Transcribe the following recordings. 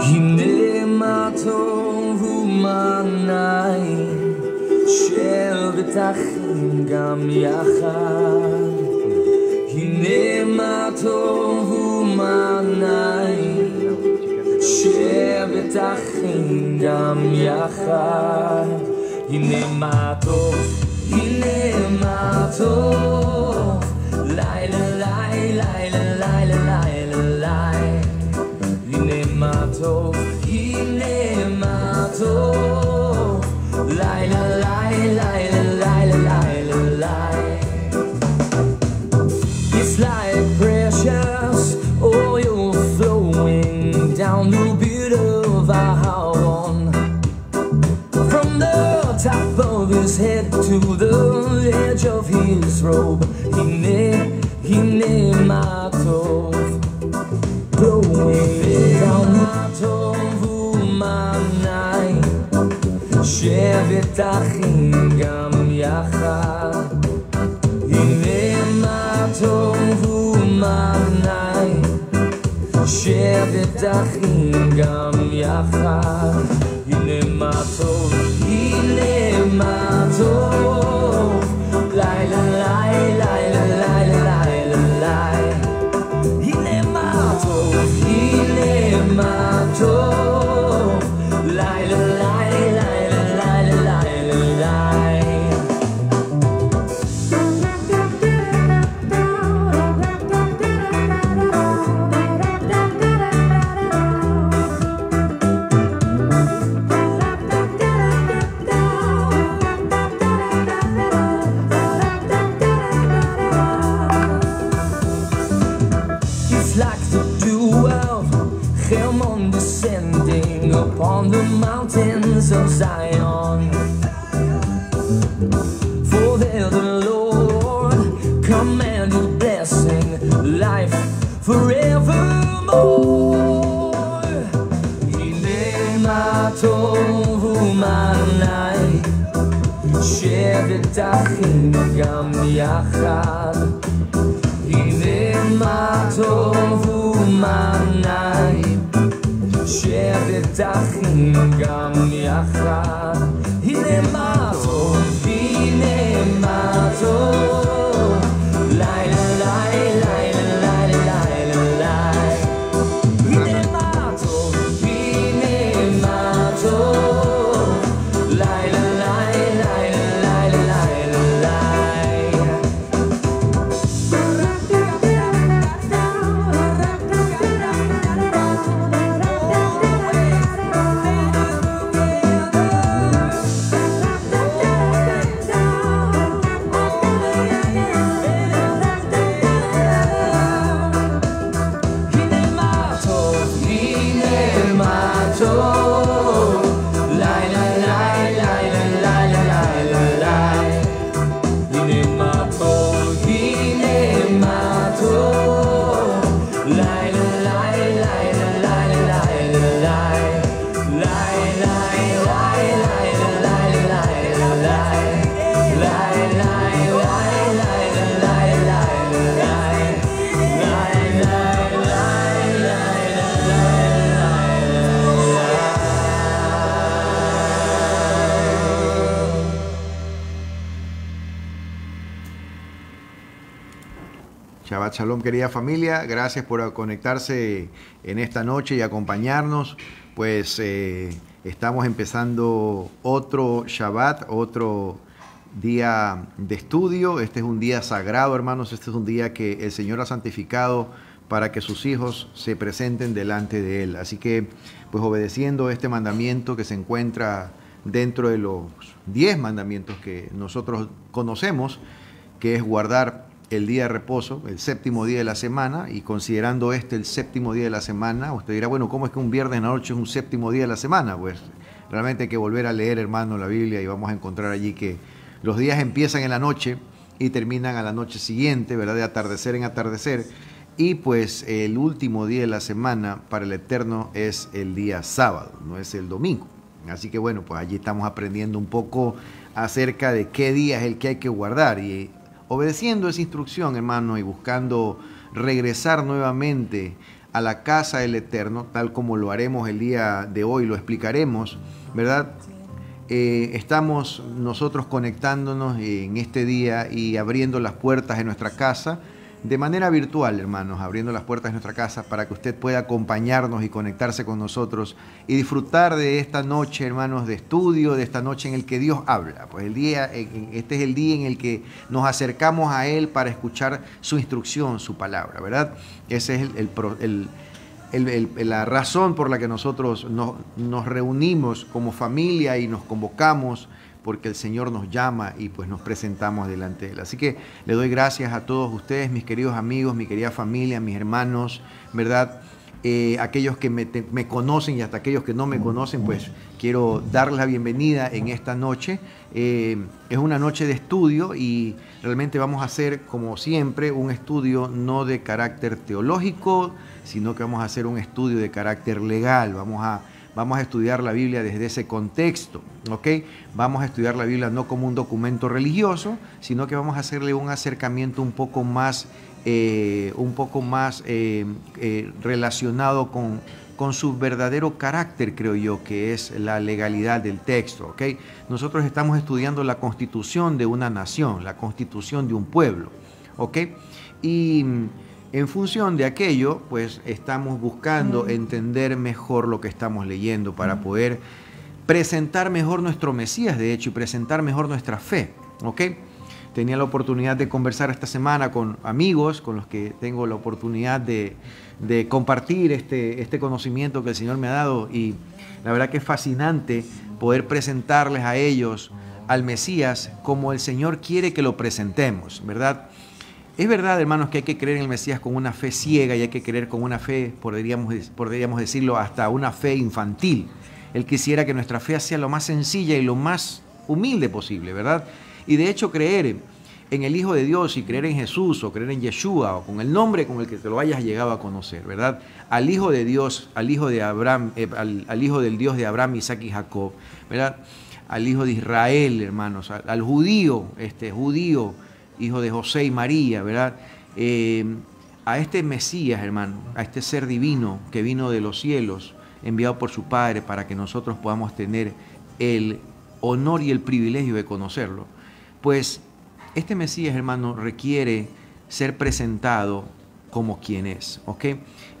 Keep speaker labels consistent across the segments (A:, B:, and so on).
A: הנה מה טוב ומה נעים, שר ותחים גם הנה מה טוב. edge of his robe He Hine, hine matov Vegal matov ומנאי שבט אחים גם יחד הנה matov ומנאי שבט אחים גם יחד my matov גם יחד
B: querida familia. Gracias por conectarse en esta noche y acompañarnos. Pues eh, estamos empezando otro Shabbat, otro día de estudio. Este es un día sagrado, hermanos. Este es un día que el Señor ha santificado para que sus hijos se presenten delante de Él. Así que, pues obedeciendo este mandamiento que se encuentra dentro de los diez mandamientos que nosotros conocemos, que es guardar el día de reposo, el séptimo día de la semana, y considerando este el séptimo día de la semana, usted dirá, bueno, ¿cómo es que un viernes en la noche es un séptimo día de la semana? Pues realmente hay que volver a leer, hermano, la Biblia y vamos a encontrar allí que los días empiezan en la noche y terminan a la noche siguiente, ¿verdad? De atardecer en atardecer. Y pues el último día de la semana para el Eterno es el día sábado, no es el domingo. Así que bueno, pues allí estamos aprendiendo un poco acerca de qué día es el que hay que guardar. Y obedeciendo esa instrucción, hermano, y buscando regresar nuevamente a la casa del Eterno, tal como lo haremos el día de hoy, lo explicaremos, ¿verdad? Eh, estamos nosotros conectándonos en este día y abriendo las puertas de nuestra casa de manera virtual, hermanos, abriendo las puertas de nuestra casa para que usted pueda acompañarnos y conectarse con nosotros y disfrutar de esta noche, hermanos, de estudio, de esta noche en el que Dios habla. Pues el día, este es el día en el que nos acercamos a Él para escuchar su instrucción, su palabra, ¿verdad? Esa es la razón por la que nosotros nos, nos reunimos como familia y nos convocamos porque el Señor nos llama y pues nos presentamos delante de Él. Así que le doy gracias a todos ustedes, mis queridos amigos, mi querida familia, mis hermanos, ¿verdad? Eh, aquellos que me, conocen y hasta aquellos que no me conocen, pues quiero darles la bienvenida en esta noche. Eh, es una noche de estudio y realmente vamos a hacer, como siempre, un estudio no de carácter teológico, sino que vamos a hacer un estudio de carácter legal. Vamos a Vamos a estudiar la Biblia desde ese contexto, ¿ok? Vamos a estudiar la Biblia no como un documento religioso, sino que vamos a hacerle un acercamiento un poco más, eh, un poco más eh, eh, relacionado con, con su verdadero carácter, creo yo, que es la legalidad del texto. ¿ok? Nosotros estamos estudiando la constitución de una nación, la constitución de un pueblo. ¿ok? Y en función de aquello, pues estamos buscando entender mejor lo que estamos leyendo para poder presentar mejor nuestro Mesías, de hecho, y presentar mejor nuestra fe. ¿Ok? Tenía la oportunidad de conversar esta semana con amigos con los que tengo la oportunidad de, compartir este, este conocimiento que el Señor me ha dado y la verdad que es fascinante poder presentarles a ellos al Mesías como el Señor quiere que lo presentemos, ¿verdad? Es verdad, hermanos, que hay que creer en el Mesías con una fe ciega y hay que creer con una fe, podríamos, podríamos decirlo, hasta una fe infantil. Él quisiera que nuestra fe sea lo más sencilla y lo más humilde posible, ¿verdad? Y de hecho creer en el Hijo de Dios y creer en Jesús o creer en Yeshua o con el nombre con el que te lo hayas llegado a conocer, ¿verdad? Al Hijo de Dios, al Hijo de Abraham, eh, al, Hijo del Dios de Abraham, Isaac y Jacob, ¿verdad? Al Hijo de Israel, hermanos, al judío, este judío hijo de José y María, ¿verdad? Eh, a este Mesías, hermano, a este ser divino que vino de los cielos, enviado por su Padre para que nosotros podamos tener el honor y el privilegio de conocerlo. Pues este Mesías, hermano, requiere ser presentado como quien es, ¿ok?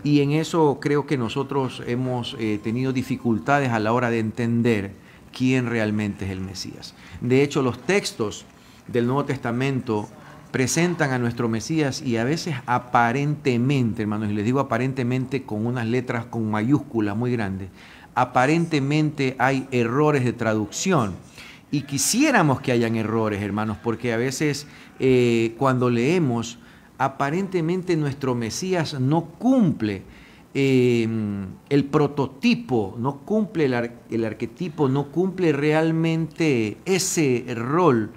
B: Y en eso creo que nosotros hemos eh, tenido dificultades a la hora de entender quién realmente es el Mesías. De hecho, los textos del Nuevo Testamento presentan a nuestro Mesías y a veces aparentemente, hermanos, y les digo aparentemente con unas letras con mayúsculas muy grandes, aparentemente hay errores de traducción. Y quisiéramos que hayan errores, hermanos, porque a veces eh, cuando leemos, aparentemente nuestro Mesías no cumple em, el prototipo, no cumple el, arquetipo, no cumple realmente ese rol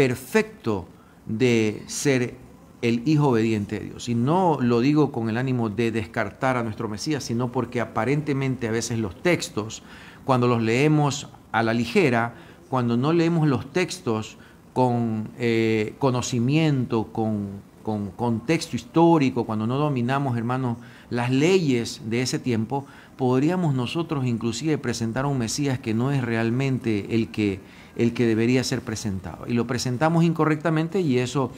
B: perfecto de ser el hijo obediente de Dios. Y no lo digo con el ánimo de descartar a nuestro Mesías, sino porque aparentemente a veces los textos, cuando los leemos a la ligera, cuando no leemos los textos con eh, conocimiento, con, con contexto histórico, cuando no dominamos, hermanos, las leyes de ese tiempo, podríamos nosotros inclusive presentar a un Mesías que no es realmente el que el que debería ser presentado. Y lo presentamos incorrectamente y eso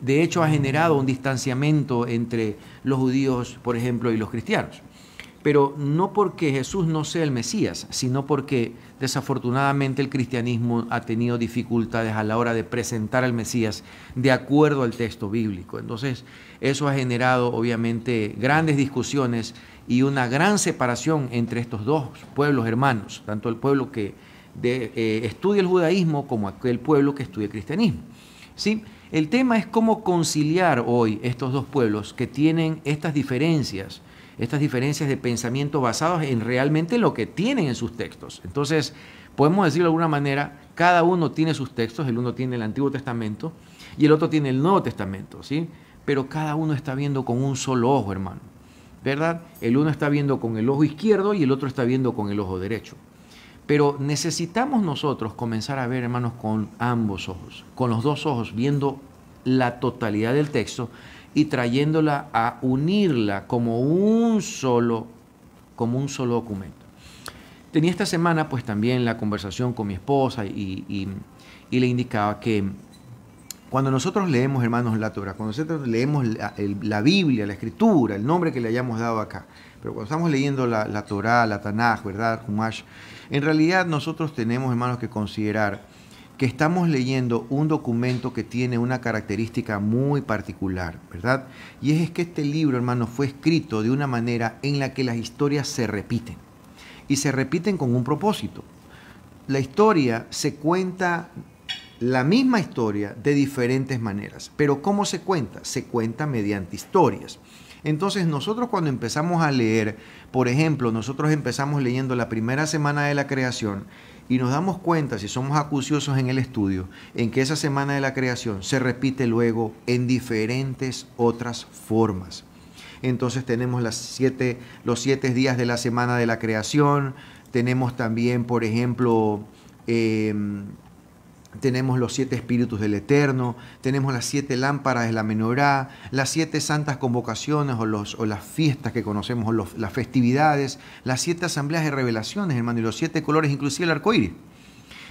B: de hecho ha generado un distanciamiento entre los judíos, por ejemplo, y los cristianos. Pero no porque Jesús no sea el Mesías, sino porque desafortunadamente el cristianismo ha tenido dificultades a la hora de presentar al Mesías de acuerdo al texto bíblico. Entonces, eso ha generado obviamente grandes discusiones y una gran separación entre estos dos pueblos hermanos, tanto el pueblo que de, eh, estudia el judaísmo como aquel pueblo que estudia el cristianismo. ¿sí? El tema es cómo conciliar hoy estos dos pueblos que tienen estas diferencias, estas diferencias de pensamiento basadas en realmente lo que tienen en sus textos. Entonces, podemos decirlo de alguna manera, cada uno tiene sus textos, el uno tiene el Antiguo Testamento y el otro tiene el Nuevo Testamento, ¿sí? Pero cada uno está viendo con un solo ojo, hermano, ¿verdad? El uno está viendo con el ojo izquierdo y el otro está viendo con el ojo derecho. Pero necesitamos nosotros comenzar a ver, hermanos, con ambos ojos, con los dos ojos, viendo la totalidad del texto y trayéndola a unirla como un solo, como un solo documento. Tenía esta semana pues también la conversación con mi esposa y, le indicaba que cuando nosotros leemos, hermanos, la Torah, cuando nosotros leemos la, Biblia, la Escritura, el nombre que le hayamos dado acá, pero cuando estamos leyendo la, la Torah, la Tanaj, ¿verdad? Humash, en realidad nosotros tenemos, hermanos, que considerar que estamos leyendo un documento que tiene una característica muy particular, ¿verdad? Y es que este libro, hermano, fue escrito de una manera en la que las historias se repiten. Y se repiten con un propósito. La historia se cuenta, la misma historia, de diferentes maneras. Pero ¿cómo se cuenta? Se cuenta mediante historias. Entonces nosotros cuando empezamos a leer, por ejemplo, nosotros empezamos leyendo la primera semana de la creación y nos damos cuenta, si somos acuciosos en el estudio, en que esa semana de la creación se repite luego en diferentes otras formas. Entonces tenemos los siete días de la semana de la creación, tenemos también, por ejemplo, em, tenemos los siete espíritus del Eterno, tenemos las siete lámparas de la menorá, las siete santas convocaciones o, las fiestas que conocemos, o las festividades, las siete asambleas de revelaciones, hermano, y los siete colores, inclusive el arco iris.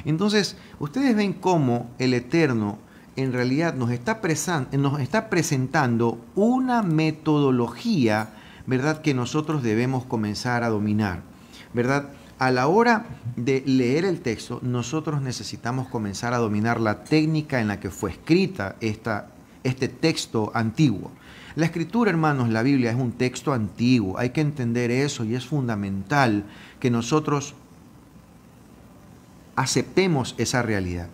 B: Entonces, ustedes ven cómo el Eterno en realidad nos está, nos está presentando una metodología, ¿verdad?, que nosotros debemos comenzar a dominar, ¿verdad? A la hora de leer el texto, nosotros necesitamos comenzar a dominar la técnica en la que fue escrita este texto antiguo. La escritura, hermanos, la Biblia es un texto antiguo, hay que entender eso y es fundamental que nosotros aceptemos esa realidad.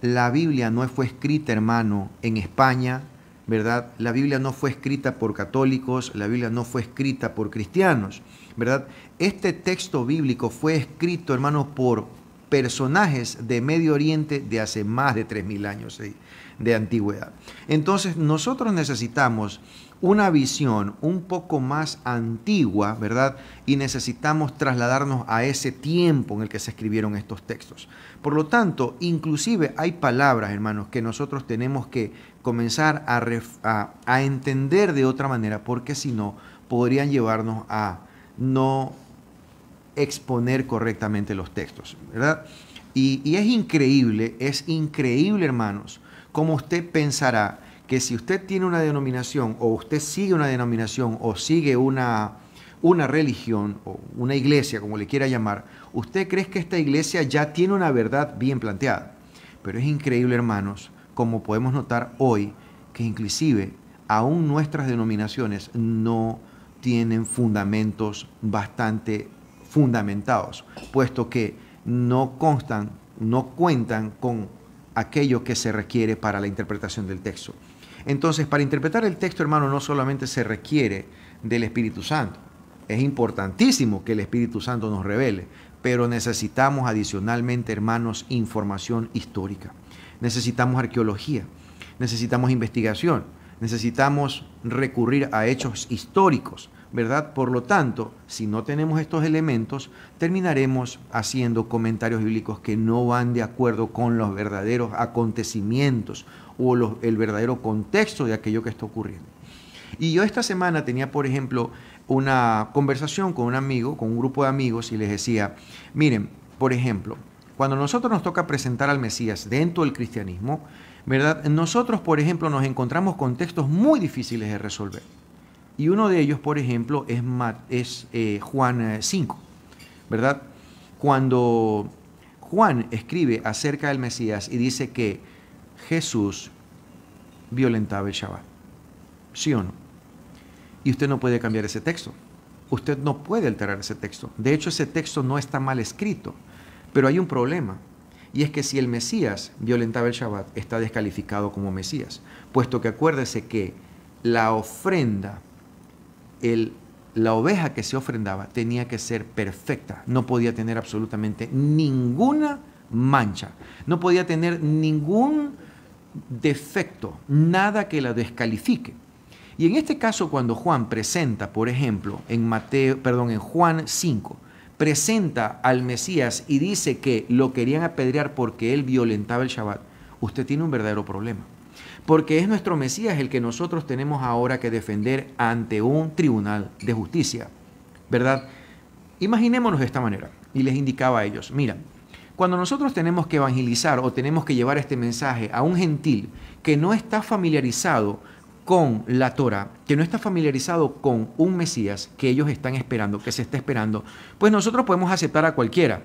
B: La Biblia no fue escrita, hermano, en España, ¿verdad? La Biblia no fue escrita por católicos, la Biblia no fue escrita por cristianos. ¿verdad? Este texto bíblico fue escrito, hermanos, por personajes de Medio Oriente de hace más de 3.000 años de antigüedad. Entonces, nosotros necesitamos una visión un poco más antigua, ¿verdad? Y necesitamos trasladarnos a ese tiempo en el que se escribieron estos textos. Por lo tanto, inclusive hay palabras, hermanos, que nosotros tenemos que comenzar a, entender de otra manera, porque si no, podrían llevarnos a no exponer correctamente los textos, ¿verdad? Y, es increíble, es increíble, hermanos, cómo usted pensará que si usted tiene una denominación o usted sigue una denominación o sigue una, una religión o una iglesia, como le quiera llamar, usted cree que esta iglesia ya tiene una verdad bien planteada. Pero es increíble, hermanos, como podemos notar hoy, que inclusive aún nuestras denominaciones no tienen fundamentos bastante fundamentados, puesto que no constan, no cuentan con aquello que se requiere para la interpretación del texto. Entonces, para interpretar el texto, hermano, no solamente se requiere del Espíritu Santo, es importantísimo que el Espíritu Santo nos revele, pero necesitamos adicionalmente, hermanos, información histórica, necesitamos arqueología, necesitamos investigación, necesitamos recurrir a hechos históricos, ¿verdad? Por lo tanto, si no tenemos estos elementos, terminaremos haciendo comentarios bíblicos que no van de acuerdo con los verdaderos acontecimientos o el verdadero contexto de aquello que está ocurriendo. Y yo esta semana tenía, por ejemplo, una conversación con un amigo, con un grupo de amigos, y les decía, miren, por ejemplo, cuando nosotros nos toca presentar al Mesías dentro del cristianismo, ¿verdad? Nosotros, por ejemplo, nos encontramos con textos muy difíciles de resolver. Y uno de ellos, por ejemplo, es, eh, Juan 5, eh, ¿verdad? Cuando Juan escribe acerca del Mesías y dice que Jesús violentaba el Shabbat. ¿Sí o no? Y usted no puede cambiar ese texto. Usted no puede alterar ese texto. De hecho, ese texto no está mal escrito. Pero hay un problema y es que si el Mesías violentaba el Shabbat, está descalificado como Mesías, puesto que acuérdese que la ofrenda, el, la oveja que se ofrendaba tenía que ser perfecta, no podía tener absolutamente ninguna mancha, no podía tener ningún defecto, nada que la descalifique. Y en este caso cuando Juan presenta, por ejemplo, en Mateo, perdón, en Juan 5, presenta al Mesías y dice que lo querían apedrear porque él violentaba el Shabbat, usted tiene un verdadero problema. Porque es nuestro Mesías el que nosotros tenemos ahora que defender ante un tribunal de justicia. ¿Verdad? Imaginémonos de esta manera. Y les indicaba a ellos, mira, cuando nosotros tenemos que evangelizar o tenemos que llevar este mensaje a un gentil que no está familiarizado con la Torah, que no está familiarizado con un Mesías que ellos están esperando, que se está esperando, pues nosotros podemos aceptar a cualquiera.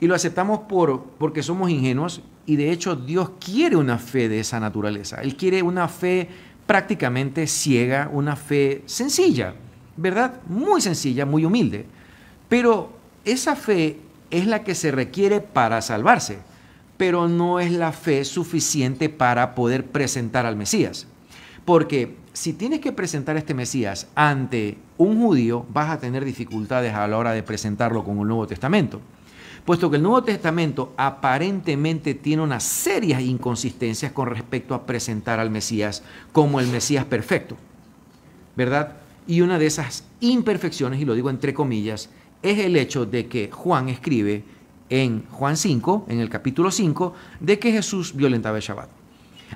B: Y lo aceptamos por, porque somos ingenuos y de hecho Dios quiere una fe de esa naturaleza. Él quiere una fe prácticamente ciega, una fe sencilla, ¿verdad? Muy sencilla, muy humilde. Pero esa fe es la que se requiere para salvarse, pero no es la fe suficiente para poder presentar al Mesías. Porque si tienes que presentar este Mesías ante un judío, vas a tener dificultades a la hora de presentarlo con el Nuevo Testamento. Puesto que el Nuevo Testamento aparentemente tiene unas serias inconsistencias con respecto a presentar al Mesías como el Mesías perfecto. ¿Verdad? Y una de esas imperfecciones, y lo digo entre comillas, es el hecho de que Juan escribe en Juan 5, en el capítulo 5, de que Jesús violentaba el Shabbat.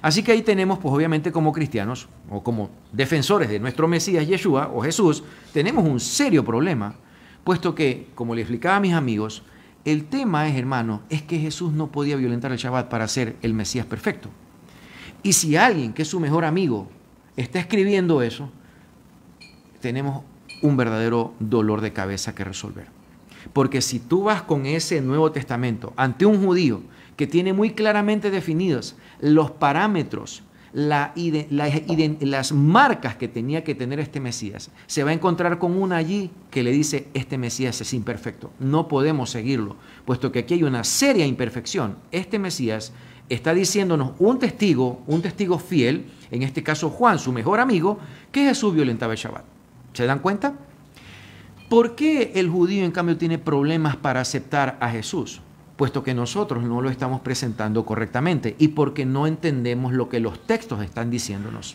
B: Así que ahí tenemos, pues obviamente como cristianos o como defensores de nuestro Mesías Yeshua o Jesús, tenemos un serio problema, puesto que, como le explicaba a mis amigos, el tema es, hermano, es que Jesús no podía violentar el Shabbat para ser el Mesías perfecto. Y si alguien que es su mejor amigo está escribiendo eso, tenemos un verdadero dolor de cabeza que resolver. Porque si tú vas con ese Nuevo Testamento ante un judío que tiene muy claramente definidas los parámetros, las marcas que tenía que tener este Mesías. Se va a encontrar con una allí que le dice, este Mesías es imperfecto, no podemos seguirlo, puesto que aquí hay una seria imperfección. Este Mesías está diciéndonos un testigo, un testigo fiel, en este caso Juan, su mejor amigo, que Jesús violentaba el Shabbat. ¿Se dan cuenta? ¿Por qué el judío en cambio tiene problemas para aceptar a Jesús? puesto que nosotros no lo estamos presentando correctamente y porque no entendemos lo que los textos están diciéndonos.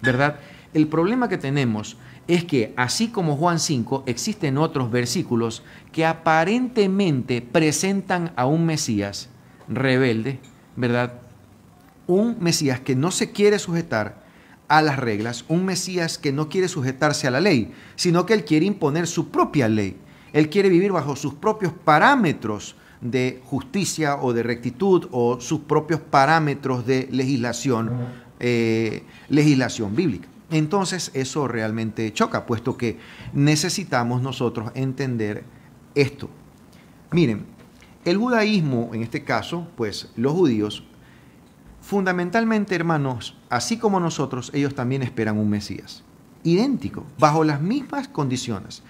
B: ¿Verdad? El problema que tenemos es que, así como Juan 5, existen otros versículos que aparentemente presentan a un Mesías rebelde, ¿verdad? Un Mesías que no se quiere sujetar a las reglas, un Mesías que no quiere sujetarse a la ley, sino que él quiere imponer su propia ley. Él quiere vivir bajo sus propios parámetros, de justicia o de rectitud o sus propios parámetros de legislación, eh, legislación bíblica. Entonces eso realmente choca, puesto que necesitamos nosotros entender esto. Miren, el judaísmo, en este caso, pues los judíos, fundamentalmente hermanos, así como nosotros, ellos también esperan un Mesías, idéntico, bajo las mismas condiciones.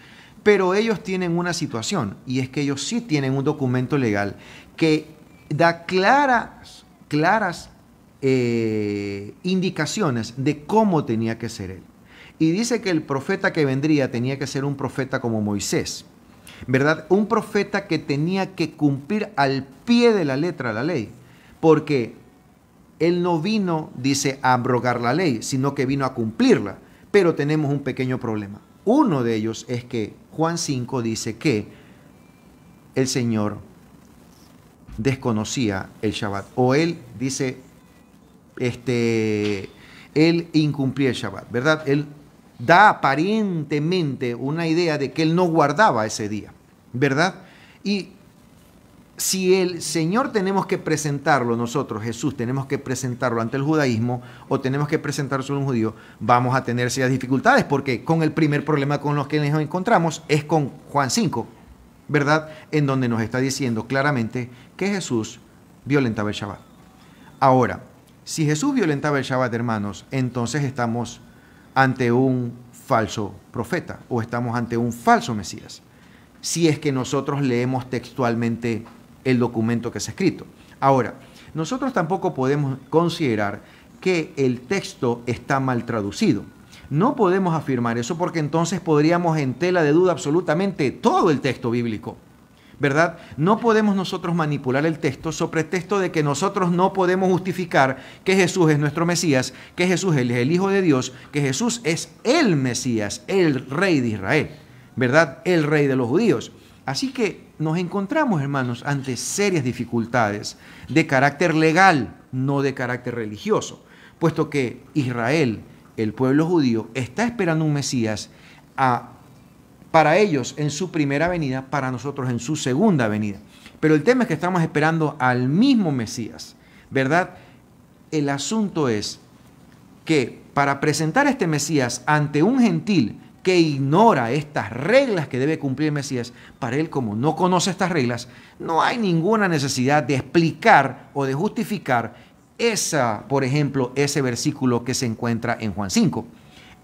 B: Pero ellos tienen una situación y es que ellos sí tienen un documento legal que da claras, claras eh, indicaciones de cómo tenía que ser él. Y dice que el profeta que vendría tenía que ser un profeta como Moisés, ¿verdad? Un profeta que tenía que cumplir al pie de la letra la ley, porque él no vino, dice, a abrogar la ley, sino que vino a cumplirla. Pero tenemos un pequeño problema uno de ellos es que Juan 5 dice que el Señor desconocía el Shabbat. O él dice, este, él incumplía el Shabbat, ¿verdad? Él da aparentemente una idea de que él no guardaba ese día, ¿verdad? Y si el Señor tenemos que presentarlo nosotros, Jesús, tenemos que presentarlo ante el judaísmo o tenemos que presentarlo a un judío, vamos a tener ciertas dificultades porque con el primer problema con los que nos encontramos es con Juan 5, ¿verdad? En donde nos está diciendo claramente que Jesús violentaba el Shabbat. Ahora, si Jesús violentaba el Shabbat, hermanos, entonces estamos ante un falso profeta o estamos ante un falso Mesías. Si es que nosotros leemos textualmente el documento que se ha escrito. Ahora, nosotros tampoco podemos considerar que el texto está mal traducido. No podemos afirmar eso porque entonces podríamos en tela de duda absolutamente todo el texto bíblico. ¿Verdad? No podemos nosotros manipular el texto sobre texto de que nosotros no podemos justificar que Jesús es nuestro Mesías, que Jesús es el Hijo de Dios, que Jesús es el Mesías, el Rey de Israel, ¿verdad? El Rey de los judíos. Así que nos encontramos, hermanos, ante serias dificultades de carácter legal, no de carácter religioso, puesto que Israel, el pueblo judío, está esperando un Mesías a, para ellos en su primera venida, para nosotros en su segunda venida. Pero el tema es que estamos esperando al mismo Mesías, ¿verdad? El asunto es que para presentar este Mesías ante un gentil que ignora estas reglas que debe cumplir Mesías, para él como no conoce estas reglas, no hay ninguna necesidad de explicar o de justificar esa, por ejemplo, ese versículo que se encuentra en Juan 5.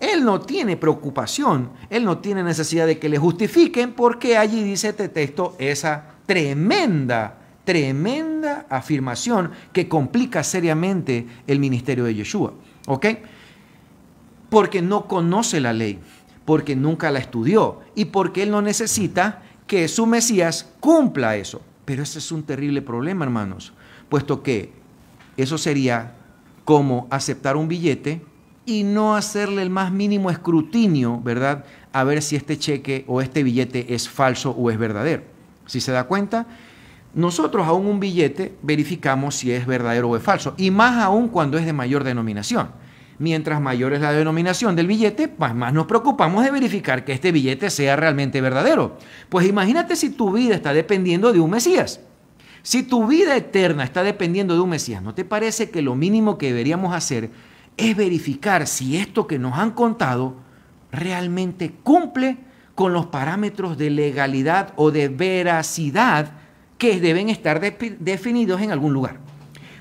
B: Él no tiene preocupación, él no tiene necesidad de que le justifiquen porque allí dice este texto esa tremenda, tremenda afirmación que complica seriamente el ministerio de Yeshua. ¿Ok? Porque no conoce la ley porque nunca la estudió y porque él no necesita que su Mesías cumpla eso. Pero ese es un terrible problema, hermanos, puesto que eso sería como aceptar un billete y no hacerle el más mínimo escrutinio, ¿verdad? A ver si este cheque o este billete es falso o es verdadero. Si se da cuenta, nosotros aún un billete verificamos si es verdadero o es falso, y más aún cuando es de mayor denominación. Mientras mayor es la denominación del billete, pues más, nos preocupamos de verificar que este billete sea realmente verdadero. Pues imagínate si tu vida está dependiendo de un Mesías. Si tu vida eterna está dependiendo de un Mesías, ¿no te parece que lo mínimo que deberíamos hacer es verificar si esto que nos han contado realmente cumple con los parámetros de legalidad o de veracidad que deben estar definidos en algún lugar?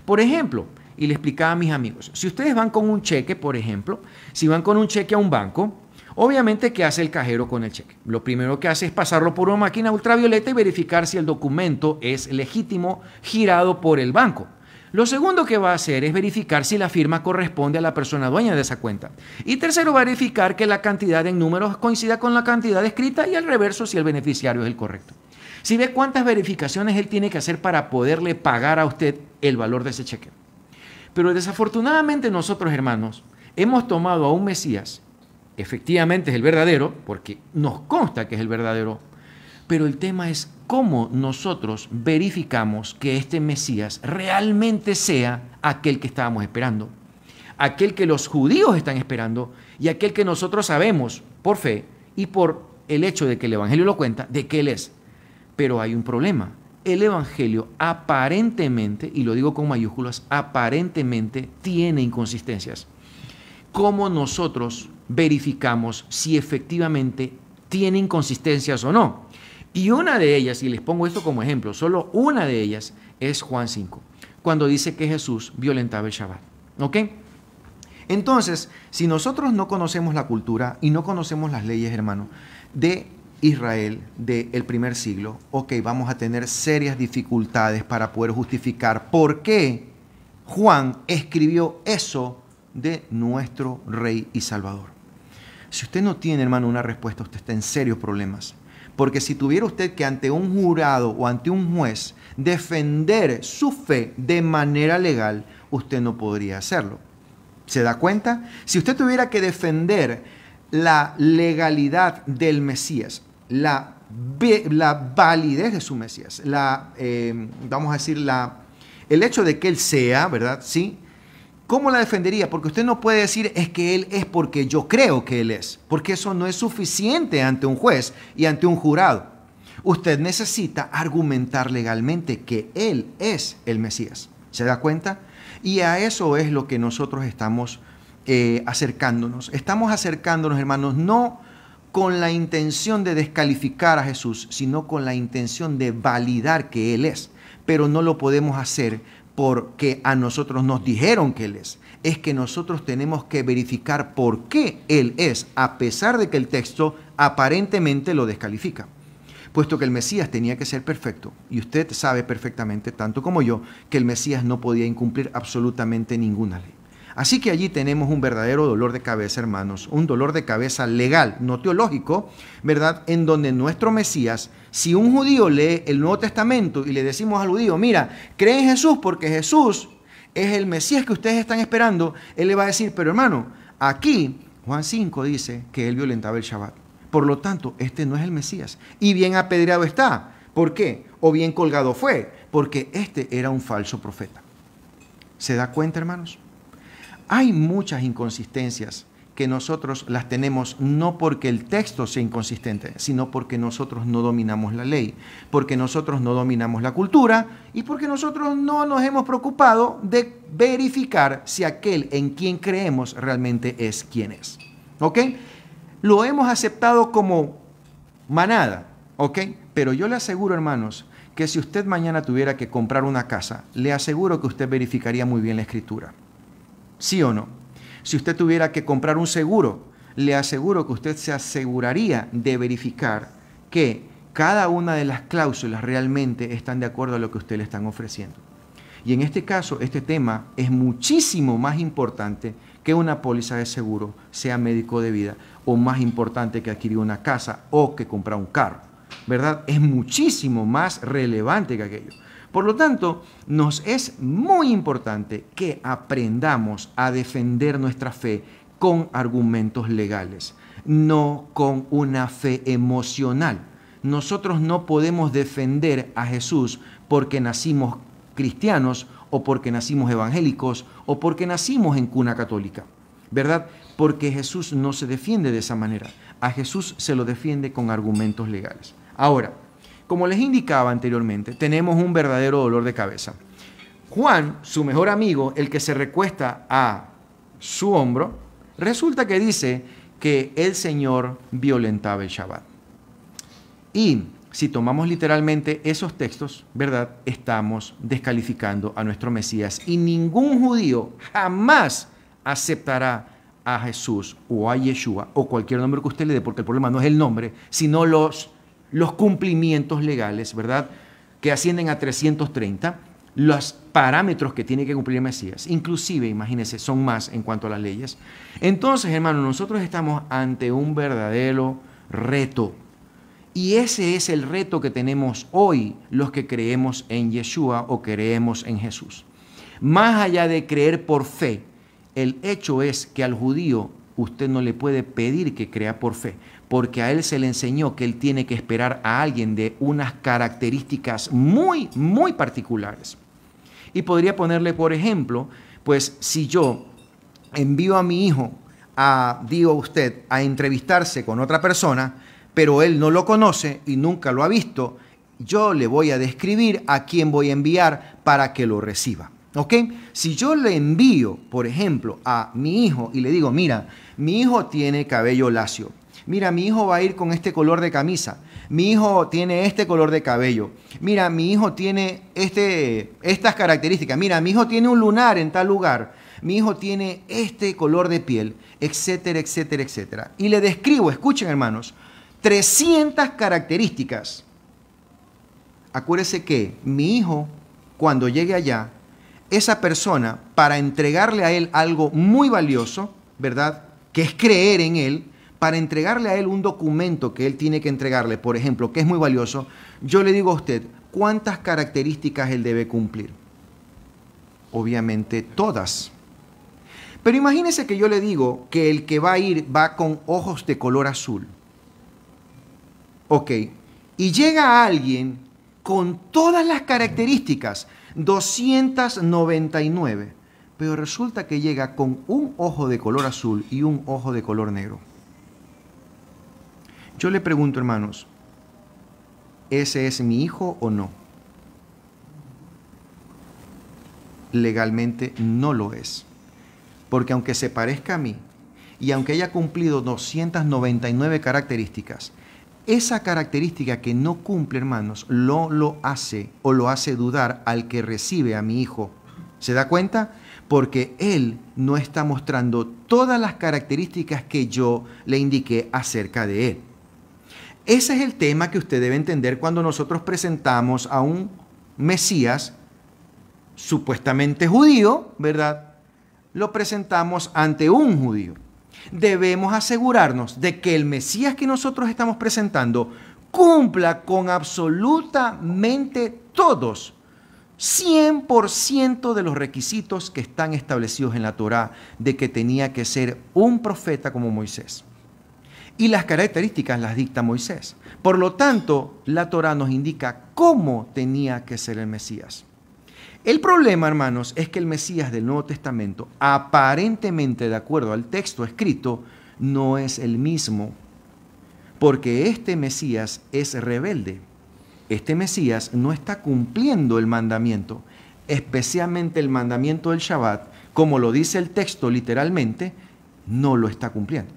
B: Por ejemplo, y le explicaba a mis amigos, si ustedes van con un cheque, por ejemplo, si van con un cheque a un banco, obviamente, ¿qué hace el cajero con el cheque? Lo primero que hace es pasarlo por una máquina ultravioleta y verificar si el documento es legítimo girado por el banco. Lo segundo que va a hacer es verificar si la firma corresponde a la persona dueña de esa cuenta. Y tercero, verificar que la cantidad en números coincida con la cantidad escrita y al reverso si el beneficiario es el correcto. Si ve cuántas verificaciones él tiene que hacer para poderle pagar a usted el valor de ese cheque. Pero desafortunadamente nosotros, hermanos, hemos tomado a un Mesías, efectivamente es el verdadero, porque nos consta que es el verdadero, pero el tema es cómo nosotros verificamos que este Mesías realmente sea aquel que estábamos esperando, aquel que los judíos están esperando y aquel que nosotros sabemos por fe y por el hecho de que el Evangelio lo cuenta, de que Él es. Pero hay un problema el Evangelio aparentemente, y lo digo con mayúsculas, aparentemente tiene inconsistencias. ¿Cómo nosotros verificamos si efectivamente tiene inconsistencias o no? Y una de ellas, y les pongo esto como ejemplo, solo una de ellas es Juan 5, cuando dice que Jesús violentaba el Shabbat. ¿Ok? Entonces, si nosotros no conocemos la cultura y no conocemos las leyes, hermano, de Israel del primer siglo, ok, vamos a tener serias dificultades para poder justificar por qué Juan escribió eso de nuestro Rey y Salvador. Si usted no tiene, hermano, una respuesta, usted está en serios problemas. Porque si tuviera usted que ante un jurado o ante un juez defender su fe de manera legal, usted no podría hacerlo. ¿Se da cuenta? Si usted tuviera que defender la legalidad del Mesías, la, la validez de su Mesías, la, eh, vamos a decir, la, el hecho de que Él sea, ¿verdad? Sí. ¿Cómo la defendería? Porque usted no puede decir es que Él es porque yo creo que Él es, porque eso no es suficiente ante un juez y ante un jurado. Usted necesita argumentar legalmente que Él es el Mesías. ¿Se da cuenta? Y a eso es lo que nosotros estamos eh, acercándonos. Estamos acercándonos, hermanos, no con la intención de descalificar a Jesús, sino con la intención de validar que Él es. Pero no lo podemos hacer porque a nosotros nos dijeron que Él es. Es que nosotros tenemos que verificar por qué Él es, a pesar de que el texto aparentemente lo descalifica. Puesto que el Mesías tenía que ser perfecto, y usted sabe perfectamente, tanto como yo, que el Mesías no podía incumplir absolutamente ninguna ley. Así que allí tenemos un verdadero dolor de cabeza, hermanos, un dolor de cabeza legal, no teológico, ¿verdad? En donde nuestro Mesías, si un judío lee el Nuevo Testamento y le decimos al judío, mira, cree en Jesús porque Jesús es el Mesías que ustedes están esperando, él le va a decir, pero hermano, aquí Juan 5 dice que él violentaba el Shabbat. Por lo tanto, este no es el Mesías. Y bien apedreado está. ¿Por qué? O bien colgado fue, porque este era un falso profeta. ¿Se da cuenta, hermanos? Hay muchas inconsistencias que nosotros las tenemos no porque el texto sea inconsistente, sino porque nosotros no dominamos la ley, porque nosotros no dominamos la cultura y porque nosotros no nos hemos preocupado de verificar si aquel en quien creemos realmente es quien es. ¿Ok? Lo hemos aceptado como manada, ¿ok? Pero yo le aseguro, hermanos, que si usted mañana tuviera que comprar una casa, le aseguro que usted verificaría muy bien la escritura. ¿Sí o no? Si usted tuviera que comprar un seguro, le aseguro que usted se aseguraría de verificar que cada una de las cláusulas realmente están de acuerdo a lo que usted le están ofreciendo. Y en este caso, este tema es muchísimo más importante que una póliza de seguro, sea médico de vida, o más importante que adquirir una casa o que comprar un carro, ¿verdad? Es muchísimo más relevante que aquello. Por lo tanto, nos es muy importante que aprendamos a defender nuestra fe con argumentos legales, no con una fe emocional. Nosotros no podemos defender a Jesús porque nacimos cristianos o porque nacimos evangélicos o porque nacimos en cuna católica, ¿verdad? Porque Jesús no se defiende de esa manera. A Jesús se lo defiende con argumentos legales. Ahora, como les indicaba anteriormente, tenemos un verdadero dolor de cabeza. Juan, su mejor amigo, el que se recuesta a su hombro, resulta que dice que el Señor violentaba el Shabbat. Y si tomamos literalmente esos textos, ¿verdad? Estamos descalificando a nuestro Mesías y ningún judío jamás aceptará a Jesús o a Yeshua o cualquier nombre que usted le dé, porque el problema no es el nombre, sino los los cumplimientos legales, ¿verdad? Que ascienden a 330, los parámetros que tiene que cumplir Mesías, inclusive, imagínense, son más en cuanto a las leyes. Entonces, hermano, nosotros estamos ante un verdadero reto. Y ese es el reto que tenemos hoy los que creemos en Yeshua o creemos en Jesús. Más allá de creer por fe, el hecho es que al judío usted no le puede pedir que crea por fe porque a él se le enseñó que él tiene que esperar a alguien de unas características muy, muy particulares. Y podría ponerle, por ejemplo, pues si yo envío a mi hijo a, digo usted, a entrevistarse con otra persona, pero él no lo conoce y nunca lo ha visto, yo le voy a describir a quién voy a enviar para que lo reciba. ¿Ok? Si yo le envío, por ejemplo, a mi hijo y le digo, mira, mi hijo tiene cabello lacio, mira, mi hijo va a ir con este color de camisa, mi hijo tiene este color de cabello, mira, mi hijo tiene este, estas características, mira, mi hijo tiene un lunar en tal lugar, mi hijo tiene este color de piel, etcétera, etcétera, etcétera. Y le describo, escuchen hermanos, 300 características. Acuérdese que mi hijo, cuando llegue allá, esa persona, para entregarle a él algo muy valioso, ¿verdad? Que es creer en él, para entregarle a él un documento que él tiene que entregarle, por ejemplo, que es muy valioso, yo le digo a usted cuántas características él debe cumplir. Obviamente todas. Pero imagínese que yo le digo que el que va a ir va con ojos de color azul. Ok. Y llega alguien con todas las características, 299, pero resulta que llega con un ojo de color azul y un ojo de color negro. Yo le pregunto, hermanos, ¿ese es mi hijo o no? Legalmente no lo es. Porque aunque se parezca a mí y aunque haya cumplido 299 características, esa característica que no cumple, hermanos, lo, lo hace o lo hace dudar al que recibe a mi hijo. ¿Se da cuenta? Porque él no está mostrando todas las características que yo le indiqué acerca de él. Ese es el tema que usted debe entender cuando nosotros presentamos a un Mesías supuestamente judío, ¿verdad? Lo presentamos ante un judío. Debemos asegurarnos de que el Mesías que nosotros estamos presentando cumpla con absolutamente todos 100% de los requisitos que están establecidos en la Torá de que tenía que ser un profeta como Moisés y las características las dicta Moisés. Por lo tanto, la Torá nos indica cómo tenía que ser el Mesías. El problema, hermanos, es que el Mesías del Nuevo Testamento, aparentemente de acuerdo al texto escrito, no es el mismo, porque este Mesías es rebelde. Este Mesías no está cumpliendo el mandamiento, especialmente el mandamiento del Shabbat, como lo dice el texto literalmente, no lo está cumpliendo.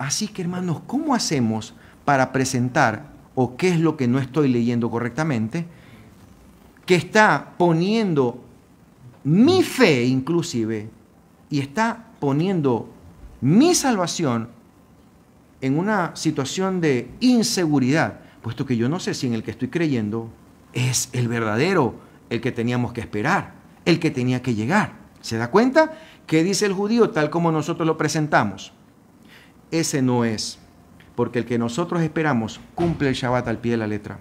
B: Así que hermanos, ¿cómo hacemos para presentar o qué es lo que no estoy leyendo correctamente? Que está poniendo mi fe inclusive y está poniendo mi salvación en una situación de inseguridad, puesto que yo no sé si en el que estoy creyendo es el verdadero, el que teníamos que esperar, el que tenía que llegar. ¿Se da cuenta? ¿Qué dice el judío tal como nosotros lo presentamos? ese no es, porque el que nosotros esperamos cumple el Shabbat al pie de la letra,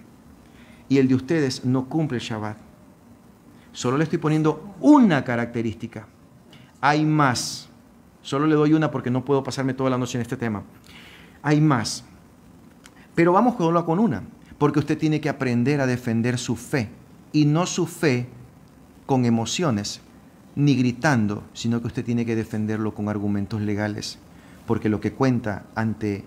B: y el de ustedes no cumple el Shabbat. Solo le estoy poniendo una característica. Hay más. Solo le doy una porque no puedo pasarme toda la noche en este tema. Hay más. Pero vamos con una, porque usted tiene que aprender a defender su fe, y no su fe con emociones, ni gritando, sino que usted tiene que defenderlo con argumentos legales porque lo que cuenta ante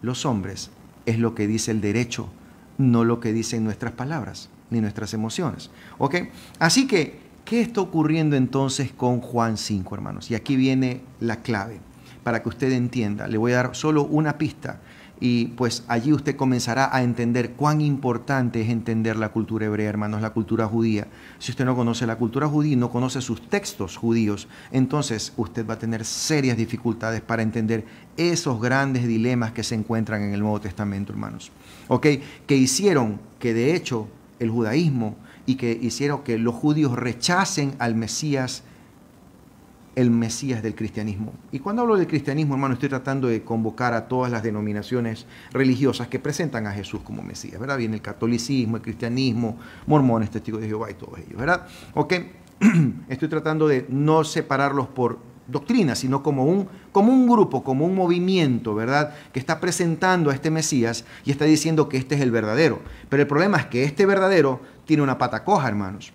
B: los hombres es lo que dice el derecho, no lo que dicen nuestras palabras ni nuestras emociones. ¿Ok? Así que, ¿qué está ocurriendo entonces con Juan 5, hermanos? Y aquí viene la clave para que usted entienda. Le voy a dar solo una pista y pues allí usted comenzará a entender cuán importante es entender la cultura hebrea, hermanos, la cultura judía. Si usted no conoce la cultura judía y no conoce sus textos judíos, entonces usted va a tener serias dificultades para entender esos grandes dilemas que se encuentran en el Nuevo Testamento, hermanos. ¿Ok? Que hicieron que de hecho el judaísmo y que hicieron que los judíos rechacen al Mesías el Mesías del cristianismo. Y cuando hablo del cristianismo, hermano, estoy tratando de convocar a todas las denominaciones religiosas que presentan a Jesús como Mesías, ¿verdad? Viene el catolicismo, el cristianismo, mormones, testigos de Jehová y todos ellos, ¿verdad? Ok, estoy tratando de no separarlos por doctrina, sino como un, como un grupo, como un movimiento, ¿verdad? Que está presentando a este Mesías y está diciendo que este es el verdadero. Pero el problema es que este verdadero tiene una pata coja, hermanos.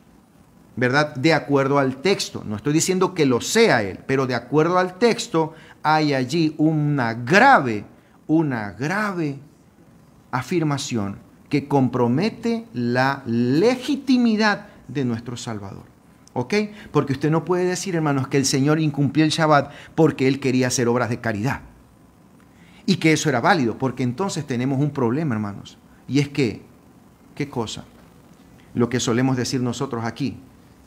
B: ¿verdad? De acuerdo al texto. No estoy diciendo que lo sea él, pero de acuerdo al texto hay allí una grave, una grave afirmación que compromete la legitimidad de nuestro Salvador. ¿Ok? Porque usted no puede decir, hermanos, que el Señor incumplió el Shabbat porque él quería hacer obras de caridad. Y que eso era válido, porque entonces tenemos un problema, hermanos. Y es que, ¿qué cosa? Lo que solemos decir nosotros aquí,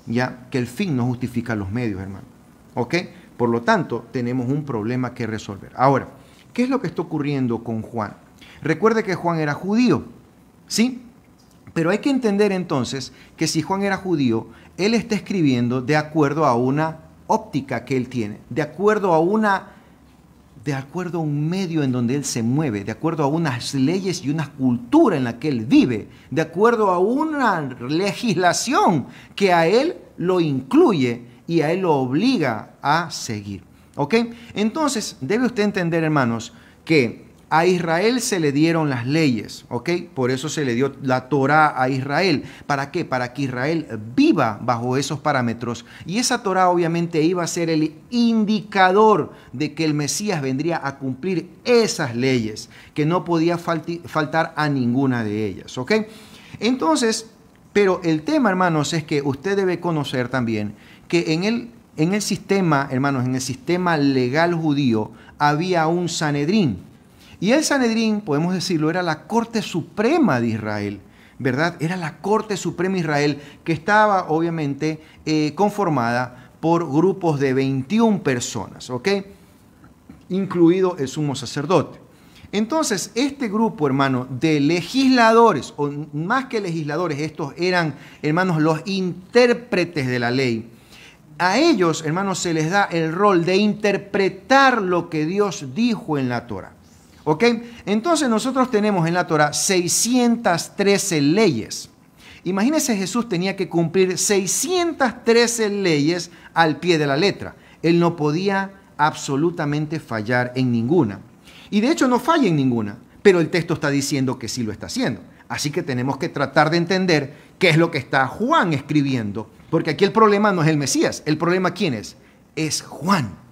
B: ya que el fin no justifica los medios, hermano. ¿Ok? Por lo tanto, tenemos un problema que resolver. Ahora, ¿qué es lo que está ocurriendo con Juan? Recuerde que Juan era judío, ¿sí? Pero hay que entender entonces que si Juan era judío, él está escribiendo de acuerdo a una óptica que él tiene, de acuerdo a una de acuerdo a un medio en donde él se mueve, de acuerdo a unas leyes y una cultura en la que él vive, de acuerdo a una legislación que a él lo incluye y a él lo obliga a seguir. ¿Ok? Entonces, debe usted entender, hermanos, que a Israel se le dieron las leyes, ¿ok? Por eso se le dio la Torá a Israel. ¿Para qué? Para que Israel viva bajo esos parámetros. Y esa Torá obviamente iba a ser el indicador de que el Mesías vendría a cumplir esas leyes, que no podía faltar a ninguna de ellas, ¿ok? Entonces, pero el tema, hermanos, es que usted debe conocer también que en el, en el sistema, hermanos, en el sistema legal judío había un Sanedrín y el Sanedrín, podemos decirlo, era la Corte Suprema de Israel, ¿verdad? Era la Corte Suprema de Israel que estaba obviamente eh, conformada por grupos de 21 personas, ¿ok? Incluido el sumo sacerdote. Entonces, este grupo, hermano, de legisladores, o más que legisladores, estos eran, hermanos, los intérpretes de la ley. A ellos, hermanos, se les da el rol de interpretar lo que Dios dijo en la Torah. ¿Ok? Entonces nosotros tenemos en la Torah 613 leyes. Imagínense Jesús tenía que cumplir 613 leyes al pie de la letra. Él no podía absolutamente fallar en ninguna. Y de hecho no falla en ninguna, pero el texto está diciendo que sí lo está haciendo. Así que tenemos que tratar de entender qué es lo que está Juan escribiendo, porque aquí el problema no es el Mesías, el problema quién es? Es Juan.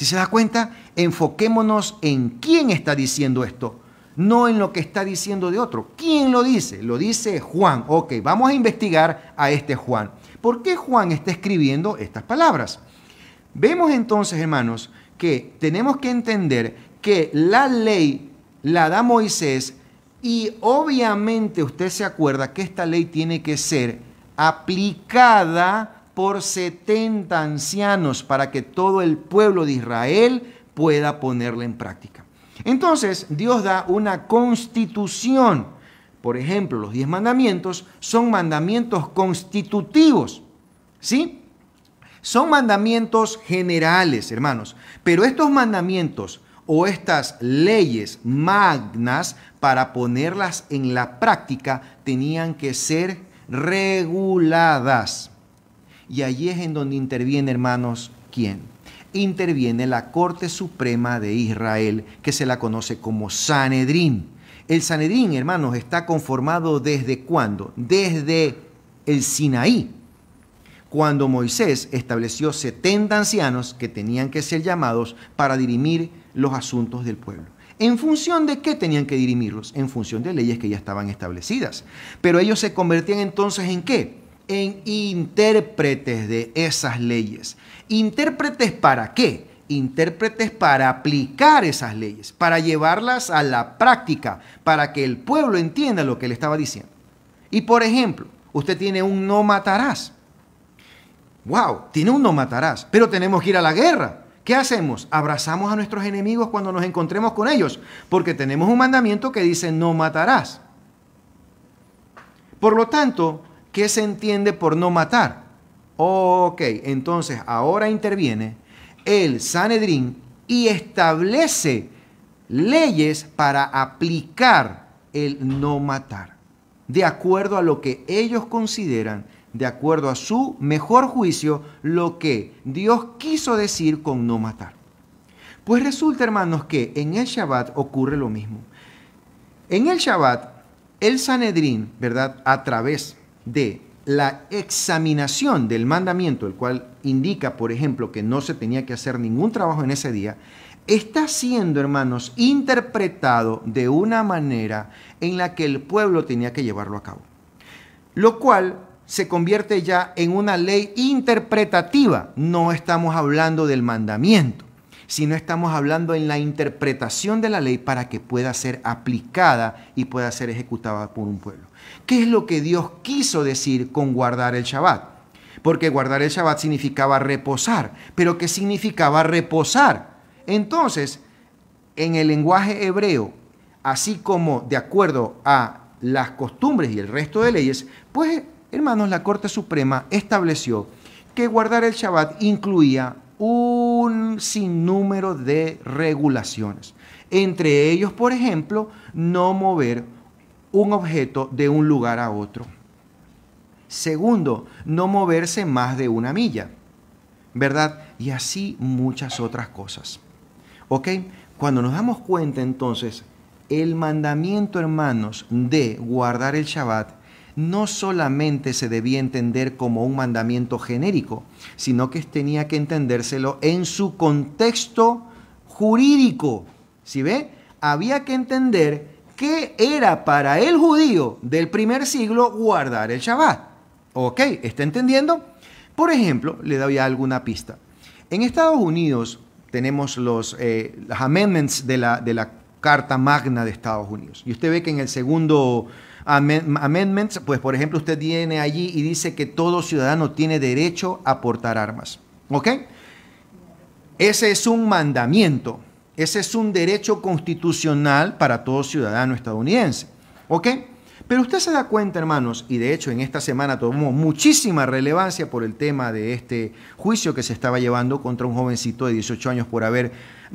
B: Si se da cuenta, enfoquémonos en quién está diciendo esto, no en lo que está diciendo de otro. ¿Quién lo dice? Lo dice Juan. Ok, vamos a investigar a este Juan. ¿Por qué Juan está escribiendo estas palabras? Vemos entonces, hermanos, que tenemos que entender que la ley la da Moisés y obviamente usted se acuerda que esta ley tiene que ser aplicada por 70 ancianos para que todo el pueblo de Israel pueda ponerla en práctica. Entonces, Dios da una constitución. Por ejemplo, los 10 mandamientos son mandamientos constitutivos. ¿Sí? Son mandamientos generales, hermanos. Pero estos mandamientos o estas leyes magnas, para ponerlas en la práctica, tenían que ser reguladas. Y allí es en donde interviene, hermanos, ¿quién? Interviene la Corte Suprema de Israel, que se la conoce como Sanedrín. El Sanedrín, hermanos, está conformado desde cuándo? Desde el Sinaí, cuando Moisés estableció 70 ancianos que tenían que ser llamados para dirimir los asuntos del pueblo. ¿En función de qué tenían que dirimirlos? En función de leyes que ya estaban establecidas. Pero ellos se convertían entonces en qué? en intérpretes de esas leyes. ¿Intérpretes para qué? Intérpretes para aplicar esas leyes, para llevarlas a la práctica, para que el pueblo entienda lo que él estaba diciendo. Y por ejemplo, usted tiene un no matarás. Wow, tiene un no matarás, pero tenemos que ir a la guerra. ¿Qué hacemos? Abrazamos a nuestros enemigos cuando nos encontremos con ellos, porque tenemos un mandamiento que dice no matarás. Por lo tanto, ¿Qué se entiende por no matar? Ok, entonces ahora interviene el Sanedrín y establece leyes para aplicar el no matar, de acuerdo a lo que ellos consideran, de acuerdo a su mejor juicio, lo que Dios quiso decir con no matar. Pues resulta, hermanos, que en el Shabbat ocurre lo mismo. En el Shabbat, el Sanedrín, ¿verdad? A través de la examinación del mandamiento, el cual indica, por ejemplo, que no se tenía que hacer ningún trabajo en ese día, está siendo, hermanos, interpretado de una manera en la que el pueblo tenía que llevarlo a cabo. Lo cual se convierte ya en una ley interpretativa. No estamos hablando del mandamiento, sino estamos hablando en la interpretación de la ley para que pueda ser aplicada y pueda ser ejecutada por un pueblo. ¿Qué es lo que Dios quiso decir con guardar el Shabbat? Porque guardar el Shabbat significaba reposar. ¿Pero qué significaba reposar? Entonces, en el lenguaje hebreo, así como de acuerdo a las costumbres y el resto de leyes, pues, hermanos, la Corte Suprema estableció que guardar el Shabbat incluía un sinnúmero de regulaciones. Entre ellos, por ejemplo, no mover un objeto de un lugar a otro. Segundo, no moverse más de una milla, ¿verdad? Y así muchas otras cosas. ¿Ok? Cuando nos damos cuenta entonces, el mandamiento, hermanos, de guardar el Shabbat no solamente se debía entender como un mandamiento genérico, sino que tenía que entendérselo en su contexto jurídico. ¿Sí ve? Había que entender ¿Qué era para el judío del primer siglo guardar el Shabbat. ¿Ok? ¿Está entendiendo? Por ejemplo, le doy alguna pista. En Estados Unidos tenemos los, eh, amendments de la, de la Carta Magna de Estados Unidos. Y usted ve que en el segundo amendment, pues por ejemplo, usted viene allí y dice que todo ciudadano tiene derecho a portar armas. ¿Ok? Ese es un mandamiento. Ese es un derecho constitucional para todo ciudadano estadounidense. ¿Ok? Pero usted se da cuenta, hermanos, y de hecho en esta semana tomó muchísima relevancia por el tema de este juicio que se estaba llevando contra un jovencito de 18 años por haber eh,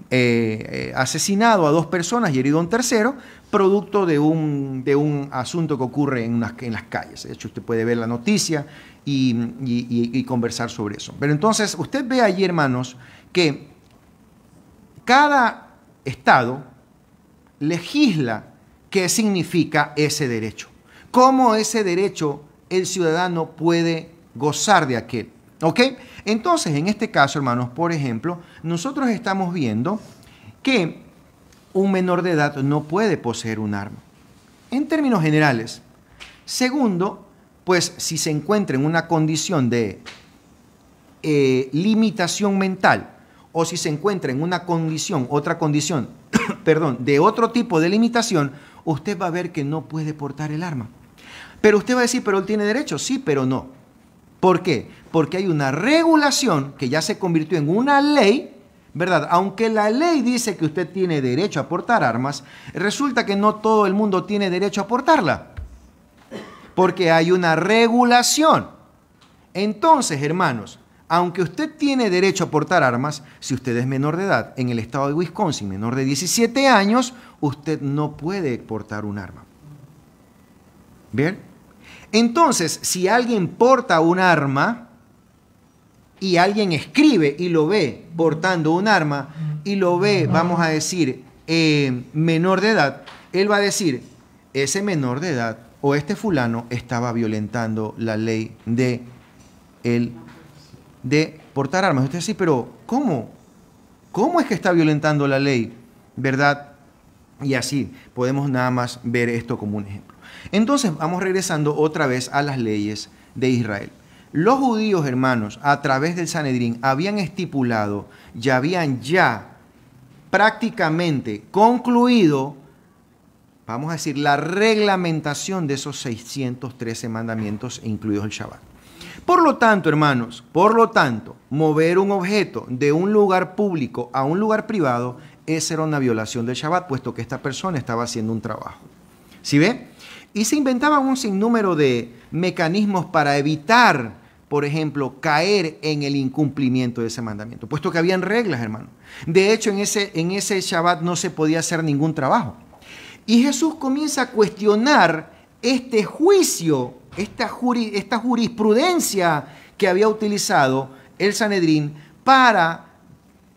B: eh, asesinado a dos personas y herido a un tercero, producto de un, de un asunto que ocurre en, unas, en las calles. De hecho, usted puede ver la noticia y, y conversar sobre eso. Pero entonces, usted ve allí, hermanos, que cada Estado legisla qué significa ese derecho, cómo ese derecho el ciudadano puede gozar de aquel. ¿Ok? Entonces, en este caso, hermanos, por ejemplo, nosotros estamos viendo que un menor de edad no puede poseer un arma. En términos generales. Segundo, pues si se encuentra en una condición de eh, limitación mental, o si se encuentra en una condición, otra condición, perdón, de otro tipo de limitación, usted va a ver que no puede portar el arma. Pero usted va a decir, pero él tiene derecho, sí, pero no. ¿Por qué? Porque hay una regulación que ya se convirtió en una ley ¿verdad? Aunque la ley dice que usted tiene derecho a portar armas, resulta que no todo el mundo tiene derecho a portarla, porque hay una regulación. Entonces, hermanos, aunque usted tiene derecho a portar armas, si usted es menor de edad, en el estado de Wisconsin, menor de 17 años, usted no puede portar un arma. ¿Bien? Entonces, si alguien porta un arma y alguien escribe y lo ve portando un arma y lo ve, vamos a decir, eh, menor de edad, él va a decir, ese menor de edad o este fulano estaba violentando la ley de el de portar armas. Usted sí, pero ¿cómo? ¿Cómo es que está violentando la ley? ¿Verdad? Y así podemos nada más ver esto como un ejemplo. Entonces vamos regresando otra vez a las leyes de Israel. Los judíos, hermanos, a través del Sanedrín, habían estipulado, ya habían ya prácticamente concluido, vamos a decir, la reglamentación de esos 613 mandamientos, incluidos el Shabbat. Por lo tanto, hermanos, por lo tanto, mover un objeto de un lugar público a un lugar privado, esa era una violación del Shabbat, puesto que esta persona estaba haciendo un trabajo. ¿Sí ve? Y se inventaban un sinnúmero de mecanismos para evitar, por ejemplo, caer en el incumplimiento de ese mandamiento, puesto que habían reglas, hermano. De hecho, en ese, en ese Shabbat no se podía hacer ningún trabajo. Y Jesús comienza a cuestionar este juicio esta, jurisprudencia que había utilizado el Sanedrín para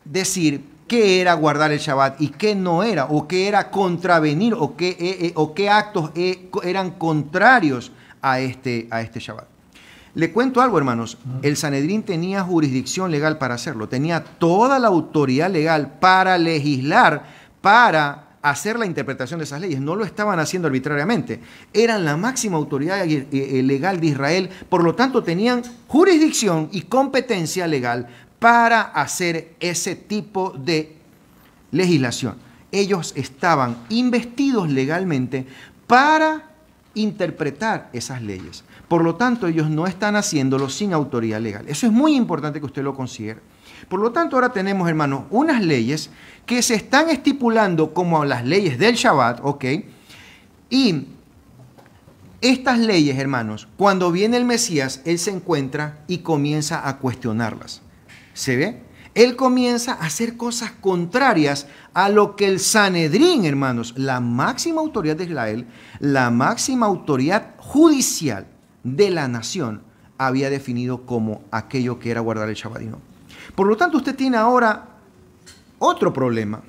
B: decir qué era guardar el Shabbat y qué no era, o qué era contravenir, o qué, eh, eh, actos eh, eran contrarios a este, a este Shabbat. Le cuento algo, hermanos. El Sanedrín tenía jurisdicción legal para hacerlo, tenía toda la autoridad legal para legislar, para hacer la interpretación de esas leyes. No lo estaban haciendo arbitrariamente. Eran la máxima autoridad eh, legal de Israel, por lo tanto tenían jurisdicción y competencia legal para hacer ese tipo de legislación. Ellos estaban investidos legalmente para interpretar esas leyes. Por lo tanto, ellos no están haciéndolo sin autoridad legal. Eso es muy importante que usted lo considere. Por lo tanto, ahora tenemos, hermanos, unas leyes que se están estipulando como las leyes del Shabbat, ¿ok? Y estas leyes, hermanos, cuando viene el Mesías, Él se encuentra y comienza a cuestionarlas. ¿Se ve? Él comienza a hacer cosas contrarias a lo que el Sanedrín, hermanos, la máxima autoridad de Israel, la máxima autoridad judicial de la nación, había definido como aquello que era guardar el Shabbat y no. Por lo tanto, usted tiene ahora otro problema,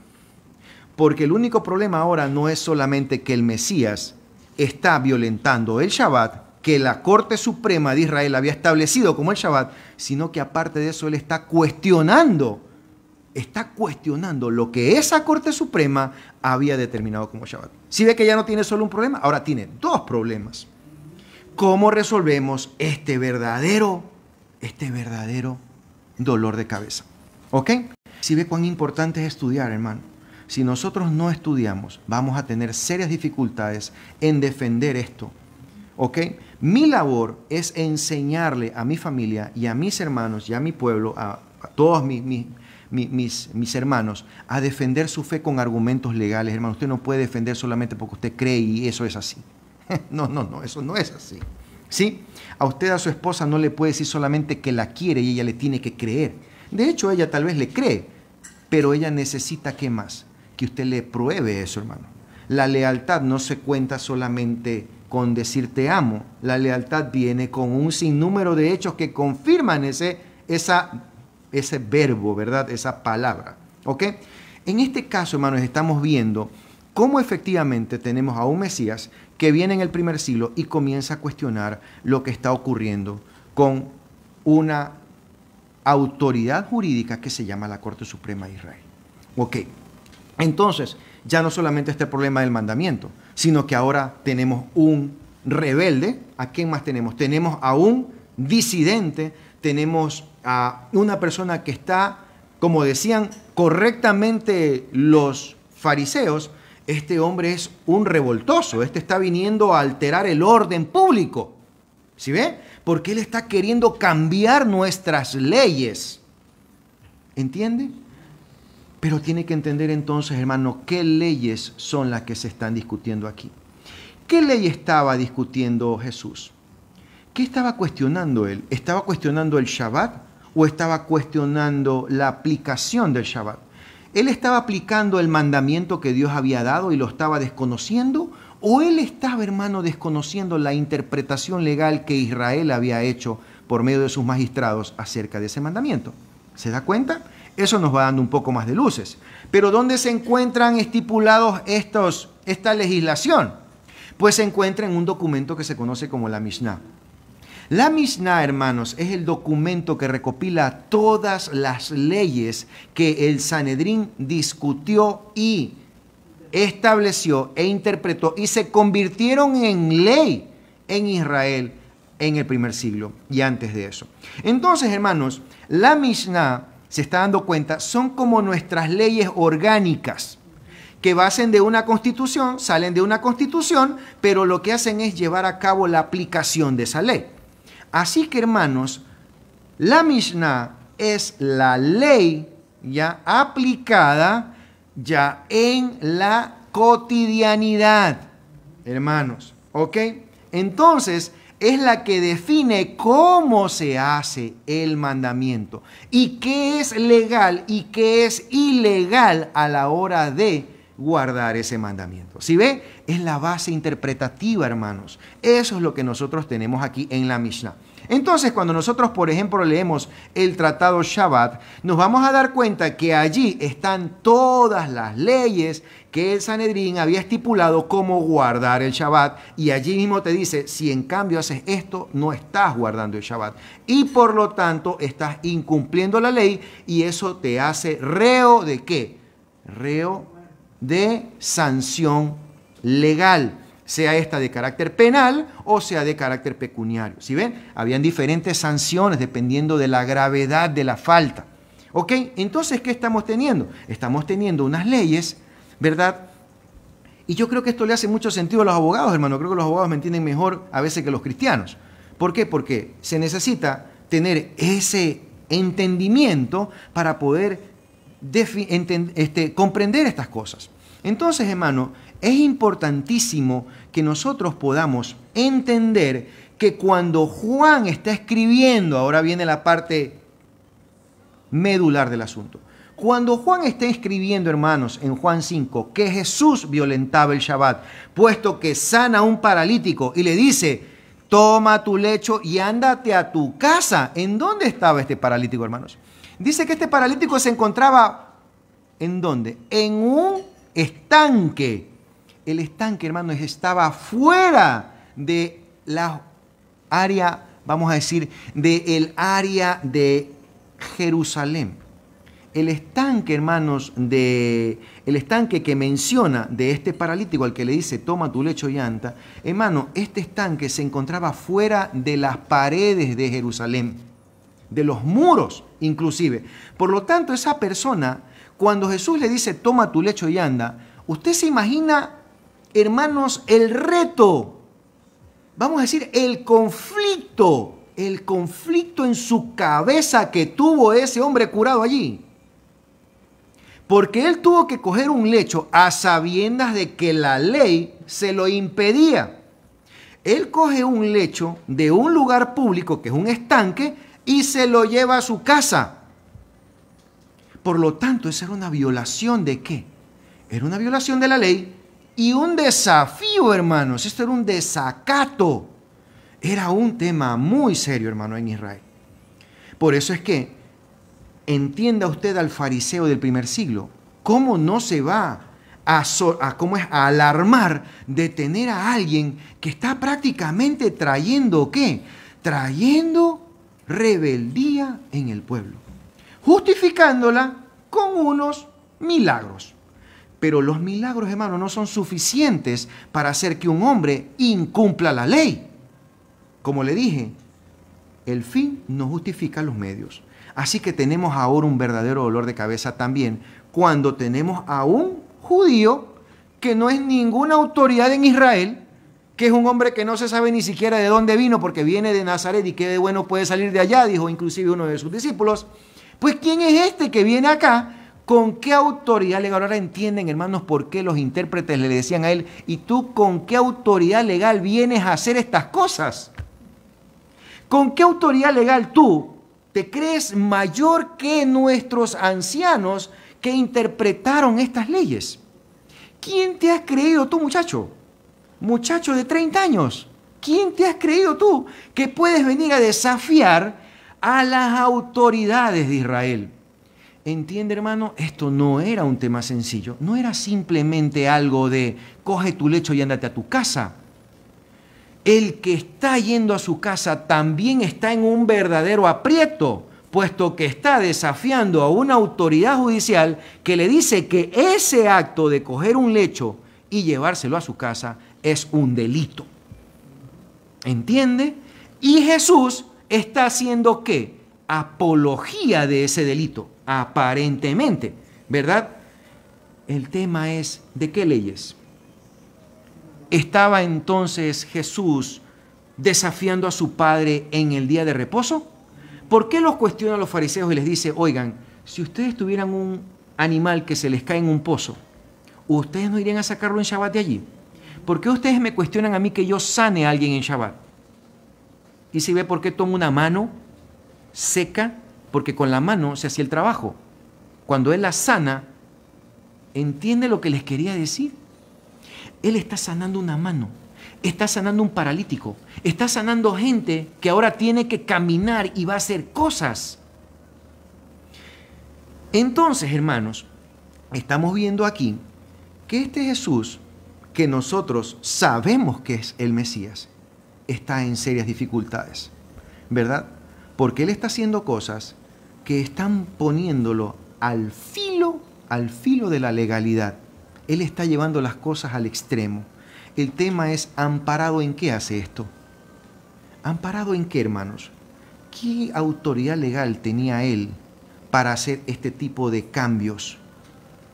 B: porque el único problema ahora no es solamente que el Mesías está violentando el Shabbat, que la Corte Suprema de Israel había establecido como el Shabbat, sino que aparte de eso él está cuestionando, está cuestionando lo que esa Corte Suprema había determinado como Shabbat. Si ve que ya no tiene solo un problema, ahora tiene dos problemas. ¿Cómo resolvemos este verdadero, este verdadero dolor de cabeza. ¿Ok? Si ve cuán importante es estudiar, hermano. Si nosotros no estudiamos, vamos a tener serias dificultades en defender esto. ¿Ok? Mi labor es enseñarle a mi familia y a mis hermanos y a mi pueblo, a, todos mis, mis, mis, mis, hermanos, a defender su fe con argumentos legales. Hermano, usted no puede defender solamente porque usted cree y eso es así. no, no, no, eso no es así. ¿Sí? A usted a su esposa no le puede decir solamente que la quiere y ella le tiene que creer. De hecho, ella tal vez le cree, pero ella necesita qué más? Que usted le pruebe eso, hermano. La lealtad no se cuenta solamente con decir te amo. La lealtad viene con un sinnúmero de hechos que confirman ese, esa, ese verbo, ¿verdad? Esa palabra. ¿Ok? En este caso, hermanos, estamos viendo cómo efectivamente tenemos a un Mesías que viene en el primer siglo y comienza a cuestionar lo que está ocurriendo con una autoridad jurídica que se llama la Corte Suprema de Israel. Ok, entonces ya no solamente este problema del mandamiento, sino que ahora tenemos un rebelde, ¿a quién más tenemos? Tenemos a un disidente, tenemos a una persona que está, como decían correctamente los fariseos, este hombre es un revoltoso, este está viniendo a alterar el orden público. ¿Sí ve? Porque él está queriendo cambiar nuestras leyes. ¿Entiende? Pero tiene que entender entonces, hermano, qué leyes son las que se están discutiendo aquí. ¿Qué ley estaba discutiendo Jesús? ¿Qué estaba cuestionando él? ¿Estaba cuestionando el Shabbat o estaba cuestionando la aplicación del Shabbat? ¿Él estaba aplicando el mandamiento que Dios había dado y lo estaba desconociendo? ¿O él estaba, hermano, desconociendo la interpretación legal que Israel había hecho por medio de sus magistrados acerca de ese mandamiento? ¿Se da cuenta? Eso nos va dando un poco más de luces. Pero ¿dónde se encuentran estipulados estos, esta legislación? Pues se encuentra en un documento que se conoce como la Mishnah. La Mishnah, hermanos, es el documento que recopila todas las leyes que el Sanedrín discutió y estableció e interpretó y se convirtieron en ley en Israel en el primer siglo y antes de eso. Entonces, hermanos, la Mishnah, se está dando cuenta, son como nuestras leyes orgánicas que basen de una constitución, salen de una constitución, pero lo que hacen es llevar a cabo la aplicación de esa ley. Así que hermanos, la Mishnah es la ley ya aplicada ya en la cotidianidad, hermanos, ¿ok? Entonces, es la que define cómo se hace el mandamiento y qué es legal y qué es ilegal a la hora de guardar ese mandamiento. Si ve, es la base interpretativa, hermanos. Eso es lo que nosotros tenemos aquí en la Mishnah. Entonces, cuando nosotros, por ejemplo, leemos el tratado Shabbat, nos vamos a dar cuenta que allí están todas las leyes que el Sanedrín había estipulado como guardar el Shabbat. Y allí mismo te dice, si en cambio haces esto, no estás guardando el Shabbat. Y por lo tanto, estás incumpliendo la ley y eso te hace reo de qué? Reo de sanción legal, sea esta de carácter penal o sea de carácter pecuniario. si ven? Habían diferentes sanciones dependiendo de la gravedad de la falta. ¿Ok? Entonces, ¿qué estamos teniendo? Estamos teniendo unas leyes, ¿verdad? Y yo creo que esto le hace mucho sentido a los abogados, hermano. Creo que los abogados me entienden mejor a veces que los cristianos. ¿Por qué? Porque se necesita tener ese entendimiento para poder este, comprender estas cosas. Entonces, hermano, es importantísimo que nosotros podamos entender que cuando Juan está escribiendo, ahora viene la parte medular del asunto. Cuando Juan está escribiendo, hermanos, en Juan 5, que Jesús violentaba el Shabbat, puesto que sana a un paralítico y le dice, toma tu lecho y ándate a tu casa. ¿En dónde estaba este paralítico, hermanos? Dice que este paralítico se encontraba en dónde? En un estanque. El estanque, hermanos, estaba fuera de la área, vamos a decir, del el área de Jerusalén. El estanque, hermanos, de el estanque que menciona de este paralítico al que le dice, toma tu lecho y anda, hermano, este estanque se encontraba fuera de las paredes de Jerusalén de los muros inclusive. Por lo tanto, esa persona, cuando Jesús le dice, toma tu lecho y anda, usted se imagina, hermanos, el reto, vamos a decir, el conflicto, el conflicto en su cabeza que tuvo ese hombre curado allí. Porque él tuvo que coger un lecho a sabiendas de que la ley se lo impedía. Él coge un lecho de un lugar público, que es un estanque, y se lo lleva a su casa. Por lo tanto, esa era una violación de qué? Era una violación de la ley y un desafío, hermanos. Esto era un desacato. Era un tema muy serio, hermano, en Israel. Por eso es que entienda usted al fariseo del primer siglo, cómo no se va a, cómo es, a alarmar de tener a alguien que está prácticamente trayendo qué? Trayendo rebeldía en el pueblo, justificándola con unos milagros. Pero los milagros, hermano, no son suficientes para hacer que un hombre incumpla la ley. Como le dije, el fin no justifica los medios. Así que tenemos ahora un verdadero dolor de cabeza también cuando tenemos a un judío que no es ninguna autoridad en Israel, que es un hombre que no se sabe ni siquiera de dónde vino, porque viene de Nazaret y qué de bueno puede salir de allá, dijo inclusive uno de sus discípulos. Pues ¿quién es este que viene acá? ¿Con qué autoridad legal? Ahora entienden, hermanos, por qué los intérpretes le decían a él, ¿y tú con qué autoridad legal vienes a hacer estas cosas? ¿Con qué autoridad legal tú te crees mayor que nuestros ancianos que interpretaron estas leyes? ¿Quién te has creído tú, muchacho? muchacho de 30 años, ¿quién te has creído tú que puedes venir a desafiar a las autoridades de Israel? Entiende, hermano, esto no era un tema sencillo, no era simplemente algo de coge tu lecho y ándate a tu casa. El que está yendo a su casa también está en un verdadero aprieto, puesto que está desafiando a una autoridad judicial que le dice que ese acto de coger un lecho y llevárselo a su casa es un delito. ¿Entiende? Y Jesús está haciendo qué? Apología de ese delito, aparentemente, ¿verdad? El tema es, ¿de qué leyes? ¿Estaba entonces Jesús desafiando a su Padre en el día de reposo? ¿Por qué los cuestiona a los fariseos y les dice, oigan, si ustedes tuvieran un animal que se les cae en un pozo, ¿ustedes no irían a sacarlo en Shabbat de allí? ¿por qué ustedes me cuestionan a mí que yo sane a alguien en Shabbat? Y si ve por qué tomo una mano seca, porque con la mano se hacía el trabajo. Cuando él la sana, entiende lo que les quería decir. Él está sanando una mano, está sanando un paralítico, está sanando gente que ahora tiene que caminar y va a hacer cosas. Entonces, hermanos, estamos viendo aquí que este Jesús que nosotros sabemos que es el Mesías está en serias dificultades, ¿verdad? Porque él está haciendo cosas que están poniéndolo al filo, al filo de la legalidad. Él está llevando las cosas al extremo. El tema es, ¿amparado en qué hace esto? ¿Amparado en qué, hermanos? ¿Qué autoridad legal tenía él para hacer este tipo de cambios?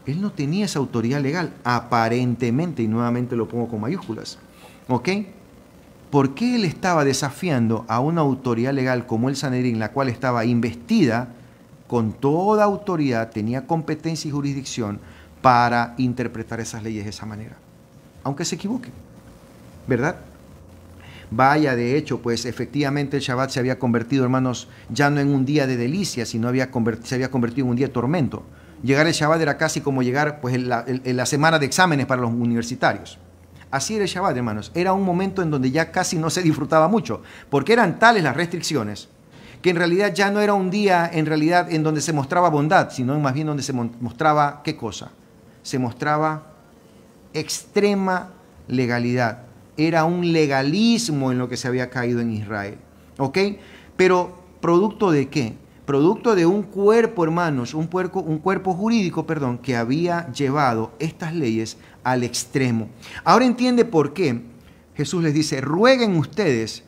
B: Él no tenía esa autoridad legal, aparentemente, y nuevamente lo pongo con mayúsculas. ¿Ok? ¿Por qué él estaba desafiando a una autoridad legal como el Sanedrín, la cual estaba investida con toda autoridad, tenía competencia y jurisdicción para interpretar esas leyes de esa manera? Aunque se equivoque, ¿verdad? Vaya, de hecho, pues efectivamente el Shabbat se había convertido, hermanos, ya no en un día de delicia, sino se había convertido en un día de tormento Llegar el Shabbat era casi como llegar pues, en, la, semana de exámenes para los universitarios. Así era el Shabbat, hermanos. Era un momento en donde ya casi no se disfrutaba mucho, porque eran tales las restricciones que en realidad ya no era un día en realidad en donde se mostraba bondad, sino más bien donde se mostraba qué cosa? Se mostraba extrema legalidad. Era un legalismo en lo que se había caído en Israel. ¿Ok? Pero producto de qué? producto de un cuerpo, hermanos, un, un cuerpo jurídico, perdón, que había llevado estas leyes al extremo. Ahora entiende por qué Jesús les dice, rueguen ustedes,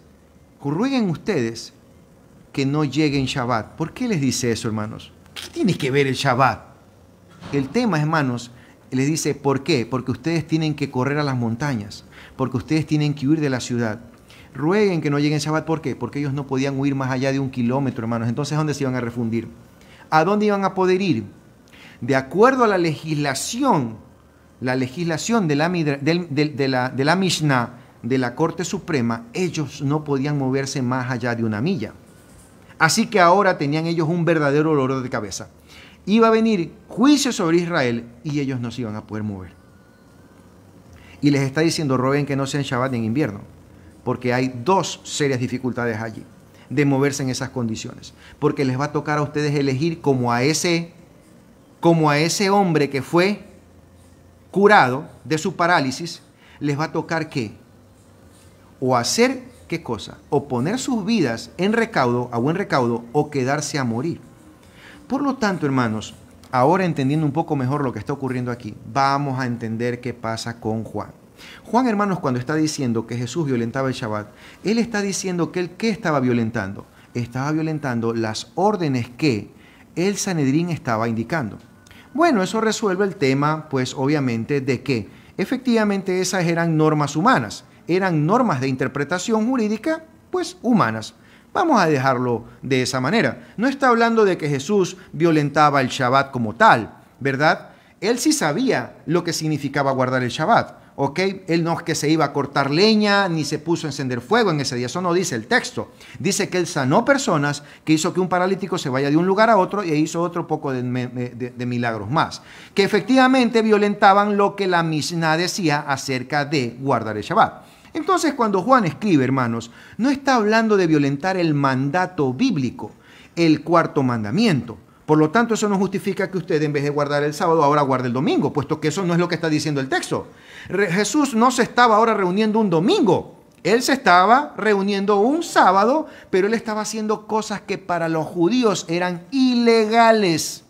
B: rueguen ustedes que no lleguen Shabbat. ¿Por qué les dice eso, hermanos? ¿Qué tiene que ver el Shabbat? El tema, hermanos, les dice, ¿por qué? Porque ustedes tienen que correr a las montañas, porque ustedes tienen que huir de la ciudad, rueguen que no lleguen Shabbat. ¿Por qué? Porque ellos no podían huir más allá de un kilómetro, hermanos. Entonces, ¿dónde se iban a refundir? ¿A dónde iban a poder ir? De acuerdo a la legislación, la legislación de la, la, Mishnah de la Corte Suprema, ellos no podían moverse más allá de una milla. Así que ahora tenían ellos un verdadero dolor de cabeza. Iba a venir juicio sobre Israel y ellos no se iban a poder mover. Y les está diciendo, roben que no sean Shabbat en invierno porque hay dos serias dificultades allí de moverse en esas condiciones, porque les va a tocar a ustedes elegir como a ese como a ese hombre que fue curado de su parálisis, les va a tocar qué? O hacer qué cosa? O poner sus vidas en recaudo, a buen recaudo, o quedarse a morir. Por lo tanto, hermanos, ahora entendiendo un poco mejor lo que está ocurriendo aquí, vamos a entender qué pasa con Juan. Juan, hermanos, cuando está diciendo que Jesús violentaba el Shabbat, él está diciendo que él qué estaba violentando. Estaba violentando las órdenes que el Sanedrín estaba indicando. Bueno, eso resuelve el tema, pues obviamente, de que efectivamente esas eran normas humanas, eran normas de interpretación jurídica, pues humanas. Vamos a dejarlo de esa manera. No está hablando de que Jesús violentaba el Shabbat como tal, ¿verdad? Él sí sabía lo que significaba guardar el Shabbat él no es que se iba a cortar leña, ni se puso a encender fuego en ese día, eso no dice el texto. Dice que él sanó personas, que hizo que un paralítico se vaya de un lugar a otro y hizo otro poco de, milagros más. Que efectivamente violentaban lo que la misna decía acerca de guardar el Shabbat. Entonces cuando Juan escribe, hermanos, no está hablando de violentar el mandato bíblico, el cuarto mandamiento. Por lo tanto, eso no justifica que usted en vez de guardar el sábado, ahora guarde el domingo, puesto que eso no es lo que está diciendo el texto. Jesús no se estaba ahora reuniendo un domingo, él se estaba reuniendo un sábado, pero él estaba haciendo cosas que para los judíos eran ilegales.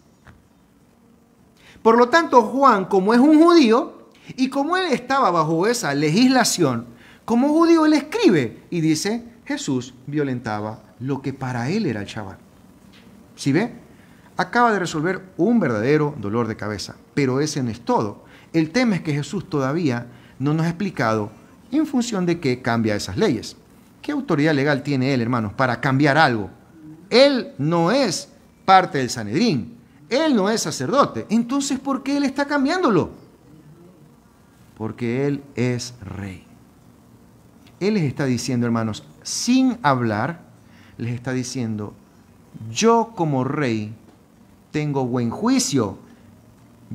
B: Por lo tanto, Juan, como es un judío, y como él estaba bajo esa legislación, como judío él escribe y dice, Jesús violentaba lo que para él era el chaval. ¿Sí ve? acaba de resolver un verdadero dolor de cabeza. Pero ese no es todo. El tema es que Jesús todavía no nos ha explicado en función de qué cambia esas leyes. ¿Qué autoridad legal tiene él, hermanos, para cambiar algo? Él no es parte del Sanedrín, él no es sacerdote. Entonces, ¿por qué él está cambiándolo? Porque él es rey. Él les está diciendo, hermanos, sin hablar, les está diciendo, yo como rey tengo buen juicio.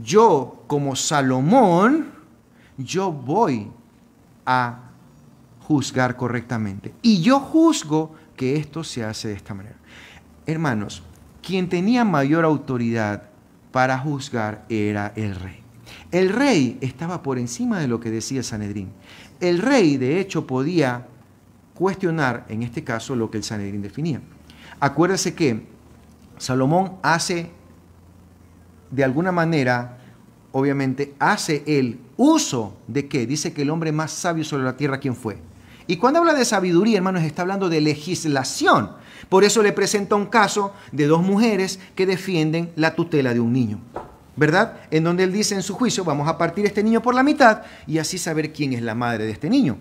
B: Yo, como Salomón, yo voy a juzgar correctamente. Y yo juzgo que esto se hace de esta manera. Hermanos, quien tenía mayor autoridad para juzgar era el rey. El rey estaba por encima de lo que decía Sanedrín. El rey, de hecho, podía cuestionar, en este caso, lo que el Sanedrín definía. Acuérdese que Salomón hace de alguna manera, obviamente, hace el uso de qué? Dice que el hombre más sabio sobre la tierra, ¿quién fue? Y cuando habla de sabiduría, hermanos, está hablando de legislación. Por eso le presenta un caso de dos mujeres que defienden la tutela de un niño. ¿Verdad? En donde él dice en su juicio, vamos a partir este niño por la mitad y así saber quién es la madre de este niño.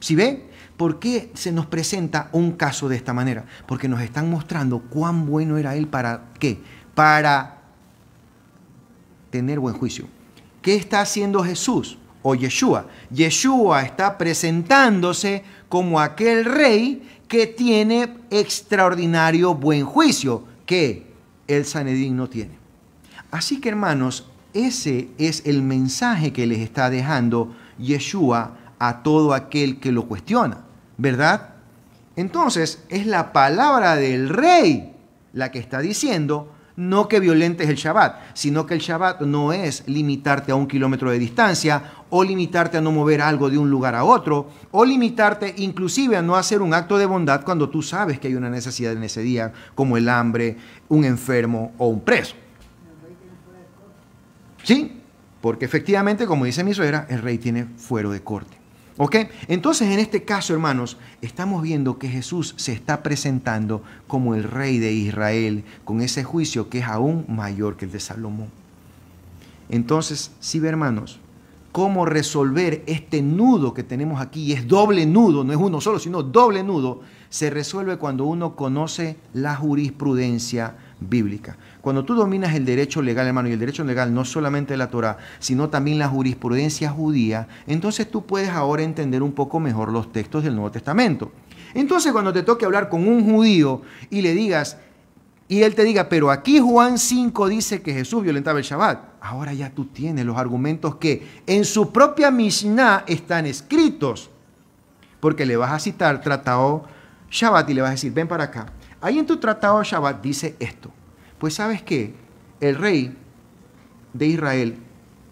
B: ¿Sí ve? ¿Por qué se nos presenta un caso de esta manera? Porque nos están mostrando cuán bueno era él para qué? Para tener buen juicio. ¿Qué está haciendo Jesús o Yeshua? Yeshua está presentándose como aquel rey que tiene extraordinario buen juicio que el Sanedín no tiene. Así que hermanos, ese es el mensaje que les está dejando Yeshua a todo aquel que lo cuestiona, ¿verdad? Entonces es la palabra del rey la que está diciendo, no que violentes el Shabbat, sino que el Shabbat no es limitarte a un kilómetro de distancia o limitarte a no mover algo de un lugar a otro o limitarte inclusive a no hacer un acto de bondad cuando tú sabes que hay una necesidad en ese día, como el hambre, un enfermo o un preso. ¿Sí? Porque efectivamente, como dice mi suegra, el rey tiene fuero de corte. Entonces, en este caso, hermanos, estamos viendo que Jesús se está presentando como el rey de Israel, con ese juicio que es aún mayor que el de Salomón. Entonces, sí, hermanos, cómo resolver este nudo que tenemos aquí, y es doble nudo, no es uno solo, sino doble nudo, se resuelve cuando uno conoce la jurisprudencia bíblica. Cuando tú dominas el derecho legal, hermano, y el derecho legal no solamente la Torah, sino también la jurisprudencia judía, entonces tú puedes ahora entender un poco mejor los textos del Nuevo Testamento. Entonces cuando te toque hablar con un judío y le digas, y él te diga, pero aquí Juan 5 dice que Jesús violentaba el Shabbat. Ahora ya tú tienes los argumentos que en su propia Mishnah están escritos. Porque le vas a citar tratado Shabbat y le vas a decir, ven para acá. Ahí en tu tratado Shabbat dice esto. Pues sabes qué, el rey de Israel,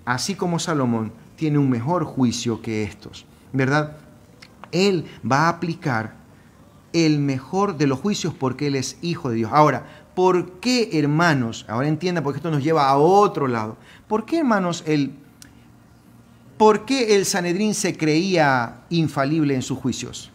B: así como Salomón, tiene un mejor juicio que estos, ¿verdad? Él va a aplicar el mejor de los juicios porque Él es hijo de Dios. Ahora, ¿por qué, hermanos? Ahora entienda porque esto nos lleva a otro lado. ¿Por qué, hermanos, el, ¿por qué el Sanedrín se creía infalible en sus juicios?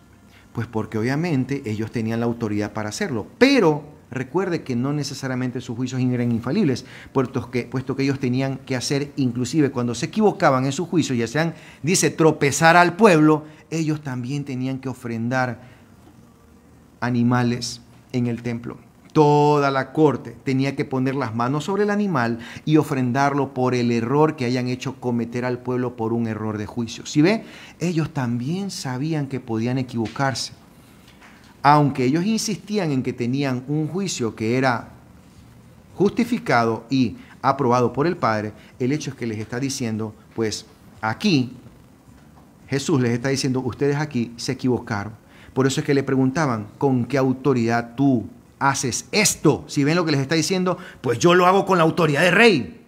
B: Pues porque obviamente ellos tenían la autoridad para hacerlo. Pero Recuerde que no necesariamente sus juicios eran infalibles, puesto que, puesto que ellos tenían que hacer, inclusive cuando se equivocaban en su juicio, ya sean, dice, tropezar al pueblo, ellos también tenían que ofrendar animales en el templo. Toda la corte tenía que poner las manos sobre el animal y ofrendarlo por el error que hayan hecho cometer al pueblo por un error de juicio. Si ve, ellos también sabían que podían equivocarse aunque ellos insistían en que tenían un juicio que era justificado y aprobado por el Padre, el hecho es que les está diciendo, pues aquí, Jesús les está diciendo, ustedes aquí se equivocaron. Por eso es que le preguntaban, ¿con qué autoridad tú haces esto? Si ven lo que les está diciendo, pues yo lo hago con la autoridad de rey.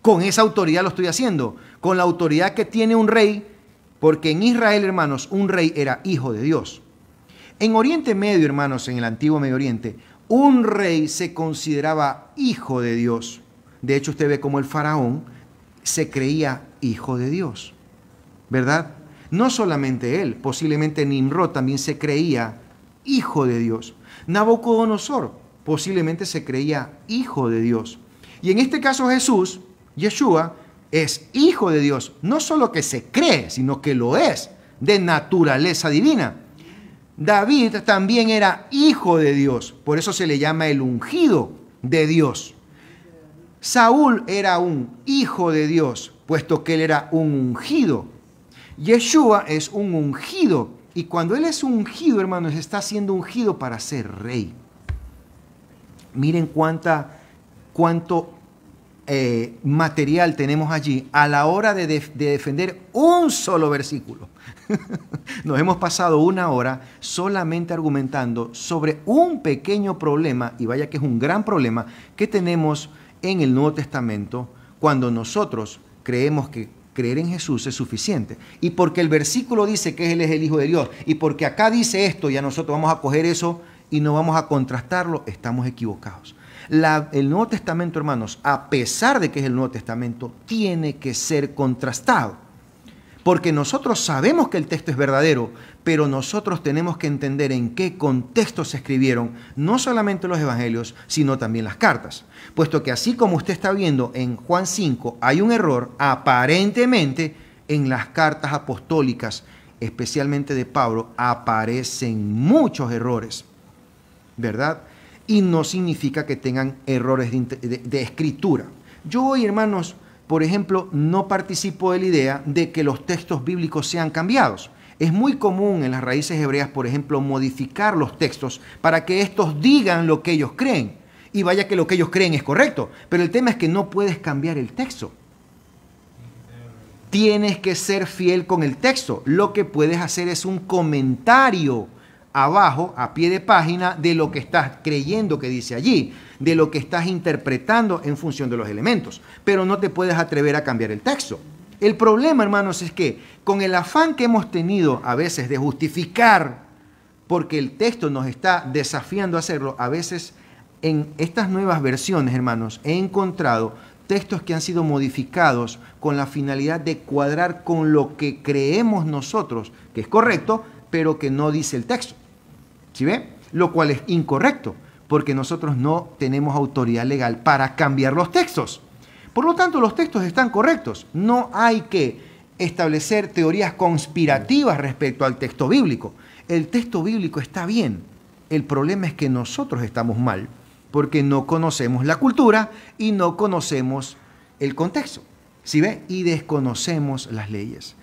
B: Con esa autoridad lo estoy haciendo, con la autoridad que tiene un rey, porque en Israel, hermanos, un rey era hijo de Dios. En Oriente Medio, hermanos, en el antiguo Medio Oriente, un rey se consideraba hijo de Dios. De hecho, usted ve como el faraón se creía hijo de Dios, ¿verdad? No solamente él, posiblemente Nimrod también se creía hijo de Dios. Nabucodonosor posiblemente se creía hijo de Dios. Y en este caso Jesús, Yeshua, es hijo de Dios. No solo que se cree, sino que lo es, de naturaleza divina. David también era hijo de Dios, por eso se le llama el ungido de Dios. Saúl era un hijo de Dios, puesto que él era un ungido. Yeshua es un ungido, y cuando él es ungido, hermanos, está siendo ungido para ser rey. Miren cuánta, cuánto eh, material tenemos allí a la hora de, de defender un solo versículo. Nos hemos pasado una hora solamente argumentando sobre un pequeño problema, y vaya que es un gran problema, que tenemos en el Nuevo Testamento cuando nosotros creemos que creer en Jesús es suficiente. Y porque el versículo dice que Él es el Hijo de Dios, y porque acá dice esto y a nosotros vamos a coger eso y no vamos a contrastarlo, estamos equivocados el Nuevo Testamento, hermanos, a pesar de que es el Nuevo Testamento, tiene que ser contrastado. Porque nosotros sabemos que el texto es verdadero, pero nosotros tenemos que entender en qué contexto se escribieron no solamente los evangelios, sino también las cartas. Puesto que así como usted está viendo en Juan 5 hay un error aparentemente en las cartas apostólicas, especialmente de Pablo, aparecen muchos errores, ¿verdad? y no significa que tengan errores de, escritura. Yo hoy, hermanos, por ejemplo, no participo de la idea de que los textos bíblicos sean cambiados. Es muy común en las raíces hebreas, por ejemplo, modificar los textos para que estos digan lo que ellos creen. Y vaya que lo que ellos creen es correcto. Pero el tema es que no puedes cambiar el texto. Tienes que ser fiel con el texto. Lo que puedes hacer es un comentario abajo, a pie de página, de lo que estás creyendo que dice allí, de lo que estás interpretando en función de los elementos. Pero no te puedes atrever a cambiar el texto. El problema, hermanos, es que con el afán que hemos tenido a veces de justificar, porque el texto nos está desafiando a hacerlo, a veces en estas nuevas versiones, hermanos, he encontrado textos que han sido modificados con la finalidad de cuadrar con lo que creemos nosotros que es correcto, pero que no dice el texto. ¿Sí ve? Lo cual es incorrecto, porque nosotros no tenemos autoridad legal para cambiar los textos. Por lo tanto, los textos están correctos. No hay que establecer teorías conspirativas respecto al texto bíblico. El texto bíblico está bien. El problema es que nosotros estamos mal, porque no conocemos la cultura y no conocemos el contexto. ¿Sí ve? Y desconocemos las leyes.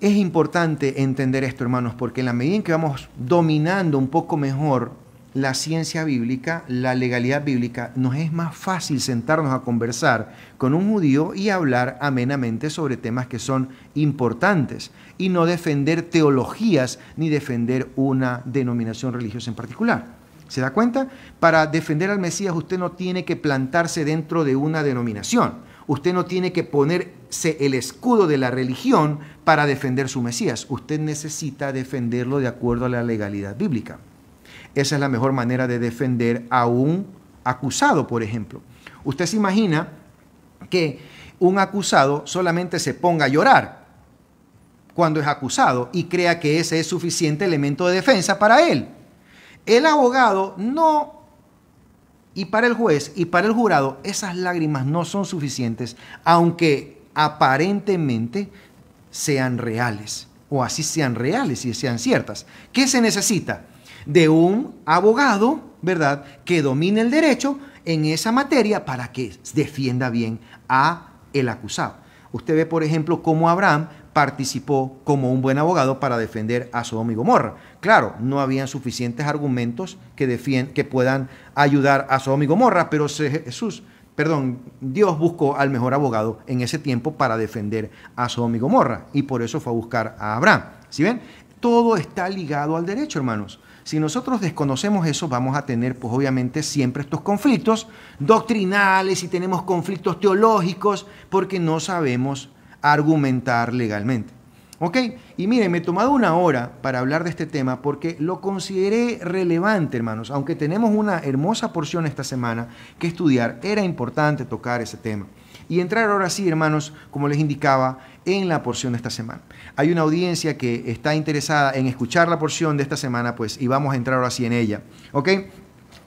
B: Es importante entender esto, hermanos, porque en la medida en que vamos dominando un poco mejor la ciencia bíblica, la legalidad bíblica, nos es más fácil sentarnos a conversar con un judío y hablar amenamente sobre temas que son importantes y no defender teologías ni defender una denominación religiosa en particular. ¿Se da cuenta? Para defender al Mesías usted no tiene que plantarse dentro de una denominación Usted no tiene que ponerse el escudo de la religión para defender su Mesías. Usted necesita defenderlo de acuerdo a la legalidad bíblica. Esa es la mejor manera de defender a un acusado, por ejemplo. Usted se imagina que un acusado solamente se ponga a llorar cuando es acusado y crea que ese es suficiente elemento de defensa para él. El abogado no y para el juez y para el jurado esas lágrimas no son suficientes, aunque aparentemente sean reales, o así sean reales y sean ciertas. ¿Qué se necesita? De un abogado, ¿verdad?, que domine el derecho en esa materia para que defienda bien a el acusado. Usted ve, por ejemplo, cómo Abraham participó como un buen abogado para defender a Sodoma y Gomorra. Claro, no habían suficientes argumentos que, puedan ayudar a Sodoma y Gomorra, pero Jesús, perdón, Dios buscó al mejor abogado en ese tiempo para defender a Sodoma y Gomorra, y por eso fue a buscar a Abraham. ¿Sí ven? Todo está ligado al derecho, hermanos. Si nosotros desconocemos eso, vamos a tener, pues obviamente, siempre estos conflictos doctrinales y tenemos conflictos teológicos porque no sabemos argumentar legalmente. ¿Ok? Y miren, me he tomado una hora para hablar de este tema porque lo consideré relevante, hermanos. Aunque tenemos una hermosa porción esta semana que estudiar, era importante tocar ese tema. Y entrar ahora sí, hermanos, como les indicaba, en la porción de esta semana. Hay una audiencia que está interesada en escuchar la porción de esta semana, pues, y vamos a entrar ahora sí en ella. ¿Ok?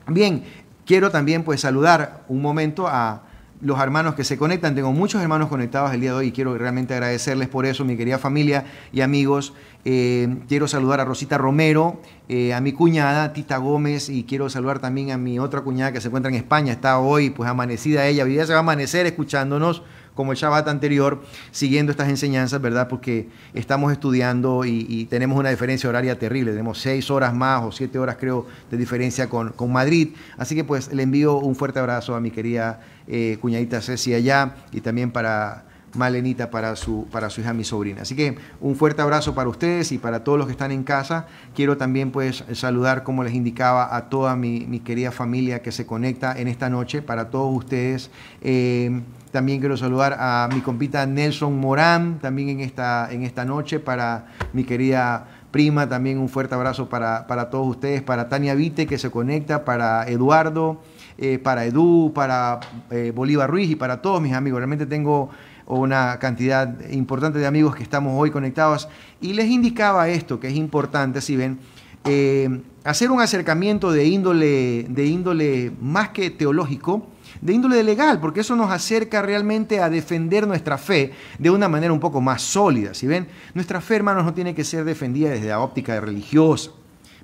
B: Bien, quiero también, pues, saludar un momento a los hermanos que se conectan. Tengo muchos hermanos conectados el día de hoy y quiero realmente agradecerles por eso, mi querida familia y amigos. Eh, quiero saludar a Rosita Romero, eh, a mi cuñada Tita Gómez y quiero saludar también a mi otra cuñada que se encuentra en España. Está hoy, pues amanecida ella. Hoy se va a amanecer escuchándonos como el Shabbat anterior, siguiendo estas enseñanzas, ¿verdad? Porque estamos estudiando y, tenemos una diferencia horaria terrible. Tenemos seis horas más o siete horas, creo, de diferencia con, Madrid. Así que, pues, le envío un fuerte abrazo a mi querida eh, cuñadita Ceci allá y también para Malenita para su, para su hija, mi sobrina. Así que un fuerte abrazo para ustedes y para todos los que están en casa. Quiero también pues saludar, como les indicaba, a toda mi, querida familia que se conecta en esta noche. Para todos ustedes, eh, también quiero saludar a mi compita Nelson Morán, también en esta, en esta noche, para mi querida prima, también un fuerte abrazo para, todos ustedes, para Tania Vite que se conecta, para Eduardo, eh, para Edu, para eh, Bolívar Ruiz y para todos mis amigos. Realmente tengo una cantidad importante de amigos que estamos hoy conectados. Y les indicaba esto, que es importante, si ven, eh, hacer un acercamiento de índole, de índole más que teológico, de índole legal, porque eso nos acerca realmente a defender nuestra fe de una manera un poco más sólida. Si ven, nuestra fe, hermanos, no tiene que ser defendida desde la óptica de religiosa.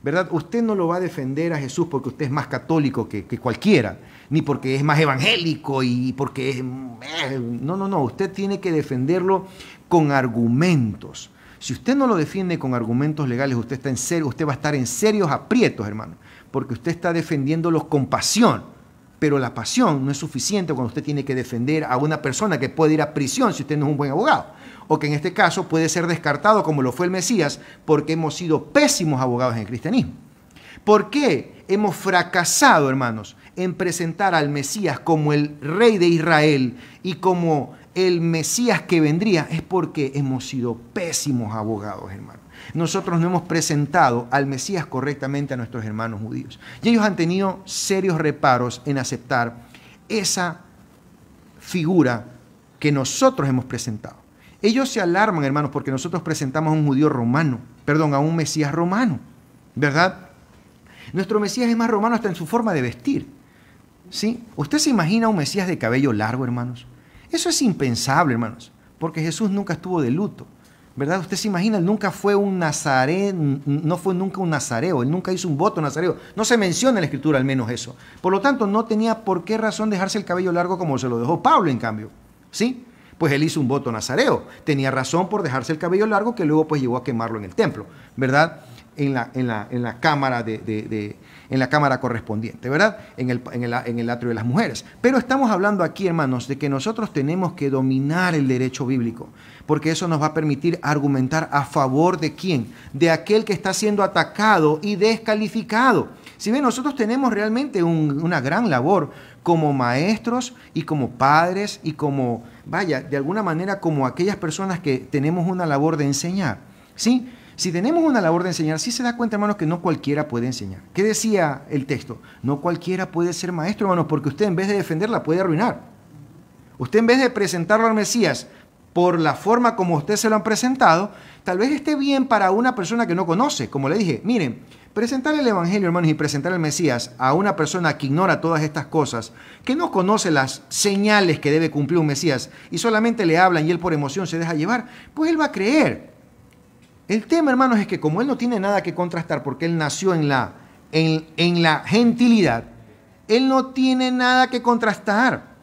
B: ¿Verdad? Usted no lo va a defender a Jesús porque usted es más católico que, cualquiera, ni porque es más evangélico y porque es... Eh, no, no, no, usted tiene que defenderlo con argumentos. Si usted no lo defiende con argumentos legales, usted, está en serio, usted va a estar en serios aprietos, hermano, porque usted está defendiéndolos con pasión pero la pasión no es suficiente cuando usted tiene que defender a una persona que puede ir a prisión si usted no es un buen abogado, o que en este caso puede ser descartado como lo fue el Mesías porque hemos sido pésimos abogados en el cristianismo. ¿Por qué hemos fracasado, hermanos, en presentar al Mesías como el rey de Israel y como el Mesías que vendría? Es porque hemos sido pésimos abogados, hermanos nosotros no hemos presentado al Mesías correctamente a nuestros hermanos judíos. Y ellos han tenido serios reparos en aceptar esa figura que nosotros hemos presentado. Ellos se alarman, hermanos, porque nosotros presentamos a un judío romano, perdón, a un Mesías romano, ¿verdad? Nuestro Mesías es más romano hasta en su forma de vestir. ¿Sí? ¿Usted se imagina un Mesías de cabello largo, hermanos? Eso es impensable, hermanos, porque Jesús nunca estuvo de luto. ¿verdad? Usted se imagina, él nunca fue un nazareo, no fue nunca un nazareo, él nunca hizo un voto nazareo. No se menciona en la escritura al menos eso. Por lo tanto, no tenía por qué razón dejarse el cabello largo como se lo dejó Pablo, en cambio. ¿Sí? Pues él hizo un voto nazareo. Tenía razón por dejarse el cabello largo que luego pues llevó a quemarlo en el templo, ¿verdad? en la, cámara de, en la cámara correspondiente, ¿verdad? En el, atrio de las mujeres. Pero estamos hablando aquí, hermanos, de que nosotros tenemos que dominar el derecho bíblico, porque eso nos va a permitir argumentar a favor de quién, de aquel que está siendo atacado y descalificado. Si bien nosotros tenemos realmente una gran labor como maestros y como padres y como, vaya, de alguna manera como aquellas personas que tenemos una labor de enseñar, ¿sí? Si tenemos una labor de enseñar, si se da cuenta, hermanos, que no cualquiera puede enseñar. ¿Qué decía el texto? No cualquiera puede ser maestro, hermanos, porque usted en vez de defenderla puede arruinar. Usted en vez de presentarlo al Mesías por la forma como usted se lo ha presentado, tal vez esté bien para una persona que no conoce. Como le dije, miren, presentar el Evangelio, hermanos, y presentar al Mesías a una persona que ignora todas estas cosas, que no conoce las señales que debe cumplir un Mesías, y solamente le hablan y él por emoción se deja llevar, pues él va a creer. El tema, hermanos, es que como él no tiene nada que contrastar porque él nació en la, en, la gentilidad, él no tiene nada que contrastar.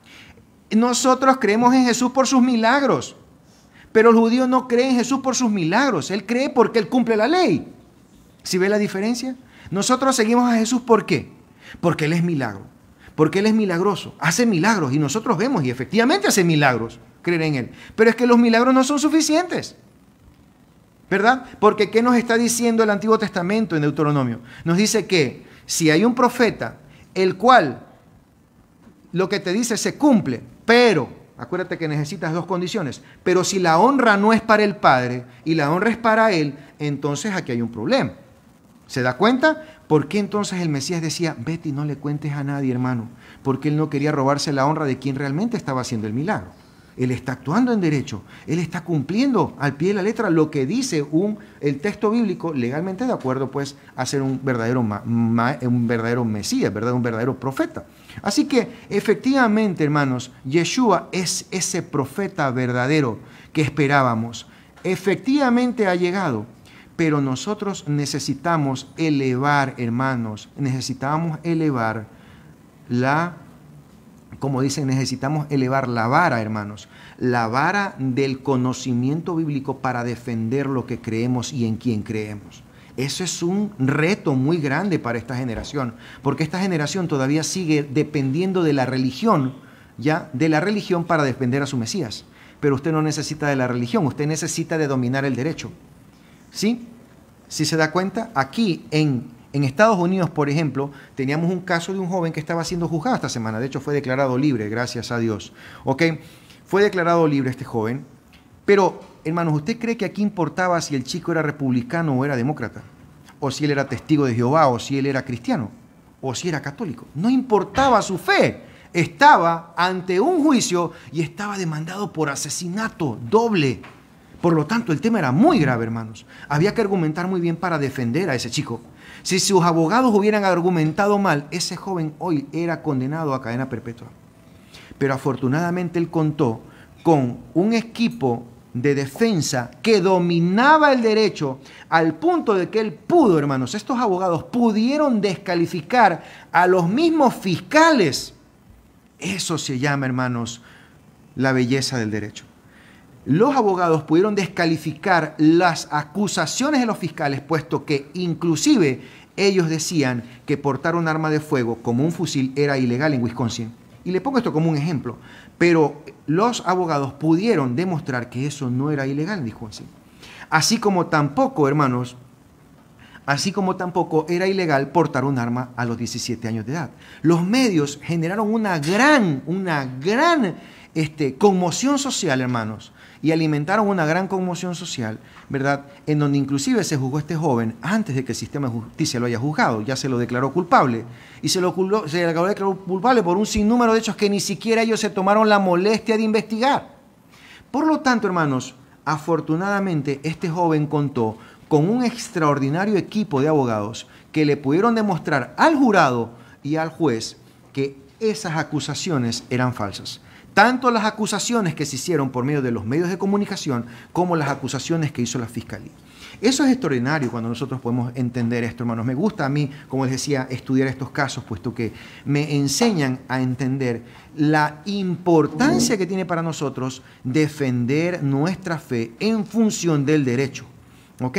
B: Nosotros creemos en Jesús por sus milagros, pero el judío no cree en Jesús por sus milagros, él cree porque él cumple la ley. ¿Si ¿Sí ve la diferencia? Nosotros seguimos a Jesús ¿por qué? Porque él es milagro, porque él es milagroso, hace milagros y nosotros vemos y efectivamente hace milagros, creer en él. Pero es que los milagros no son suficientes. ¿Verdad? Porque ¿qué nos está diciendo el Antiguo Testamento en Deuteronomio? Nos dice que si hay un profeta, el cual lo que te dice se cumple, pero, acuérdate que necesitas dos condiciones, pero si la honra no es para el Padre y la honra es para Él, entonces aquí hay un problema. ¿Se da cuenta? ¿Por qué entonces el Mesías decía, y no le cuentes a nadie, hermano? Porque él no quería robarse la honra de quien realmente estaba haciendo el milagro. Él está actuando en derecho, Él está cumpliendo al pie de la letra lo que dice un, el texto bíblico legalmente de acuerdo pues a ser un verdadero, un verdadero Mesías, ¿verdad? un verdadero profeta. Así que efectivamente, hermanos, Yeshua es ese profeta verdadero que esperábamos. Efectivamente ha llegado, pero nosotros necesitamos elevar, hermanos, necesitamos elevar la como dicen, necesitamos elevar la vara, hermanos, la vara del conocimiento bíblico para defender lo que creemos y en quien creemos. Eso es un reto muy grande para esta generación, porque esta generación todavía sigue dependiendo de la religión, ya, de la religión para defender a su Mesías. Pero usted no necesita de la religión, usted necesita de dominar el derecho. ¿Sí? Si se da cuenta, aquí en en Estados Unidos, por ejemplo, teníamos un caso de un joven que estaba siendo juzgado esta semana, de hecho fue declarado libre, gracias a Dios. ¿Ok? Fue declarado libre este joven, pero, hermanos, ¿usted cree que aquí importaba si el chico era republicano o era demócrata? ¿O si él era testigo de Jehová, o si él era cristiano, o si era católico? No importaba su fe. Estaba ante un juicio y estaba demandado por asesinato doble. Por lo tanto, el tema era muy grave, hermanos. Había que argumentar muy bien para defender a ese chico. Si sus abogados hubieran argumentado mal, ese joven hoy era condenado a cadena perpetua. Pero afortunadamente él contó con un equipo de defensa que dominaba el derecho al punto de que él pudo, hermanos, estos abogados pudieron descalificar a los mismos fiscales. Eso se llama, hermanos, la belleza del derecho los abogados pudieron descalificar las acusaciones de los fiscales, puesto que inclusive ellos decían que portar un arma de fuego como un fusil era ilegal en Wisconsin. Y le pongo esto como un ejemplo, pero los abogados pudieron demostrar que eso no era ilegal en Wisconsin. Así como tampoco, hermanos, así como tampoco era ilegal portar un arma a los 17 años de edad. Los medios generaron una gran, una gran este, conmoción social, hermanos, y alimentaron una gran conmoción social, ¿verdad? En donde inclusive se juzgó este joven antes de que el sistema de justicia lo haya juzgado, ya se lo declaró culpable. Y se lo, se lo declaró culpable por un sinnúmero de hechos que ni siquiera ellos se tomaron la molestia de investigar. Por lo tanto, hermanos, afortunadamente este joven contó con un extraordinario equipo de abogados que le pudieron demostrar al jurado y al juez que esas acusaciones eran falsas tanto las acusaciones que se hicieron por medio de los medios de comunicación como las acusaciones que hizo la fiscalía. Eso es extraordinario cuando nosotros podemos entender esto, hermanos. Me gusta a mí, como les decía, estudiar estos casos, puesto que me enseñan a entender la importancia que tiene para nosotros defender nuestra fe en función del derecho. ¿Ok?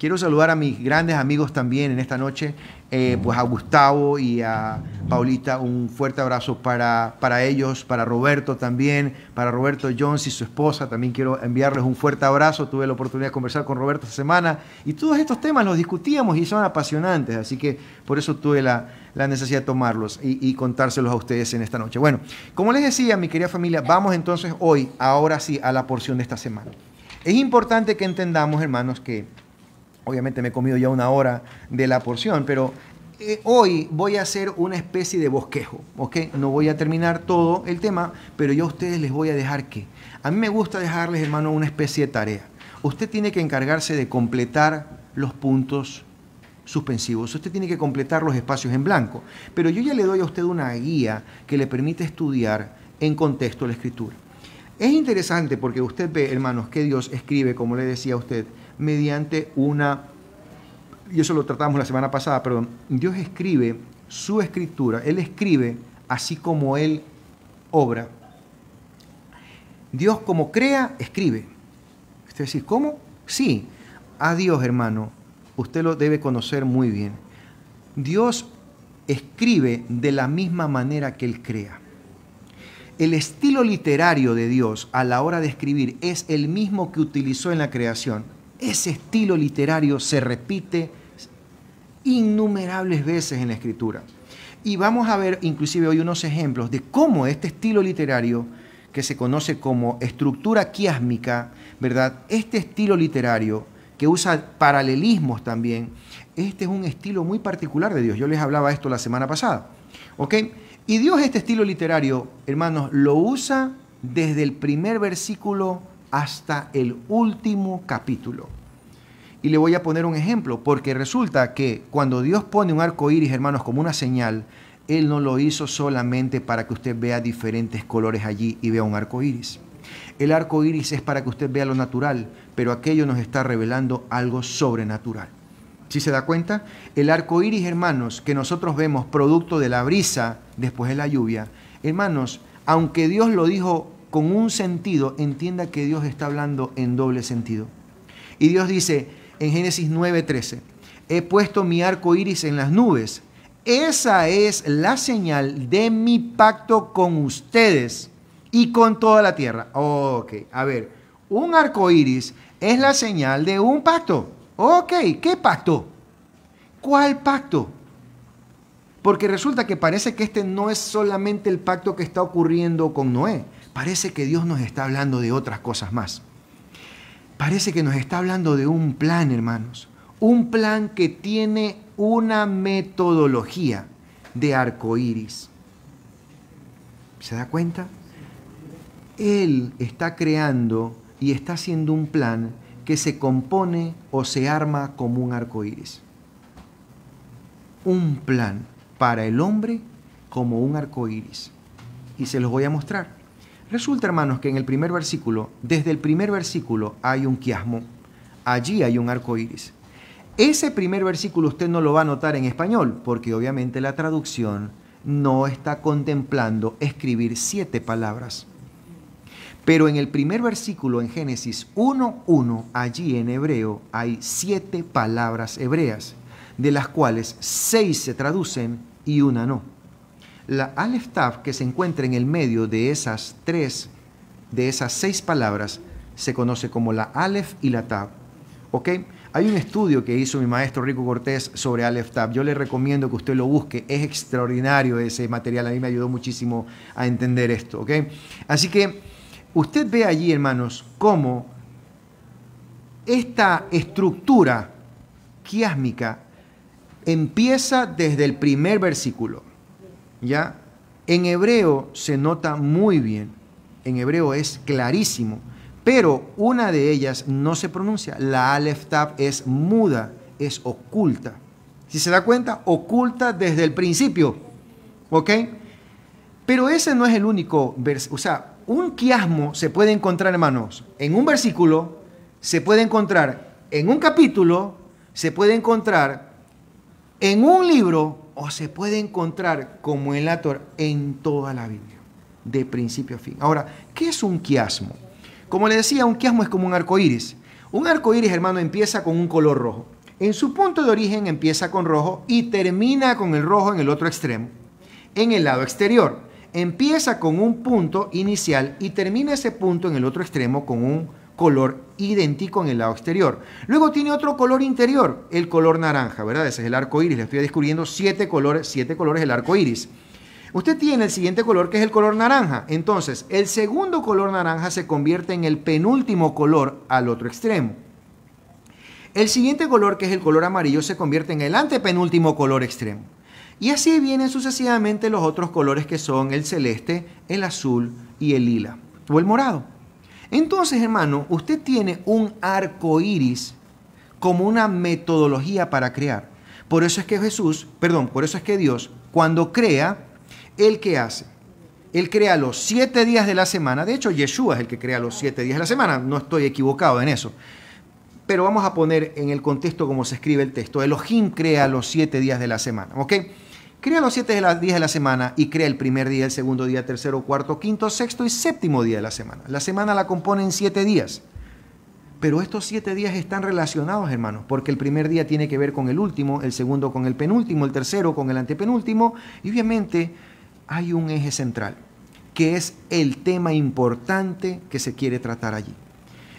B: Quiero saludar a mis grandes amigos también en esta noche, eh, pues a Gustavo y a Paulita, un fuerte abrazo para, para ellos, para Roberto también, para Roberto Jones y su esposa, también quiero enviarles un fuerte abrazo, tuve la oportunidad de conversar con Roberto esta semana y todos estos temas los discutíamos y son apasionantes, así que por eso tuve la, necesidad de tomarlos y contárselos a ustedes en esta noche. Bueno, como les decía, mi querida familia, vamos entonces hoy, ahora sí, a la porción de esta semana. Es importante que entendamos, hermanos, que obviamente me he comido ya una hora de la porción, pero eh, hoy voy a hacer una especie de bosquejo, ¿ok? No voy a terminar todo el tema, pero yo a ustedes les voy a dejar que. A mí me gusta dejarles, hermano, una especie de tarea. Usted tiene que encargarse de completar los puntos suspensivos. Usted tiene que completar los espacios en blanco. Pero yo ya le doy a usted una guía que le permite estudiar en contexto la escritura. Es interesante porque usted ve, hermanos, que Dios escribe, como le decía a usted, mediante una, y eso lo tratamos la semana pasada, perdón, Dios escribe su escritura, Él escribe así como Él obra. Dios como crea, escribe. Usted decir, ¿cómo? Sí, a Dios, hermano, usted lo debe conocer muy bien. Dios escribe de la misma manera que Él crea. El estilo literario de Dios a la hora de escribir es el mismo que utilizó en la creación. Ese estilo literario se repite innumerables veces en la escritura. Y vamos a ver inclusive hoy unos ejemplos de cómo este estilo literario, que se conoce como estructura quiásmica, ¿verdad? Este estilo literario, que usa paralelismos también, este es un estilo muy particular de Dios. Yo les hablaba esto la semana pasada. ¿Ok? Y Dios este estilo literario, hermanos, lo usa desde el primer versículo hasta el último capítulo. Y le voy a poner un ejemplo, porque resulta que cuando Dios pone un arco iris, hermanos, como una señal, Él no lo hizo solamente para que usted vea diferentes colores allí y vea un arco iris. El arco iris es para que usted vea lo natural, pero aquello nos está revelando algo sobrenatural. ¿Sí se da cuenta? El arco iris, hermanos, que nosotros vemos producto de la brisa después de la lluvia, hermanos, aunque Dios lo dijo con un sentido entienda que Dios está hablando en doble sentido. Y Dios dice en Génesis 9:13, he puesto mi arco iris en las nubes. Esa es la señal de mi pacto con ustedes y con toda la tierra. Ok, a ver, un arco iris es la señal de un pacto. Ok, ¿qué pacto? ¿Cuál pacto? Porque resulta que parece que este no es solamente el pacto que está ocurriendo con Noé parece que Dios nos está hablando de otras cosas más. Parece que nos está hablando de un plan, hermanos. Un plan que tiene una metodología de arco iris. ¿Se da cuenta? Él está creando y está haciendo un plan que se compone o se arma como un arco iris. Un plan para el hombre como un arco iris. Y se los voy a mostrar. Resulta, hermanos, que en el primer versículo, desde el primer versículo hay un quiasmo, allí hay un arco iris. Ese primer versículo usted no lo va a notar en español, porque obviamente la traducción no está contemplando escribir siete palabras. Pero en el primer versículo en Génesis 1.1, allí en hebreo, hay siete palabras hebreas, de las cuales seis se traducen y una no. La Alef-Tav que se encuentra en el medio de esas tres, de esas seis palabras, se conoce como la Alef y la Tab. ¿Ok? Hay un estudio que hizo mi maestro Rico Cortés sobre Aleph Tab. Yo le recomiendo que usted lo busque. Es extraordinario ese material. A mí me ayudó muchísimo a entender esto. ¿ok? Así que usted ve allí, hermanos, cómo esta estructura quiásmica empieza desde el primer versículo. ¿ya? En hebreo se nota muy bien, en hebreo es clarísimo, pero una de ellas no se pronuncia, la alef Tab es muda, es oculta. Si se da cuenta, oculta desde el principio, ¿ok? Pero ese no es el único versículo, o sea, un quiasmo se puede encontrar, hermanos, en un versículo, se puede encontrar en un capítulo, se puede encontrar en un libro o se puede encontrar como el ator en toda la Biblia, de principio a fin. Ahora, ¿qué es un quiasmo? Como le decía, un quiasmo es como un arco iris. Un arco iris, hermano, empieza con un color rojo. En su punto de origen empieza con rojo y termina con el rojo en el otro extremo, en el lado exterior. Empieza con un punto inicial y termina ese punto en el otro extremo con un color idéntico en el lado exterior. Luego tiene otro color interior, el color naranja, ¿verdad? Ese es el arco iris. Le estoy descubriendo siete colores, siete colores del arco iris. Usted tiene el siguiente color que es el color naranja. Entonces, el segundo color naranja se convierte en el penúltimo color al otro extremo. El siguiente color, que es el color amarillo, se convierte en el antepenúltimo color extremo. Y así vienen sucesivamente los otros colores que son el celeste, el azul y el lila, o el morado. Entonces, hermano, usted tiene un arco iris como una metodología para crear. Por eso es que Jesús, perdón, por eso es que Dios, cuando crea, ¿él qué hace? Él crea los siete días de la semana. De hecho, Yeshua es el que crea los siete días de la semana. No estoy equivocado en eso. Pero vamos a poner en el contexto como se escribe el texto. Elohim crea los siete días de la semana. ¿Ok? Crea los siete días de la semana y crea el primer día, el segundo día, tercero, cuarto, quinto, sexto y séptimo día de la semana. La semana la componen siete días. Pero estos siete días están relacionados, hermanos, porque el primer día tiene que ver con el último, el segundo con el penúltimo, el tercero con el antepenúltimo, y obviamente hay un eje central, que es el tema importante que se quiere tratar allí.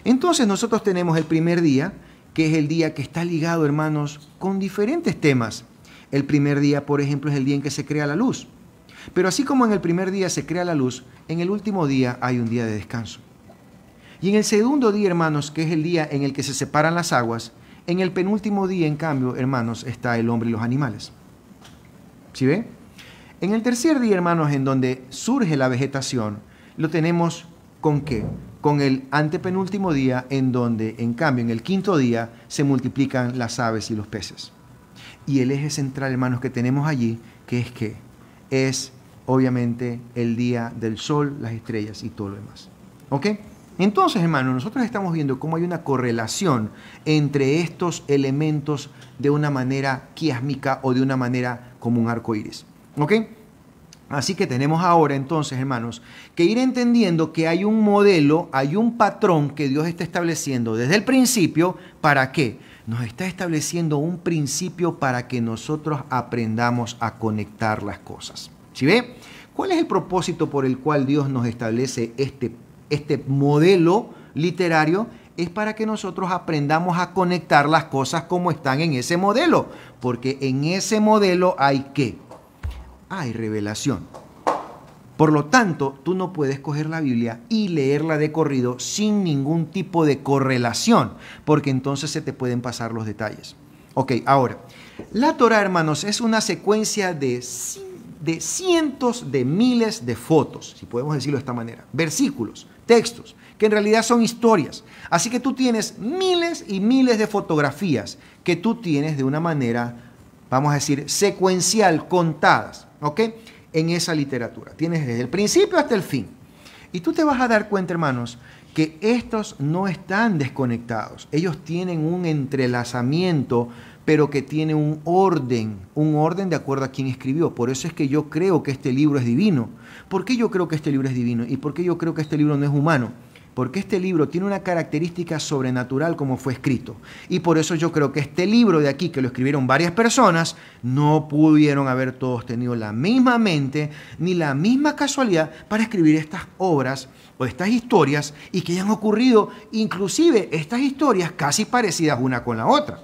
B: Entonces nosotros tenemos el primer día, que es el día que está ligado, hermanos, con diferentes temas el primer día, por ejemplo, es el día en que se crea la luz. Pero así como en el primer día se crea la luz, en el último día hay un día de descanso. Y en el segundo día, hermanos, que es el día en el que se separan las aguas, en el penúltimo día, en cambio, hermanos, está el hombre y los animales. ¿Sí ve? En el tercer día, hermanos, en donde surge la vegetación, lo tenemos con qué? Con el antepenúltimo día, en donde, en cambio, en el quinto día, se multiplican las aves y los peces y el eje central, hermanos, que tenemos allí, que es que es obviamente el día del sol, las estrellas y todo lo demás. ¿Ok? Entonces, hermanos, nosotros estamos viendo cómo hay una correlación entre estos elementos de una manera quiásmica o de una manera como un arco iris. ¿Ok? Así que tenemos ahora entonces, hermanos, que ir entendiendo que hay un modelo, hay un patrón que Dios está estableciendo desde el principio. ¿Para qué? nos está estableciendo un principio para que nosotros aprendamos a conectar las cosas. ¿Sí ve? ¿Cuál es el propósito por el cual Dios nos establece este, este modelo literario? Es para que nosotros aprendamos a conectar las cosas como están en ese modelo, porque en ese modelo hay qué? Hay revelación. Por lo tanto, tú no puedes coger la Biblia y leerla de corrido sin ningún tipo de correlación, porque entonces se te pueden pasar los detalles. Ok, ahora, la Torah, hermanos, es una secuencia de, de cientos de miles de fotos, si podemos decirlo de esta manera, versículos, textos, que en realidad son historias. Así que tú tienes miles y miles de fotografías que tú tienes de una manera, vamos a decir, secuencial, contadas, ¿ok? en esa literatura. Tienes desde el principio hasta el fin. Y tú te vas a dar cuenta, hermanos, que estos no están desconectados. Ellos tienen un entrelazamiento, pero que tiene un orden, un orden de acuerdo a quien escribió. Por eso es que yo creo que este libro es divino. ¿Por qué yo creo que este libro es divino? ¿Y por qué yo creo que este libro no es humano? Porque este libro tiene una característica sobrenatural como fue escrito. Y por eso yo creo que este libro de aquí, que lo escribieron varias personas, no pudieron haber todos tenido la misma mente ni la misma casualidad para escribir estas obras o estas historias y que hayan ocurrido inclusive estas historias casi parecidas una con la otra.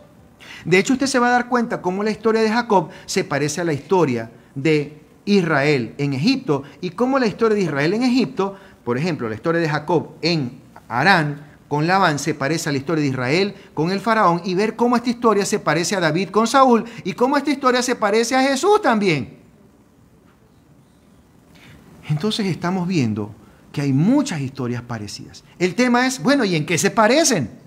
B: De hecho, usted se va a dar cuenta cómo la historia de Jacob se parece a la historia de Israel en Egipto y cómo la historia de Israel en Egipto por ejemplo, la historia de Jacob en Arán con Labán se parece a la historia de Israel con el faraón y ver cómo esta historia se parece a David con Saúl y cómo esta historia se parece a Jesús también. Entonces estamos viendo que hay muchas historias parecidas. El tema es, bueno, ¿y en qué se parecen?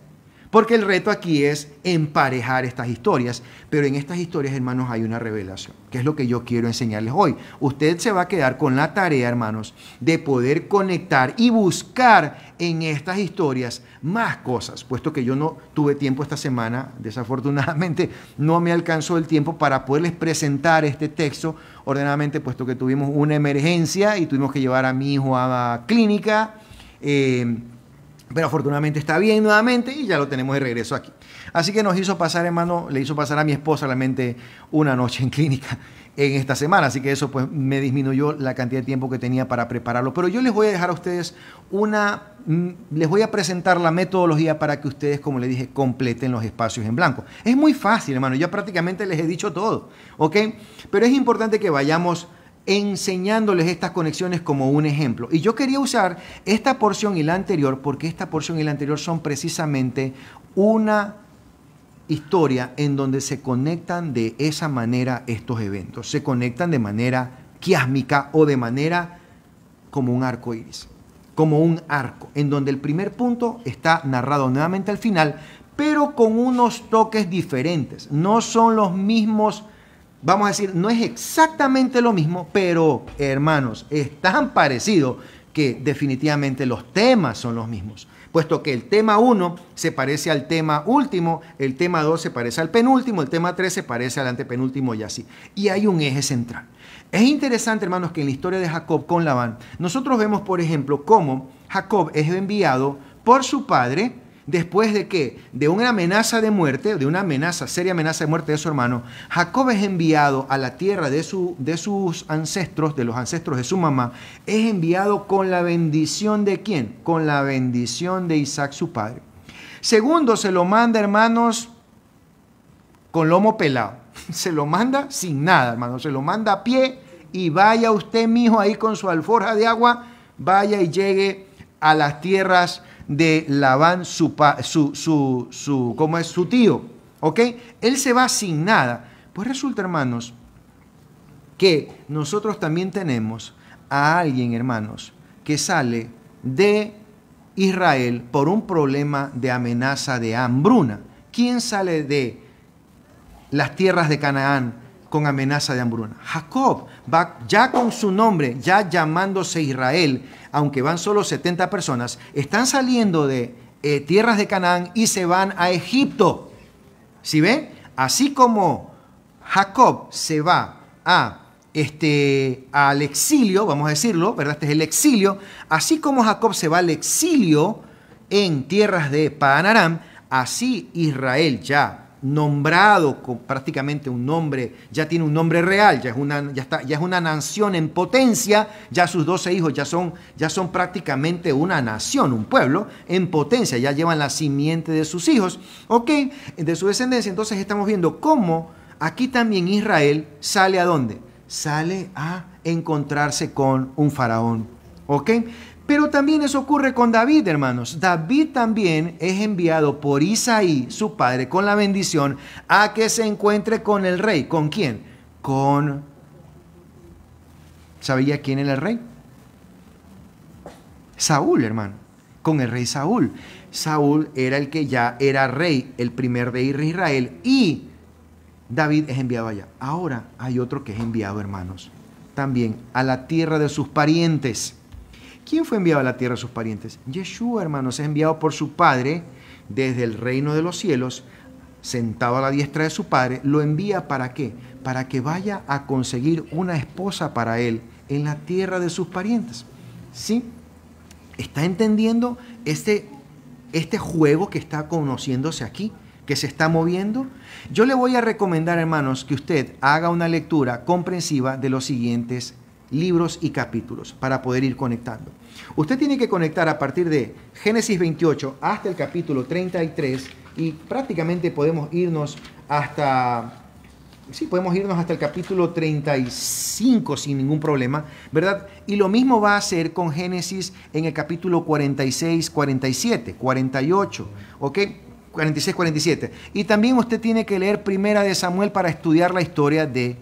B: Porque el reto aquí es emparejar estas historias. Pero en estas historias, hermanos, hay una revelación, que es lo que yo quiero enseñarles hoy. Usted se va a quedar con la tarea, hermanos, de poder conectar y buscar en estas historias más cosas, puesto que yo no tuve tiempo esta semana, desafortunadamente no me alcanzó el tiempo para poderles presentar este texto ordenadamente, puesto que tuvimos una emergencia y tuvimos que llevar a mi hijo a la clínica. Eh, pero afortunadamente está bien nuevamente y ya lo tenemos de regreso aquí. Así que nos hizo pasar, hermano, le hizo pasar a mi esposa realmente una noche en clínica en esta semana. Así que eso pues me disminuyó la cantidad de tiempo que tenía para prepararlo. Pero yo les voy a dejar a ustedes una, mm, les voy a presentar la metodología para que ustedes, como les dije, completen los espacios en blanco. Es muy fácil, hermano. Ya prácticamente les he dicho todo, ¿ok? Pero es importante que vayamos enseñándoles estas conexiones como un ejemplo. Y yo quería usar esta porción y la anterior porque esta porción y la anterior son precisamente una historia en donde se conectan de esa manera estos eventos. Se conectan de manera quiásmica o de manera como un arco iris, como un arco, en donde el primer punto está narrado nuevamente al final, pero con unos toques diferentes. No son los mismos vamos a decir, no es exactamente lo mismo, pero hermanos, es tan parecido que definitivamente los temas son los mismos. Puesto que el tema 1 se parece al tema último, el tema 2 se parece al penúltimo, el tema 3 se parece al antepenúltimo y así. Y hay un eje central. Es interesante, hermanos, que en la historia de Jacob con Labán, nosotros vemos, por ejemplo, cómo Jacob es enviado por su padre después de que, de una amenaza de muerte, de una amenaza, seria amenaza de muerte de su hermano, Jacob es enviado a la tierra de, su, de sus ancestros, de los ancestros de su mamá, es enviado con la bendición de quién? Con la bendición de Isaac su padre. Segundo, se lo manda, hermanos, con lomo pelado. Se lo manda sin nada, hermano. Se lo manda a pie y vaya usted, mijo, ahí con su alforja de agua, vaya y llegue a las tierras de Labán, su, su, su, es su tío. ¿Ok? Él se va sin nada. Pues resulta, hermanos, que nosotros también tenemos a alguien, hermanos, que sale de Israel por un problema de amenaza de hambruna. ¿Quién sale de las tierras de Canaán con amenaza de hambruna. Jacob va ya con su nombre, ya llamándose Israel, aunque van solo 70 personas, están saliendo de eh, tierras de Canaán y se van a Egipto. ¿Sí ven? Así como Jacob se va a este, al exilio, vamos a decirlo, ¿verdad? Este es el exilio. Así como Jacob se va al exilio en tierras de Panarán, así Israel ya nombrado con prácticamente un nombre, ya tiene un nombre real, ya es una, ya está, ya es una nación en potencia, ya sus doce hijos ya son, ya son prácticamente una nación, un pueblo en potencia, ya llevan la simiente de sus hijos, ok, de su descendencia. Entonces estamos viendo cómo aquí también Israel sale a dónde? Sale a encontrarse con un faraón, ok. Pero también eso ocurre con David, hermanos. David también es enviado por Isaí, su padre, con la bendición, a que se encuentre con el rey. ¿Con quién? Con... ¿Sabía quién era el rey? Saúl, hermano. Con el rey Saúl. Saúl era el que ya era rey, el primer rey de Israel. Y David es enviado allá. Ahora hay otro que es enviado, hermanos, también a la tierra de sus parientes. ¿Quién fue enviado a la tierra a sus parientes? Yeshua, hermanos, es enviado por su Padre desde el reino de los cielos, sentado a la diestra de su Padre. ¿Lo envía para qué? Para que vaya a conseguir una esposa para él en la tierra de sus parientes. ¿Sí? ¿Está entendiendo este, este juego que está conociéndose aquí? que se está moviendo? Yo le voy a recomendar, hermanos, que usted haga una lectura comprensiva de los siguientes libros y capítulos para poder ir conectando. Usted tiene que conectar a partir de Génesis 28 hasta el capítulo 33 y prácticamente podemos irnos hasta sí, podemos irnos hasta el capítulo 35 sin ningún problema, ¿verdad? Y lo mismo va a hacer con Génesis en el capítulo 46, 47, 48, ¿ok? 46, 47. Y también usted tiene que leer Primera de Samuel para estudiar la historia de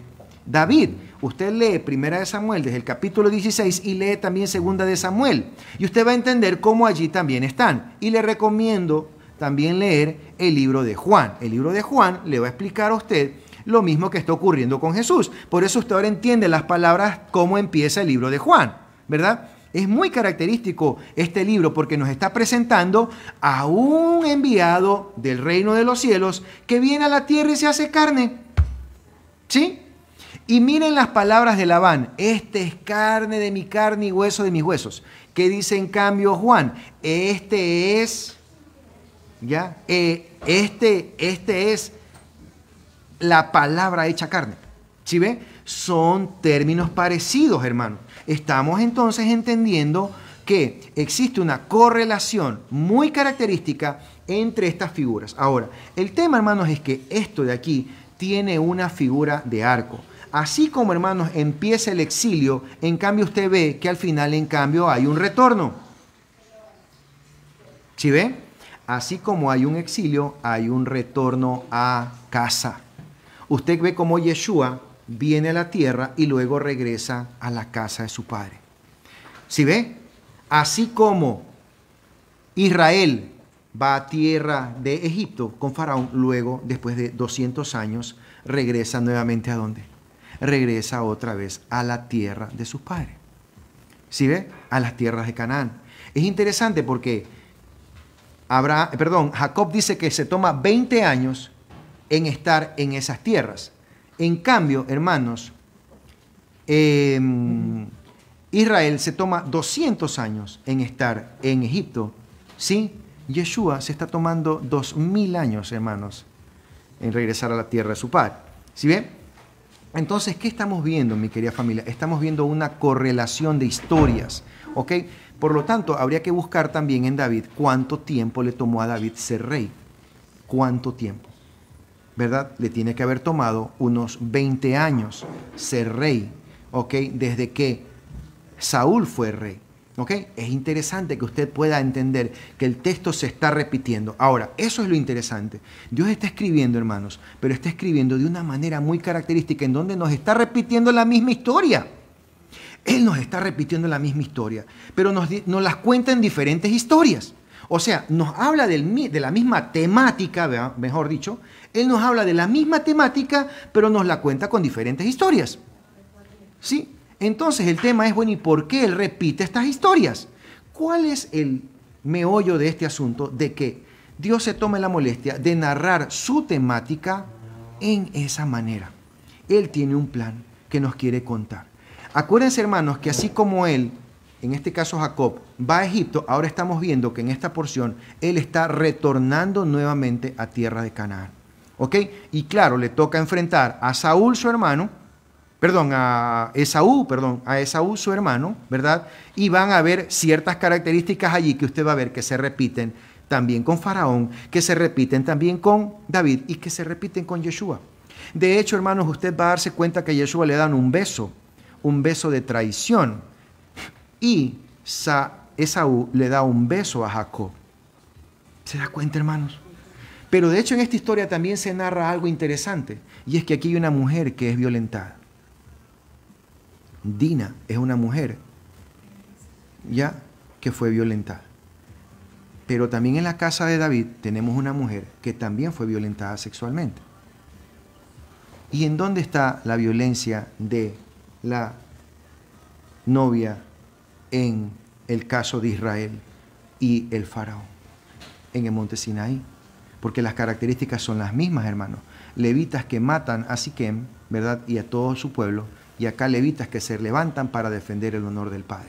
B: David. Usted lee Primera de Samuel desde el capítulo 16 y lee también Segunda de Samuel. Y usted va a entender cómo allí también están. Y le recomiendo también leer el libro de Juan. El libro de Juan le va a explicar a usted lo mismo que está ocurriendo con Jesús. Por eso usted ahora entiende las palabras cómo empieza el libro de Juan, ¿verdad? Es muy característico este libro porque nos está presentando a un enviado del reino de los cielos que viene a la tierra y se hace carne. ¿Sí? Y miren las palabras de Labán, este es carne de mi carne y hueso de mis huesos. ¿Qué dice en cambio Juan? Este es, ¿ya? Eh, este, este es la palabra hecha carne. ¿Sí ve? Son términos parecidos, hermano. Estamos entonces entendiendo que existe una correlación muy característica entre estas figuras. Ahora, el tema, hermanos, es que esto de aquí tiene una figura de arco. Así como, hermanos, empieza el exilio, en cambio usted ve que al final, en cambio, hay un retorno. ¿Sí ve? Así como hay un exilio, hay un retorno a casa. Usted ve cómo Yeshua viene a la tierra y luego regresa a la casa de su padre. ¿Sí ve? Así como Israel va a tierra de Egipto con Faraón, luego, después de 200 años, regresa nuevamente a dónde? regresa otra vez a la tierra de sus padres. ¿Sí ve? A las tierras de Canaán. Es interesante porque habrá, perdón, Jacob dice que se toma 20 años en estar en esas tierras. En cambio, hermanos, em, Israel se toma 200 años en estar en Egipto. ¿Sí? Yeshua se está tomando 2000 años, hermanos, en regresar a la tierra de su padre. ¿Sí ve? Entonces, ¿qué estamos viendo, mi querida familia? Estamos viendo una correlación de historias, ¿ok? Por lo tanto, habría que buscar también en David cuánto tiempo le tomó a David ser rey. ¿Cuánto tiempo? ¿Verdad? Le tiene que haber tomado unos 20 años ser rey, ¿ok? Desde que Saúl fue rey. Es interesante que usted pueda entender que el texto se está repitiendo. Ahora, eso es lo interesante. Dios está escribiendo, hermanos, pero está escribiendo de una manera muy característica en donde nos está repitiendo la misma historia. Él nos está repitiendo la misma historia, pero nos, las cuenta en diferentes historias. O sea, nos habla de la misma temática, mejor dicho, Él nos habla de la misma temática, pero nos la cuenta con diferentes historias. ¿Sí? Entonces el tema es, bueno, ¿y por qué él repite estas historias? ¿Cuál es el meollo de este asunto de que Dios se tome la molestia de narrar su temática en esa manera? Él tiene un plan que nos quiere contar. Acuérdense, hermanos, que así como él, en este caso Jacob, va a Egipto, ahora estamos viendo que en esta porción él está retornando nuevamente a tierra de Canaán. ¿Ok? Y claro, le toca enfrentar a Saúl, su hermano, perdón, a Esaú, perdón, a Esaú su hermano, ¿verdad? Y van a ver ciertas características allí que usted va a ver que se repiten también con Faraón, que se repiten también con David y que se repiten con Yeshua. De hecho, hermanos, usted va a darse cuenta que a Yeshua le dan un beso, un beso de traición. Y Esaú le da un beso a Jacob. ¿Se da cuenta, hermanos? Pero de hecho en esta historia también se narra algo interesante, y es que aquí hay una mujer que es violentada. Dina es una mujer, ya, que fue violentada. Pero también en la casa de David tenemos una mujer que también fue violentada sexualmente. ¿Y en dónde está la violencia de la novia en el caso de Israel y el faraón? En el monte Sinaí. Porque las características son las mismas, hermanos. Levitas que matan a Siquem, ¿verdad? Y a todo su pueblo y acá levitas que se levantan para defender el honor del Padre.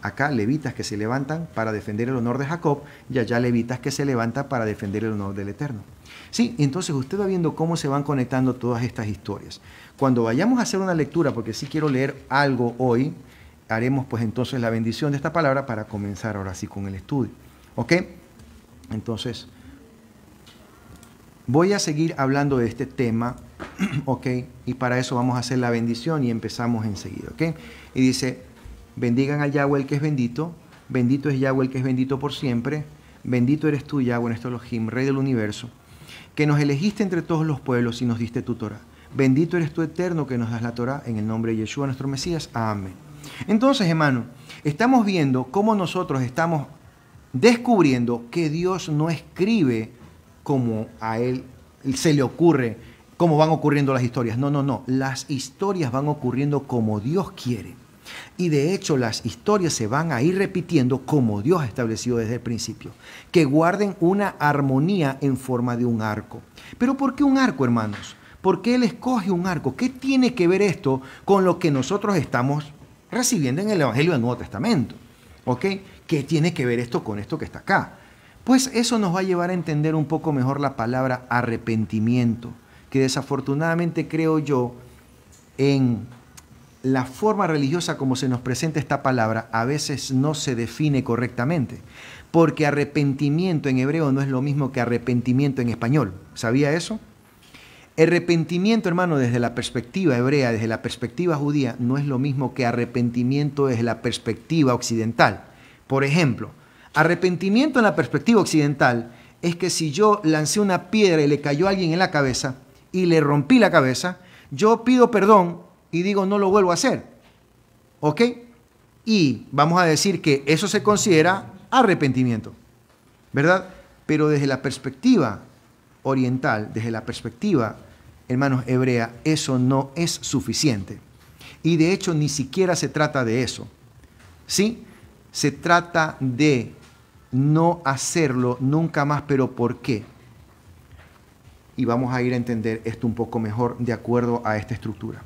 B: Acá levitas que se levantan para defender el honor de Jacob y allá levitas que se levantan para defender el honor del Eterno. Sí, entonces usted va viendo cómo se van conectando todas estas historias. Cuando vayamos a hacer una lectura, porque sí quiero leer algo hoy, haremos pues entonces la bendición de esta palabra para comenzar ahora sí con el estudio. ¿Ok? Entonces, voy a seguir hablando de este tema ok, y para eso vamos a hacer la bendición y empezamos enseguida, ok. Y dice, bendigan a Yahweh el que es bendito, bendito es Yahweh el que es bendito por siempre, bendito eres tú Yahweh, nuestro Elohim, Rey del universo, que nos elegiste entre todos los pueblos y nos diste tu Torah. Bendito eres tú eterno que nos das la Torah en el nombre de Yeshua nuestro Mesías. Amén. Entonces, hermano, estamos viendo cómo nosotros estamos descubriendo que Dios no escribe como a Él se le ocurre cómo van ocurriendo las historias. No, no, no. Las historias van ocurriendo como Dios quiere. Y de hecho las historias se van a ir repitiendo como Dios ha establecido desde el principio, que guarden una armonía en forma de un arco. Pero ¿por qué un arco, hermanos? ¿Por qué Él escoge un arco? ¿Qué tiene que ver esto con lo que nosotros estamos recibiendo en el Evangelio del Nuevo Testamento? ¿Ok? ¿Qué tiene que ver esto con esto que está acá? Pues eso nos va a llevar a entender un poco mejor la palabra arrepentimiento que desafortunadamente creo yo en la forma religiosa como se nos presenta esta palabra a veces no se define correctamente, porque arrepentimiento en hebreo no es lo mismo que arrepentimiento en español. ¿Sabía eso? Arrepentimiento, hermano, desde la perspectiva hebrea, desde la perspectiva judía, no es lo mismo que arrepentimiento desde la perspectiva occidental. Por ejemplo, arrepentimiento en la perspectiva occidental es que si yo lancé una piedra y le cayó a alguien en la cabeza, y le rompí la cabeza, yo pido perdón y digo no lo vuelvo a hacer. ¿Ok? Y vamos a decir que eso se considera arrepentimiento, ¿verdad? Pero desde la perspectiva oriental, desde la perspectiva, hermanos, hebrea, eso no es suficiente. Y de hecho ni siquiera se trata de eso. ¿Sí? Se trata de no hacerlo nunca más, pero ¿por qué? y vamos a ir a entender esto un poco mejor de acuerdo a esta estructura.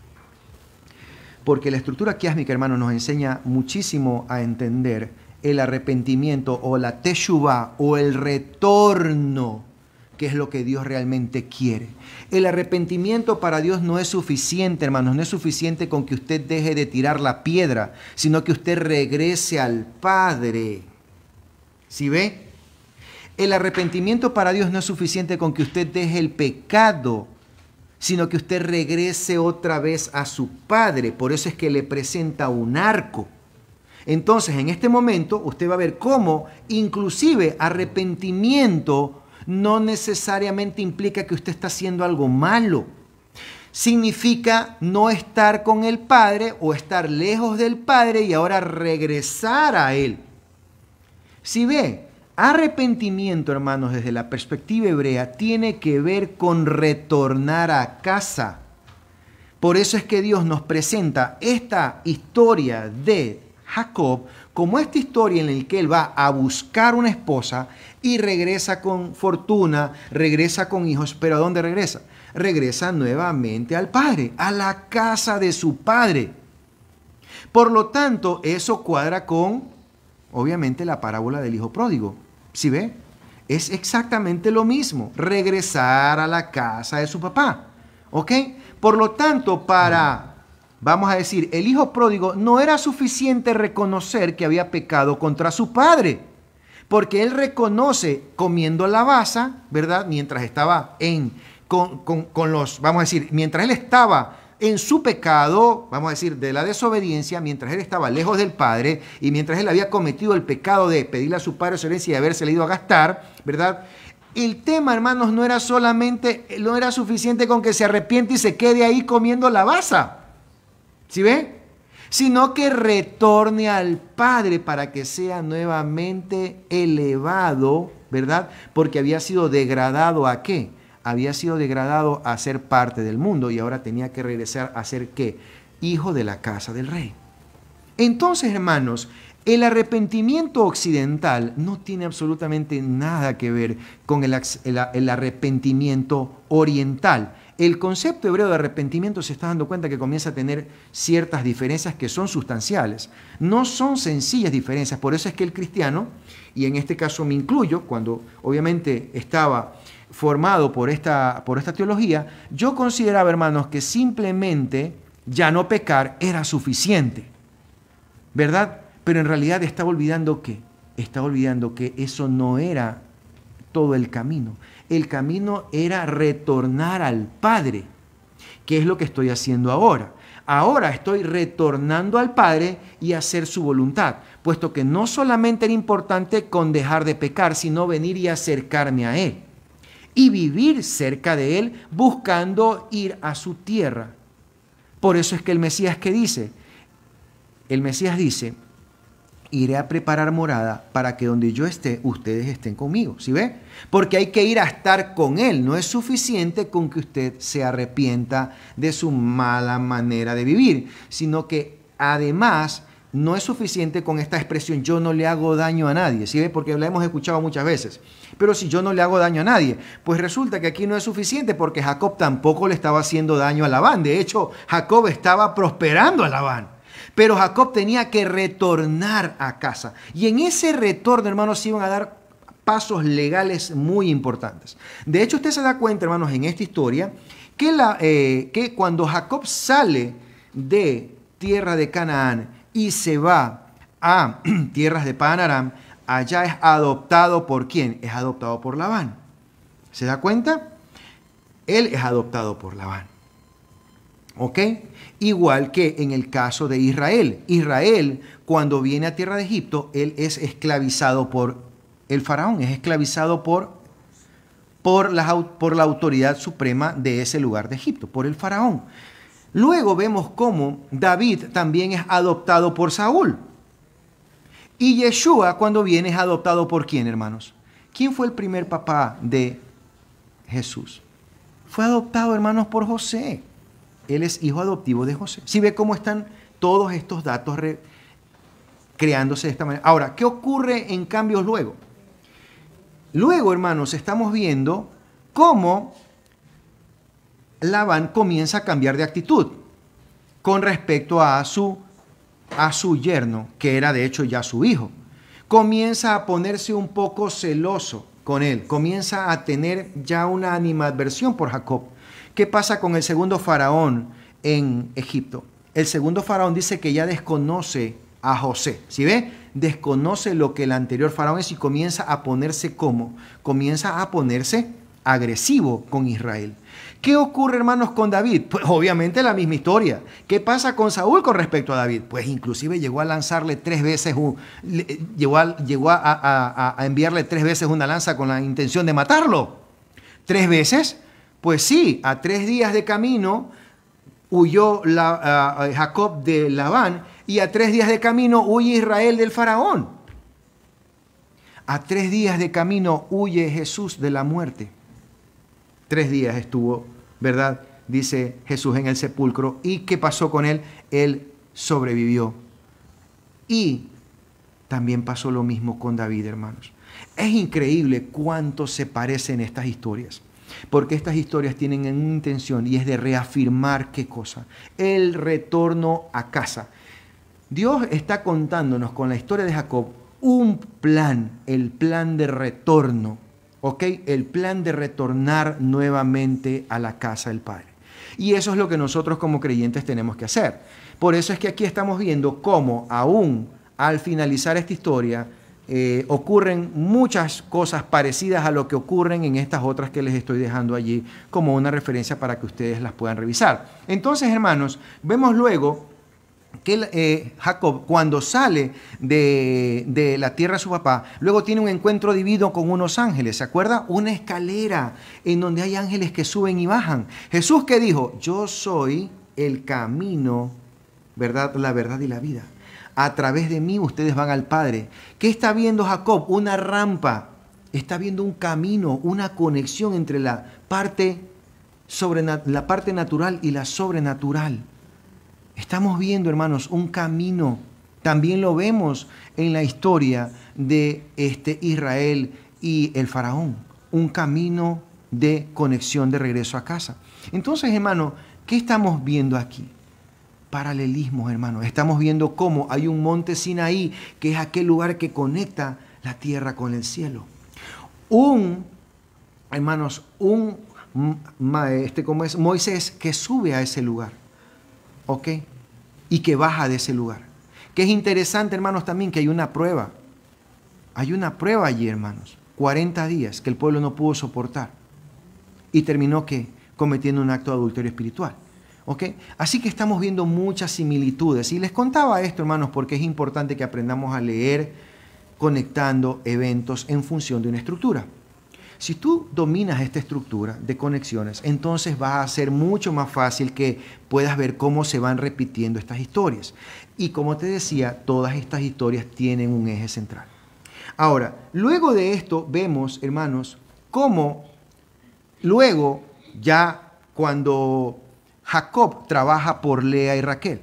B: Porque la estructura que quiásmica, hermano, nos enseña muchísimo a entender el arrepentimiento o la teshuva o el retorno, que es lo que Dios realmente quiere. El arrepentimiento para Dios no es suficiente, hermanos, no es suficiente con que usted deje de tirar la piedra, sino que usted regrese al Padre. si ve? El arrepentimiento para Dios no es suficiente con que usted deje el pecado, sino que usted regrese otra vez a su Padre. Por eso es que le presenta un arco. Entonces, en este momento, usted va a ver cómo inclusive arrepentimiento no necesariamente implica que usted está haciendo algo malo. Significa no estar con el Padre o estar lejos del Padre y ahora regresar a Él. Si ve, Arrepentimiento, hermanos, desde la perspectiva hebrea, tiene que ver con retornar a casa. Por eso es que Dios nos presenta esta historia de Jacob como esta historia en la que él va a buscar una esposa y regresa con fortuna, regresa con hijos, pero ¿a dónde regresa? Regresa nuevamente al padre, a la casa de su padre. Por lo tanto, eso cuadra con, obviamente, la parábola del hijo pródigo. ¿Sí ve? Es exactamente lo mismo, regresar a la casa de su papá. ¿Ok? Por lo tanto, para, vamos a decir, el hijo pródigo no era suficiente reconocer que había pecado contra su padre, porque él reconoce comiendo la baza, ¿verdad? Mientras estaba en, con, con, con los, vamos a decir, mientras él estaba en su pecado, vamos a decir, de la desobediencia, mientras él estaba lejos del Padre y mientras él había cometido el pecado de pedirle a su Padre su herencia y haberse ido a gastar, ¿verdad? El tema, hermanos, no era solamente, no era suficiente con que se arrepiente y se quede ahí comiendo la baza. ¿Sí ve? Sino que retorne al Padre para que sea nuevamente elevado, ¿verdad? Porque había sido degradado a qué? había sido degradado a ser parte del mundo y ahora tenía que regresar a ser qué? Hijo de la casa del rey. Entonces, hermanos, el arrepentimiento occidental no tiene absolutamente nada que ver con el, arrepentimiento oriental. El concepto hebreo de arrepentimiento se está dando cuenta que comienza a tener ciertas diferencias que son sustanciales. No son sencillas diferencias, por eso es que el cristiano, y en este caso me incluyo, cuando obviamente estaba formado por esta, por esta teología, yo consideraba, hermanos, que simplemente ya no pecar era suficiente. ¿Verdad? Pero en realidad estaba olvidando que, estaba olvidando que eso no era todo el camino. El camino era retornar al Padre, que es lo que estoy haciendo ahora. Ahora estoy retornando al Padre y hacer su voluntad, puesto que no solamente era importante con dejar de pecar, sino venir y acercarme a Él y vivir cerca de Él buscando ir a su tierra. Por eso es que el Mesías que dice, el Mesías dice, iré a preparar morada para que donde yo esté, ustedes estén conmigo. ¿Sí ve? Porque hay que ir a estar con Él. No es suficiente con que usted se arrepienta de su mala manera de vivir, sino que además no es suficiente con esta expresión yo no le hago daño a nadie, porque la hemos escuchado muchas veces. Pero si yo no le hago daño a nadie, pues resulta que aquí no es suficiente porque Jacob tampoco le estaba haciendo daño a Labán. De hecho, Jacob estaba prosperando a Labán. Pero Jacob tenía que retornar a casa. Y en ese retorno, hermanos, iban a dar pasos legales muy importantes. De hecho, usted se da cuenta, hermanos, en esta historia, que, la, eh, que cuando Jacob sale de tierra de Canaán, y se va a tierras de Panaram, allá es adoptado por quién? Es adoptado por Labán. ¿Se da cuenta? Él es adoptado por Labán. ¿Ok? Igual que en el caso de Israel. Israel, cuando viene a tierra de Egipto, él es esclavizado por el faraón, es esclavizado por, por la autoridad suprema de ese lugar de Egipto, por el faraón. Luego vemos cómo David también es adoptado por Saúl. Y Yeshua cuando viene es adoptado por quién, hermanos? ¿Quién fue el primer papá de Jesús? Fue adoptado, hermanos, por José. Él es hijo adoptivo de José. Si ve cómo están todos estos datos creándose de esta manera. Ahora, ¿qué ocurre en cambios luego? Luego, hermanos, estamos viendo cómo Labán comienza a cambiar de actitud con respecto a su, a su yerno, que era de hecho ya su hijo. Comienza a ponerse un poco celoso con él, comienza a tener ya una animadversión por Jacob. ¿Qué pasa con el segundo faraón en Egipto? El segundo faraón dice que ya desconoce a José. ¿Sí ve? Desconoce lo que el anterior faraón es y comienza a ponerse como, comienza a ponerse agresivo con Israel. ¿Qué ocurre, hermanos, con David? Pues obviamente la misma historia. ¿Qué pasa con Saúl con respecto a David? Pues inclusive llegó a lanzarle tres veces, un, llegó, a, llegó a, enviarle tres veces una lanza con la intención de matarlo. ¿Tres veces? Pues sí, a tres días de camino huyó Jacob de Labán y a tres días de camino huye Israel del faraón. A tres días de camino huye Jesús de la muerte. Tres días estuvo, ¿verdad? Dice Jesús en el sepulcro. ¿Y qué pasó con él? Él sobrevivió. Y también pasó lo mismo con David, hermanos. Es increíble cuánto se parecen estas historias. Porque estas historias tienen una intención y es de reafirmar qué cosa. El retorno a casa. Dios está contándonos con la historia de Jacob un plan, el plan de retorno ¿ok? El plan de retornar nuevamente a la casa del Padre. Y eso es lo que nosotros como creyentes tenemos que hacer. Por eso es que aquí estamos viendo cómo aún al finalizar esta historia eh, ocurren muchas cosas parecidas a lo que ocurren en estas otras que les estoy dejando allí como una referencia para que ustedes las puedan revisar. Entonces, hermanos, vemos luego que eh, Jacob, cuando sale de, la tierra de su papá, luego tiene un encuentro divino con unos ángeles, ¿se acuerda? Una escalera en donde hay ángeles que suben y bajan. Jesús que dijo, yo soy el camino, ¿verdad? La verdad y la vida. A través de mí ustedes van al Padre. ¿Qué está viendo Jacob? Una rampa. Está viendo un camino, una conexión entre la parte, la parte natural y la sobrenatural. Estamos viendo, hermanos, un camino. También lo vemos en la historia de este Israel y el faraón. Un camino de conexión de regreso a casa. Entonces, hermano, ¿qué estamos viendo aquí? Paralelismos, hermanos. Estamos viendo cómo hay un monte Sinaí, que es aquel lugar que conecta la tierra con el cielo. Un, hermanos, un, este, como es, Moisés que sube a ese lugar ¿Ok? Y que baja de ese lugar. Que es interesante, hermanos, también que hay una prueba. Hay una prueba allí, hermanos. 40 días que el pueblo no pudo soportar. Y terminó que cometiendo un acto de adulterio espiritual. ¿Ok? Así que estamos viendo muchas similitudes. Y les contaba esto, hermanos, porque es importante que aprendamos a leer conectando eventos en función de una estructura. Si tú dominas esta estructura de conexiones, entonces va a ser mucho más fácil que puedas ver cómo se van repitiendo estas historias. Y como te decía, todas estas historias tienen un eje central. Ahora, luego de esto vemos, hermanos, cómo luego ya cuando Jacob trabaja por Lea y Raquel,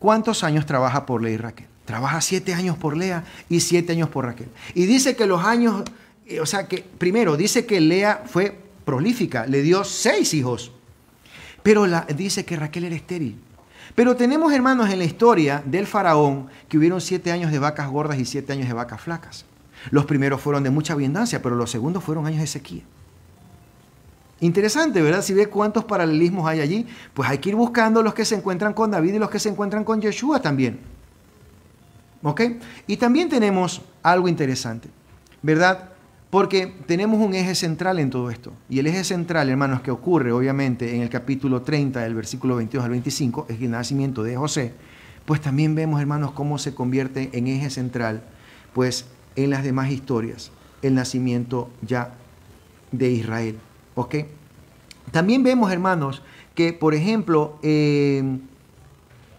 B: ¿cuántos años trabaja por Lea y Raquel? Trabaja siete años por Lea y siete años por Raquel. Y dice que los años eh, o sea que, primero, dice que Lea fue prolífica, le dio seis hijos, pero la, dice que Raquel era estéril. Pero tenemos, hermanos, en la historia del faraón que hubieron siete años de vacas gordas y siete años de vacas flacas. Los primeros fueron de mucha abundancia, pero los segundos fueron años de sequía. Interesante, ¿verdad? Si ve cuántos paralelismos hay allí, pues hay que ir buscando los que se encuentran con David y los que se encuentran con Yeshua también. ¿Ok? Y también tenemos algo interesante, ¿verdad? Porque tenemos un eje central en todo esto. Y el eje central, hermanos, que ocurre obviamente en el capítulo 30 del versículo 22 al 25, es el nacimiento de José. Pues también vemos, hermanos, cómo se convierte en eje central, pues en las demás historias, el nacimiento ya de Israel. ¿Ok? También vemos, hermanos, que, por ejemplo, eh,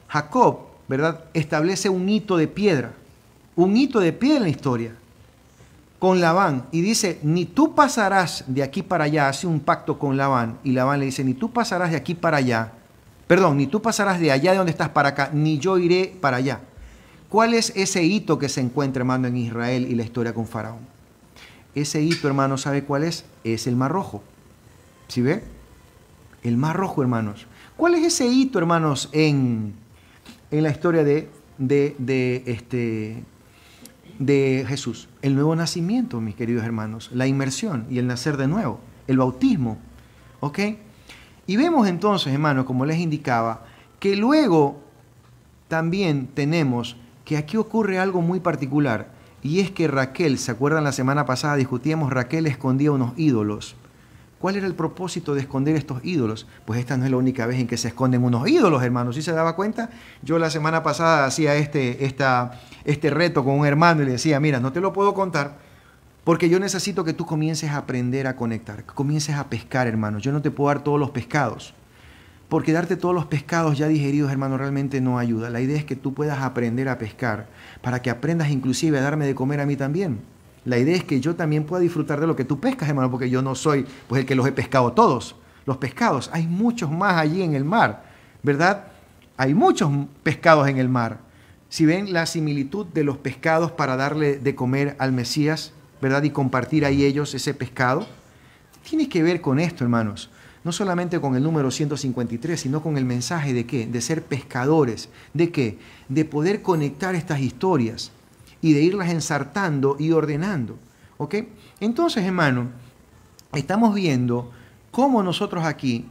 B: Jacob, ¿verdad?, establece un hito de piedra. Un hito de piedra en la historia con Labán y dice, ni tú pasarás de aquí para allá, hace un pacto con Labán y Labán le dice, ni tú pasarás de aquí para allá, perdón, ni tú pasarás de allá de donde estás para acá, ni yo iré para allá. ¿Cuál es ese hito que se encuentra, hermano, en Israel y la historia con Faraón? Ese hito, hermano, ¿sabe cuál es? Es el Mar Rojo. ¿Sí ve? El Mar Rojo, hermanos. ¿Cuál es ese hito, hermanos, en, en la historia de, de, este, de Jesús? el nuevo nacimiento, mis queridos hermanos, la inmersión y el nacer de nuevo, el bautismo. ¿Ok? Y vemos entonces, hermanos, como les indicaba, que luego también tenemos que aquí ocurre algo muy particular. Y es que Raquel, ¿se acuerdan la semana pasada discutíamos, Raquel escondía unos ídolos. ¿Cuál era el propósito de esconder estos ídolos? Pues esta no es la única vez en que se esconden unos ídolos, hermano. Si se daba cuenta? Yo la semana pasada hacía este, esta, este reto con un hermano y le decía, mira, no te lo puedo contar porque yo necesito que tú comiences a aprender a conectar, que comiences a pescar, hermano. Yo no te puedo dar todos los pescados, porque darte todos los pescados ya digeridos, hermano, realmente no ayuda. La idea es que tú puedas aprender a pescar, para que aprendas inclusive a darme de comer a mí también. La idea es que yo también pueda disfrutar de lo que tú pescas, hermano, porque yo no soy pues, el que los he pescado todos. Los pescados, hay muchos más allí en el mar, ¿verdad? Hay muchos pescados en el mar. Si ven la similitud de los pescados para darle de comer al Mesías, ¿verdad? Y compartir ahí ellos ese pescado, tiene que ver con esto, hermanos no solamente con el número 153, sino con el mensaje de qué? De ser pescadores, de qué? De poder conectar estas historias, y de irlas ensartando y ordenando. ¿Ok? Entonces, hermano, estamos viendo cómo nosotros aquí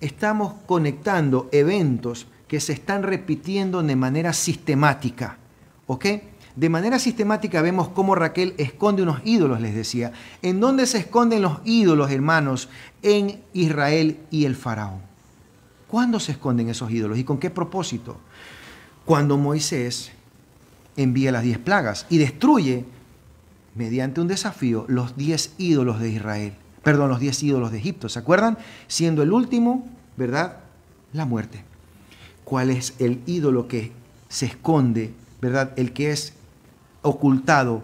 B: estamos conectando eventos que se están repitiendo de manera sistemática. ¿Ok? De manera sistemática vemos cómo Raquel esconde unos ídolos, les decía. ¿En dónde se esconden los ídolos, hermanos? En Israel y el faraón. ¿Cuándo se esconden esos ídolos y con qué propósito? Cuando Moisés envía las diez plagas y destruye mediante un desafío los diez ídolos de Israel, perdón, los diez ídolos de Egipto, ¿se acuerdan? Siendo el último, ¿verdad? La muerte. ¿Cuál es el ídolo que se esconde, ¿verdad? El que es ocultado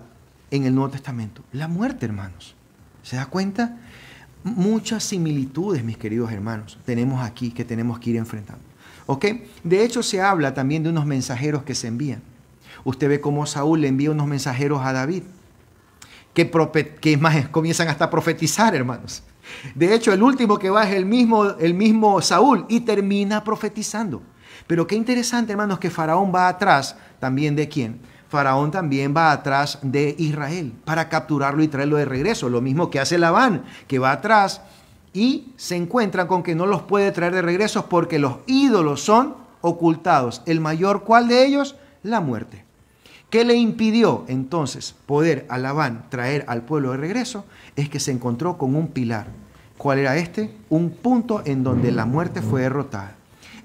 B: en el Nuevo Testamento. La muerte, hermanos. ¿Se da cuenta? Muchas similitudes, mis queridos hermanos, tenemos aquí que tenemos que ir enfrentando. ¿Ok? De hecho, se habla también de unos mensajeros que se envían usted ve cómo Saúl le envía unos mensajeros a David, que, comienzan hasta a profetizar, hermanos. De hecho, el último que va es el mismo, el mismo Saúl y termina profetizando. Pero qué interesante, hermanos, que Faraón va atrás también de quién. Faraón también va atrás de Israel para capturarlo y traerlo de regreso. Lo mismo que hace Labán, que va atrás y se encuentran con que no los puede traer de regreso porque los ídolos son ocultados. El mayor cuál de ellos? La muerte. ¿Qué le impidió entonces poder a Labán traer al pueblo de regreso? Es que se encontró con un pilar. ¿Cuál era este? Un punto en donde la muerte fue derrotada.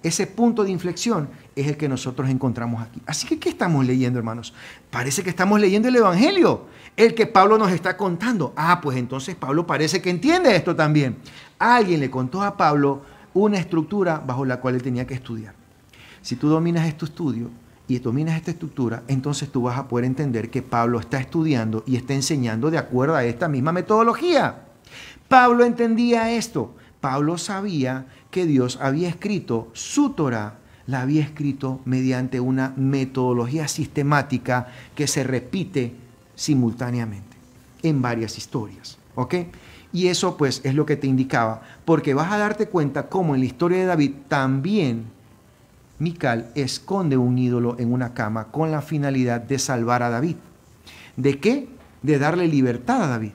B: Ese punto de inflexión es el que nosotros encontramos aquí. Así que, ¿qué estamos leyendo, hermanos? Parece que estamos leyendo el Evangelio, el que Pablo nos está contando. Ah, pues entonces Pablo parece que entiende esto también. Alguien le contó a Pablo una estructura bajo la cual él tenía que estudiar. Si tú dominas este estudio, y dominas esta estructura, entonces tú vas a poder entender que Pablo está estudiando y está enseñando de acuerdo a esta misma metodología. Pablo entendía esto. Pablo sabía que Dios había escrito su Torah, la había escrito mediante una metodología sistemática que se repite simultáneamente en varias historias. ¿Ok? Y eso pues es lo que te indicaba, porque vas a darte cuenta cómo en la historia de David también Mical esconde un ídolo en una cama con la finalidad de salvar a David. ¿De qué? De darle libertad a David.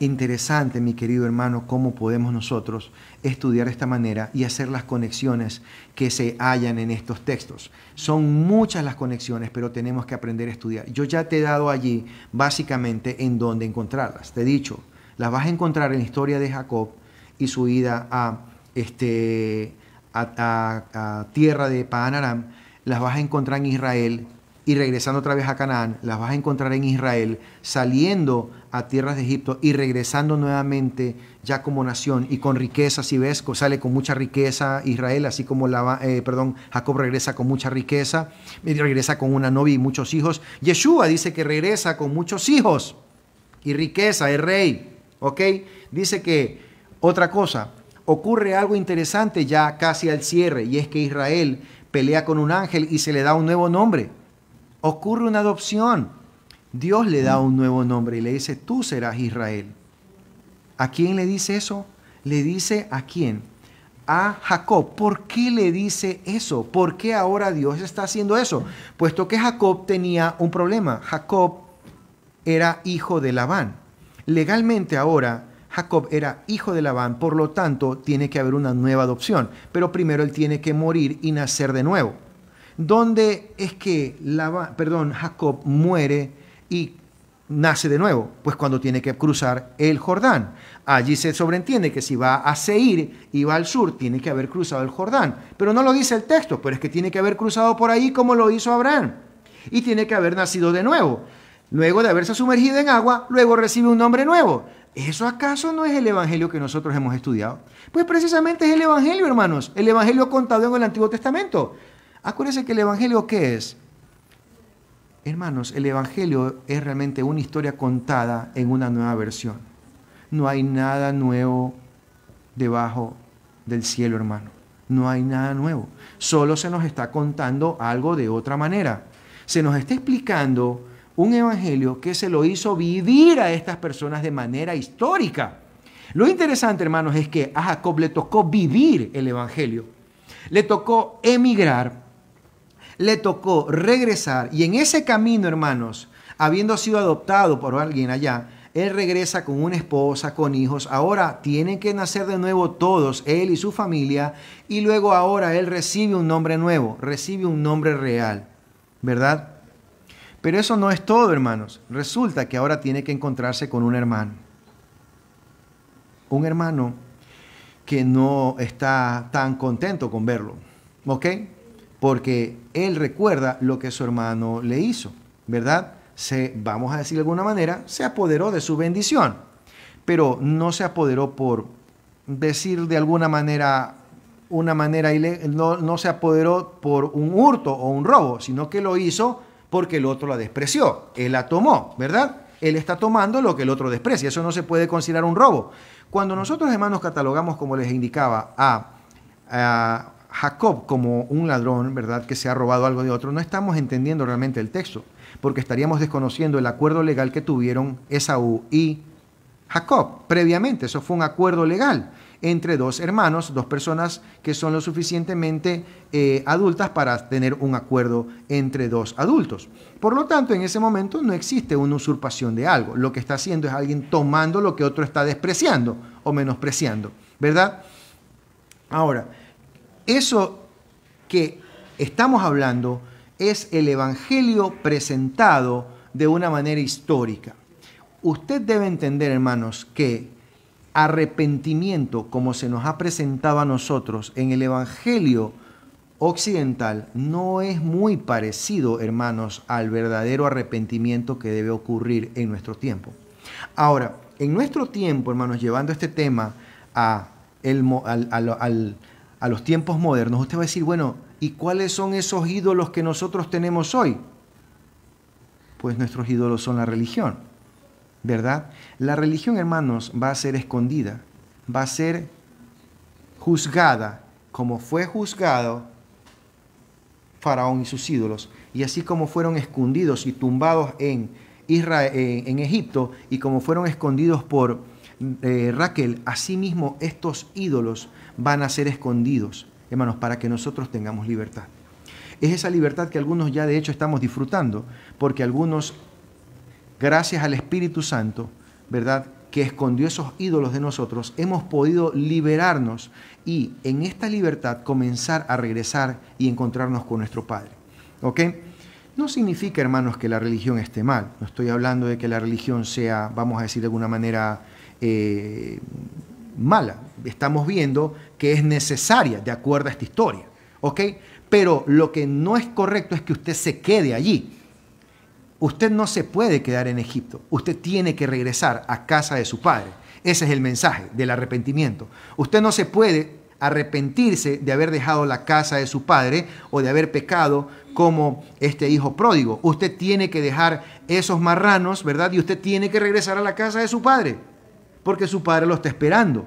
B: Interesante, mi querido hermano, cómo podemos nosotros estudiar de esta manera y hacer las conexiones que se hallan en estos textos. Son muchas las conexiones, pero tenemos que aprender a estudiar. Yo ya te he dado allí básicamente en dónde encontrarlas. Te he dicho, las vas a encontrar en la historia de Jacob y su ida a este a, tierra de Panaram, las vas a encontrar en Israel, y regresando otra vez a Canaán, las vas a encontrar en Israel, saliendo a tierras de Egipto y regresando nuevamente ya como nación y con riqueza, si ves, sale con mucha riqueza Israel, así como eh, perdón, Jacob regresa con mucha riqueza, regresa con una novia y muchos hijos. Yeshua dice que regresa con muchos hijos y riqueza, el rey, ¿ok? Dice que otra cosa, ocurre algo interesante ya casi al cierre, y es que Israel pelea con un ángel y se le da un nuevo nombre. Ocurre una adopción. Dios le da un nuevo nombre y le dice, tú serás Israel. ¿A quién le dice eso? Le dice a quién? A Jacob. ¿Por qué le dice eso? ¿Por qué ahora Dios está haciendo eso? Puesto que Jacob tenía un problema. Jacob era hijo de Labán. Legalmente ahora Jacob era hijo de Labán, por lo tanto tiene que haber una nueva adopción, pero primero él tiene que morir y nacer de nuevo. ¿Dónde es que Labán, perdón, Jacob muere y nace de nuevo? Pues cuando tiene que cruzar el Jordán. Allí se sobreentiende que si va a Seir y va al sur, tiene que haber cruzado el Jordán. Pero no lo dice el texto, pero es que tiene que haber cruzado por ahí como lo hizo Abraham. Y tiene que haber nacido de nuevo. Luego de haberse sumergido en agua, luego recibe un nombre nuevo. ¿Eso acaso no es el Evangelio que nosotros hemos estudiado? Pues precisamente es el Evangelio, hermanos, el Evangelio contado en el Antiguo Testamento. Acuérdense que el Evangelio qué es? Hermanos, el Evangelio es realmente una historia contada en una nueva versión. No hay nada nuevo debajo del cielo, hermano. No hay nada nuevo. Solo se nos está contando algo de otra manera. Se nos está explicando un evangelio que se lo hizo vivir a estas personas de manera histórica. Lo interesante, hermanos, es que a Jacob le tocó vivir el evangelio. Le tocó emigrar, le tocó regresar y en ese camino, hermanos, habiendo sido adoptado por alguien allá, él regresa con una esposa, con hijos. Ahora tienen que nacer de nuevo todos, él y su familia. Y luego ahora él recibe un nombre nuevo, recibe un nombre real, ¿verdad? Pero eso no es todo, hermanos. Resulta que ahora tiene que encontrarse con un hermano. Un hermano que no está tan contento con verlo, ¿ok? Porque él recuerda lo que su hermano le hizo, ¿verdad? Se, vamos a decir de alguna manera, se apoderó de su bendición, pero no se apoderó por decir de alguna manera una manera no, no se apoderó por un hurto o un robo, sino que lo hizo porque el otro la despreció, él la tomó, ¿verdad? Él está tomando lo que el otro desprecia, eso no se puede considerar un robo. Cuando nosotros, hermanos, catalogamos, como les indicaba, a, a Jacob como un ladrón, ¿verdad?, que se ha robado algo de otro, no estamos entendiendo realmente el texto, porque estaríamos desconociendo el acuerdo legal que tuvieron Esaú y Jacob previamente, eso fue un acuerdo legal entre dos hermanos, dos personas que son lo suficientemente eh, adultas para tener un acuerdo entre dos adultos. Por lo tanto, en ese momento no existe una usurpación de algo. Lo que está haciendo es alguien tomando lo que otro está despreciando o menospreciando, ¿verdad? Ahora, eso que estamos hablando es el Evangelio presentado de una manera histórica. Usted debe entender, hermanos, que arrepentimiento como se nos ha presentado a nosotros en el Evangelio occidental no es muy parecido, hermanos, al verdadero arrepentimiento que debe ocurrir en nuestro tiempo. Ahora, en nuestro tiempo, hermanos, llevando este tema a, a los tiempos modernos, usted va a decir, bueno, ¿y cuáles son esos ídolos que nosotros tenemos hoy? Pues nuestros ídolos son la religión ¿verdad? La religión, hermanos, va a ser escondida, va a ser juzgada como fue juzgado Faraón y sus ídolos, y así como fueron escondidos y tumbados en, Egipto, y como fueron escondidos por eh, Raquel, Raquel, mismo estos ídolos van a ser escondidos, hermanos, para que nosotros tengamos libertad. Es esa libertad que algunos ya de hecho estamos disfrutando, porque algunos gracias al Espíritu Santo, ¿verdad? que escondió esos ídolos de nosotros, hemos podido liberarnos y en esta libertad comenzar a regresar y encontrarnos con nuestro Padre. ¿Ok? No significa, hermanos, que la religión esté mal. No estoy hablando de que la religión sea, vamos a decir de alguna manera, eh, mala. Estamos viendo que es necesaria de acuerdo a esta historia. ¿Ok? Pero lo que no es correcto es que usted se quede allí Usted no se puede quedar en Egipto, usted tiene que regresar a casa de su padre. Ese es el mensaje del arrepentimiento. Usted no se puede arrepentirse de haber dejado la casa de su padre o de haber pecado como este hijo pródigo. Usted tiene que dejar esos marranos, ¿verdad? Y usted tiene que regresar a la casa de su padre, porque su padre lo está esperando.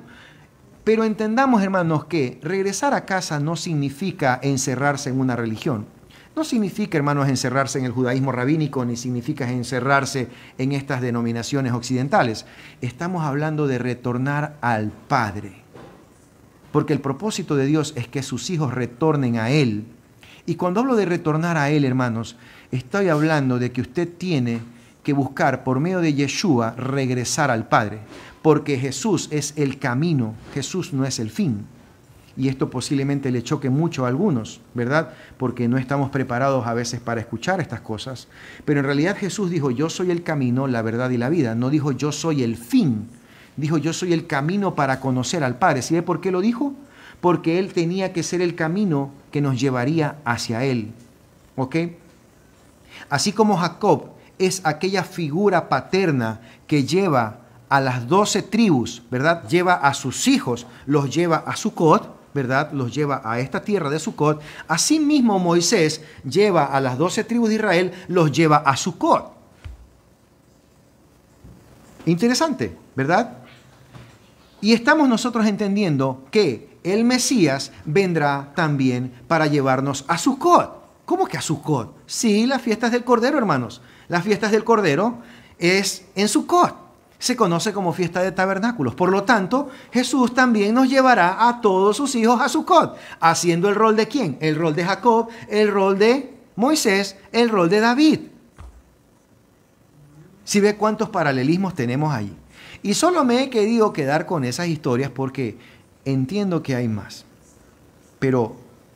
B: Pero entendamos, hermanos, que regresar a casa no significa encerrarse en una religión. No significa, hermanos, encerrarse en el judaísmo rabínico, ni significa encerrarse en estas denominaciones occidentales. Estamos hablando de retornar al Padre. Porque el propósito de Dios es que sus hijos retornen a Él. Y cuando hablo de retornar a Él, hermanos, estoy hablando de que usted tiene que buscar por medio de Yeshua regresar al Padre. Porque Jesús es el camino, Jesús no es el fin y esto posiblemente le choque mucho a algunos, ¿verdad? Porque no estamos preparados a veces para escuchar estas cosas. Pero en realidad Jesús dijo, yo soy el camino, la verdad y la vida. No dijo, yo soy el fin. Dijo, yo soy el camino para conocer al Padre. ¿Sí por qué lo dijo? Porque Él tenía que ser el camino que nos llevaría hacia Él. ¿Ok? Así como Jacob es aquella figura paterna que lleva a las doce tribus, ¿verdad? Lleva a sus hijos, los lleva a su Sucot, ¿verdad? Los lleva a esta tierra de Sucot. Asimismo, Moisés lleva a las doce tribus de Israel, los lleva a Sucot. Interesante, ¿verdad? Y estamos nosotros entendiendo que el Mesías vendrá también para llevarnos a Sucot. ¿Cómo que a Sucot? Sí, las fiestas del Cordero, hermanos. Las fiestas del Cordero es en Sucot se conoce como fiesta de tabernáculos. Por lo tanto, Jesús también nos llevará a todos sus hijos a Sucot, haciendo el rol de quién? El rol de Jacob, el rol de Moisés, el rol de David. Si ve cuántos paralelismos tenemos ahí. Y solo me he querido quedar con esas historias porque entiendo que hay más. Pero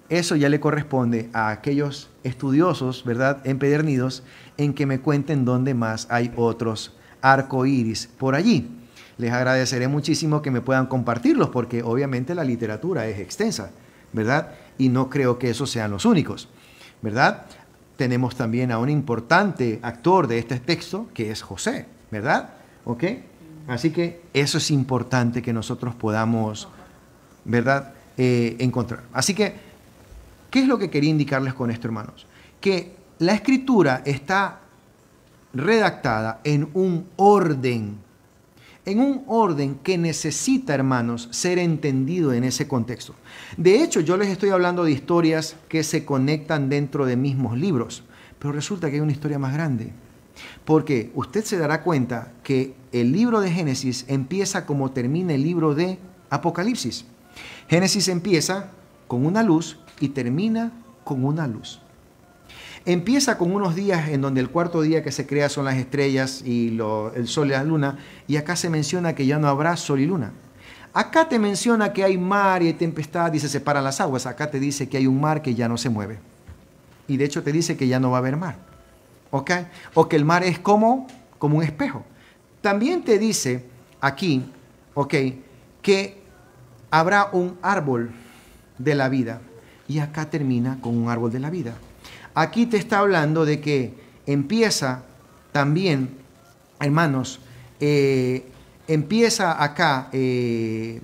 B: eso ya le corresponde a aquellos estudiosos, ¿verdad?, empedernidos, en que me cuenten dónde más hay otros arco iris por allí. Les agradeceré muchísimo que me puedan compartirlos porque obviamente la literatura es extensa, ¿verdad? Y no creo que esos sean los únicos, ¿verdad? Tenemos también a un importante actor de este texto que es José, ¿verdad? ¿Ok? Así que eso es importante que nosotros podamos, ¿verdad? Eh, encontrar. Así que, ¿qué es lo que quería indicarles con esto, hermanos? Que la escritura está redactada en un orden, en un orden que necesita, hermanos, ser entendido en ese contexto. De hecho, yo les estoy hablando de historias que se conectan dentro de mismos libros, pero resulta que hay una historia más grande. Porque usted se dará cuenta que el libro de Génesis empieza como termina el libro de Apocalipsis. Génesis empieza con una luz y termina con una luz. Empieza con unos días en donde el cuarto día que se crea son las estrellas y el sol y la luna, y acá se menciona que ya no habrá sol y luna. Acá te menciona que hay mar y hay tempestad y se separan las aguas. Acá te dice que hay un mar que ya no se mueve. Y de hecho te dice que ya no va a haber mar. ¿Ok? O que el mar es como, como un espejo. También te dice aquí, ¿ok? Que habrá un árbol de la vida. Y acá termina con un árbol de la vida aquí te está hablando de que empieza también, hermanos, eh, empieza acá eh,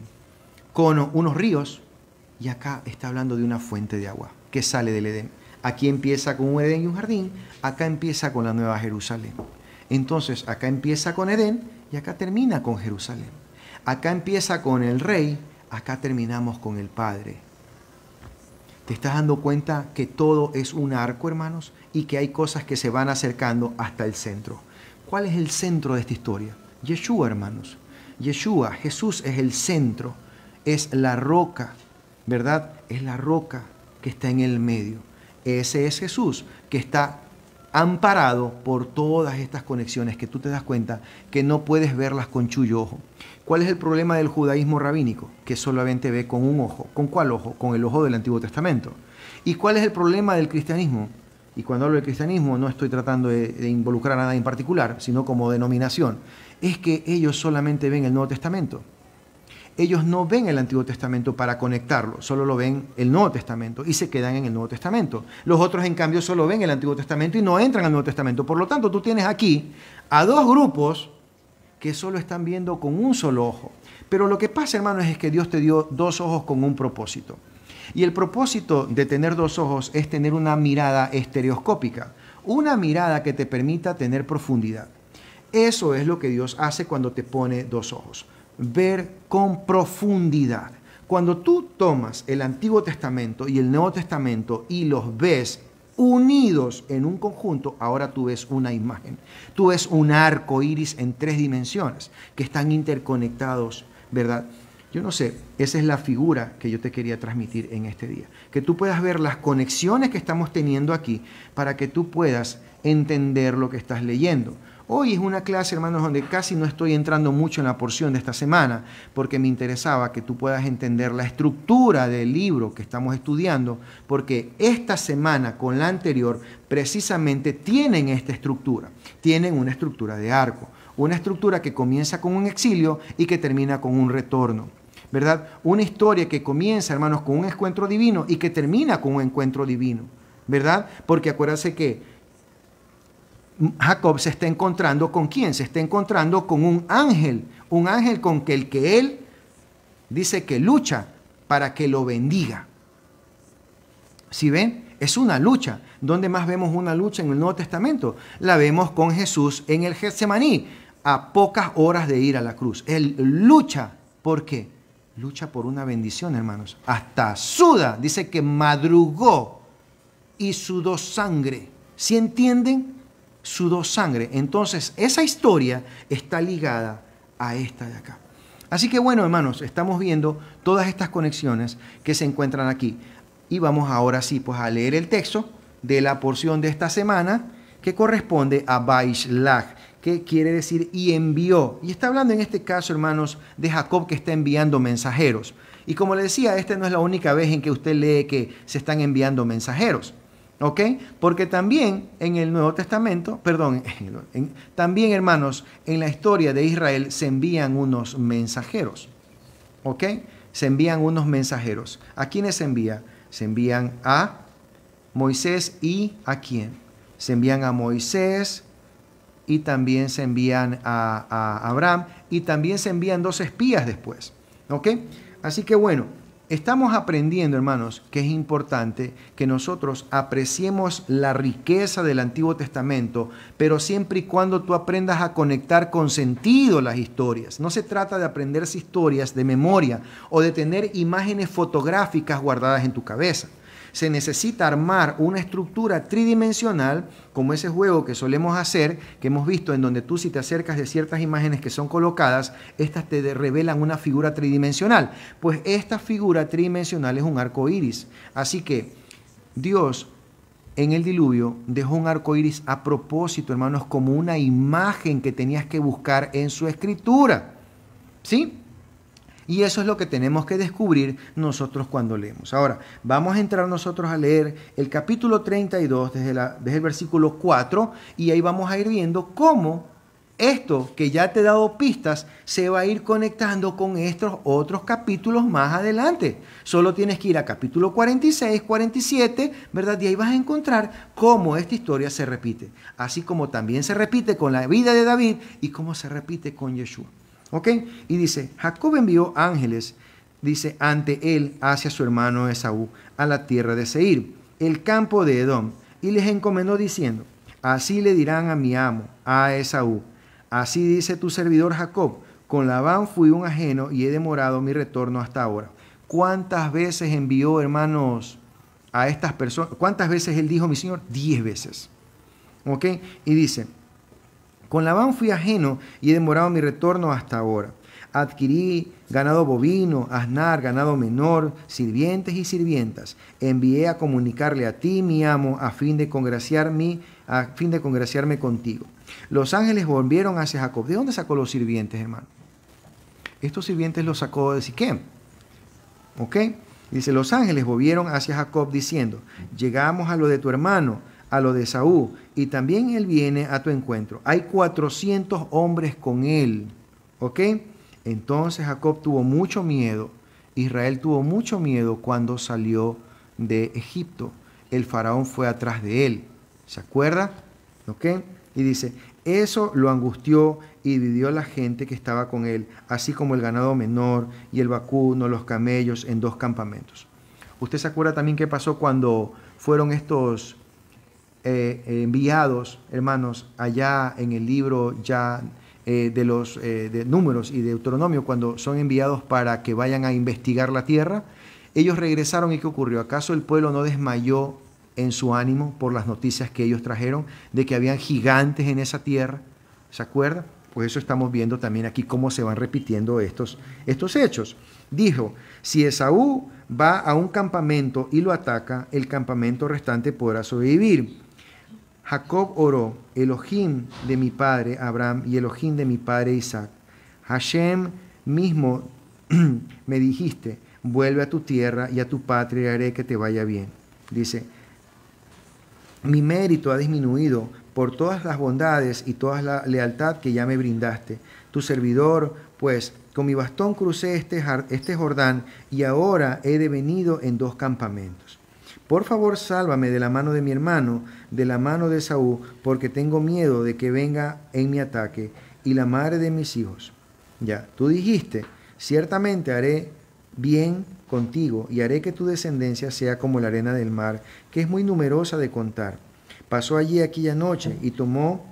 B: con unos ríos y acá está hablando de una fuente de agua que sale del Edén. Aquí empieza con un Edén y un jardín, acá empieza con la Nueva Jerusalén. Entonces, acá empieza con Edén y acá termina con Jerusalén. Acá empieza con el rey, acá terminamos con el Padre. ¿Te estás dando cuenta que todo es un arco, hermanos? Y que hay cosas que se van acercando hasta el centro. ¿Cuál es el centro de esta historia? Yeshua, hermanos. Yeshua, Jesús es el centro, es la roca, ¿verdad? Es la roca que está en el medio. Ese es Jesús que está amparado por todas estas conexiones que tú te das cuenta que no puedes verlas con chullojo ¿Cuál es el problema del judaísmo rabínico? Que solamente ve con un ojo. ¿Con cuál ojo? Con el ojo del Antiguo Testamento. ¿Y cuál es el problema del cristianismo? Y cuando hablo del cristianismo no estoy tratando de, involucrar a nadie en particular, sino como denominación. Es que ellos solamente ven el Nuevo Testamento. Ellos no ven el Antiguo Testamento para conectarlo, solo lo ven el Nuevo Testamento y se quedan en el Nuevo Testamento. Los otros, en cambio, solo ven el Antiguo Testamento y no entran al Nuevo Testamento. Por lo tanto, tú tienes aquí a dos grupos que solo están viendo con un solo ojo. Pero lo que pasa, hermanos, es que Dios te dio dos ojos con un propósito. Y el propósito de tener dos ojos es tener una mirada estereoscópica, una mirada que te permita tener profundidad. Eso es lo que Dios hace cuando te pone dos ojos, ver con profundidad. Cuando tú tomas el Antiguo Testamento y el Nuevo Testamento y los ves unidos en un conjunto, ahora tú ves una imagen. Tú ves un arco iris en tres dimensiones que están interconectados, ¿verdad? Yo no sé, esa es la figura que yo te quería transmitir en este día. Que tú puedas ver las conexiones que estamos teniendo aquí para que tú puedas entender lo que estás leyendo. Hoy es una clase, hermanos, donde casi no estoy entrando mucho en la porción de esta semana, porque me interesaba que tú puedas entender la estructura del libro que estamos estudiando, porque esta semana con la anterior precisamente tienen esta estructura, tienen una estructura de arco, una estructura que comienza con un exilio y que termina con un retorno. ¿verdad? Una historia que comienza, hermanos, con un encuentro divino y que termina con un encuentro divino, ¿verdad? Porque acuérdense que Jacob se está encontrando con quién? Se está encontrando con un ángel, un ángel con el que él dice que lucha para que lo bendiga. Si ven, es una lucha. ¿Dónde más vemos una lucha en el Nuevo Testamento? La vemos con Jesús en el Getsemaní, a pocas horas de ir a la cruz. Él lucha, ¿por qué? Lucha por una bendición, hermanos. Hasta suda, dice que madrugó y sudó sangre. si entienden? sudó sangre. Entonces, esa historia está ligada a esta de acá. Así que bueno, hermanos, estamos viendo todas estas conexiones que se encuentran aquí. Y vamos ahora sí pues a leer el texto de la porción de esta semana que corresponde a Baishlag, que quiere decir y envió. Y está hablando en este caso, hermanos, de Jacob que está enviando mensajeros. Y como le decía, esta no es la única vez en que usted lee que se están enviando mensajeros. ¿Ok? Porque también en el Nuevo Testamento, perdón, también hermanos, en la historia de Israel se envían unos mensajeros. ¿Ok? Se envían unos mensajeros. ¿A quiénes se envía? Se envían a Moisés y a quién? Se envían a Moisés y también se envían a, a Abraham y también se envían dos espías después. ¿Ok? Así que bueno. Estamos aprendiendo, hermanos, que es importante que nosotros apreciemos la riqueza del Antiguo Testamento, pero siempre y cuando tú aprendas a conectar con sentido las historias. No se trata de aprenderse historias de memoria o de tener imágenes fotográficas guardadas en tu cabeza se necesita armar una estructura tridimensional, como ese juego que solemos hacer, que hemos visto en donde tú si te acercas de ciertas imágenes que son colocadas, estas te revelan una figura tridimensional. Pues esta figura tridimensional es un arco iris. Así que Dios en el diluvio dejó un arco iris a propósito, hermanos, como una imagen que tenías que buscar en su escritura. ¿Sí? Y eso es lo que tenemos que descubrir nosotros cuando leemos. Ahora, vamos a entrar nosotros a leer el capítulo 32 desde, la, desde el versículo 4 y ahí vamos a ir viendo cómo esto que ya te he dado pistas se va a ir conectando con estos otros capítulos más adelante. Solo tienes que ir a capítulo 46, 47, ¿verdad? Y ahí vas a encontrar cómo esta historia se repite. Así como también se repite con la vida de David y cómo se repite con Yeshua. ¿Ok? Y dice, Jacob envió ángeles, dice, ante él hacia su hermano Esaú, a la tierra de Seir, el campo de Edom, y les encomendó diciendo, así le dirán a mi amo, a Esaú, así dice tu servidor Jacob, con Labán fui un ajeno y he demorado mi retorno hasta ahora. ¿Cuántas veces envió, hermanos, a estas personas? ¿Cuántas veces él dijo, mi Señor? Diez veces. ¿Ok? Y dice, con Labán fui ajeno y he demorado mi retorno hasta ahora. Adquirí ganado bovino, asnar, ganado menor, sirvientes y sirvientas. Envié a comunicarle a ti, mi amo, a fin de congraciarme, a fin de congraciarme contigo. Los ángeles volvieron hacia Jacob. ¿De dónde sacó los sirvientes, hermano? Estos sirvientes los sacó de Siquem. ¿Ok? Dice, los ángeles volvieron hacia Jacob diciendo, llegamos a lo de tu hermano, a lo de Saúl, y también él viene a tu encuentro. Hay 400 hombres con él, ¿ok? Entonces Jacob tuvo mucho miedo, Israel tuvo mucho miedo cuando salió de Egipto. El faraón fue atrás de él, ¿se acuerda? ¿Ok? Y dice, eso lo angustió y dividió a la gente que estaba con él, así como el ganado menor y el vacuno, los camellos, en dos campamentos. Usted se acuerda también qué pasó cuando fueron estos eh, eh, enviados, hermanos, allá en el libro ya eh, de los de números y de Deuteronomio, cuando son enviados para que vayan a investigar la tierra, ellos regresaron y ¿qué ocurrió? ¿Acaso el pueblo no desmayó en su ánimo por las noticias que ellos trajeron de que habían gigantes en esa tierra? ¿Se acuerda? Pues eso estamos viendo también aquí cómo se van repitiendo estos, estos hechos. Dijo, si Esaú va a un campamento y lo ataca, el campamento restante podrá sobrevivir. Jacob oró, Elohim de mi padre Abraham y Elohim de mi padre Isaac. Hashem mismo me dijiste, vuelve a tu tierra y a tu patria y haré que te vaya bien. Dice, mi mérito ha disminuido por todas las bondades y toda la lealtad que ya me brindaste. Tu servidor, pues, con mi bastón crucé este, este Jordán y ahora he devenido en dos campamentos. Por favor, sálvame de la mano de mi hermano, de la mano de Saúl, porque tengo miedo de que venga en mi ataque y la madre de mis hijos. Ya, tú dijiste, ciertamente haré bien contigo y haré que tu descendencia sea como la arena del mar, que es muy numerosa de contar. Pasó allí aquella noche y tomó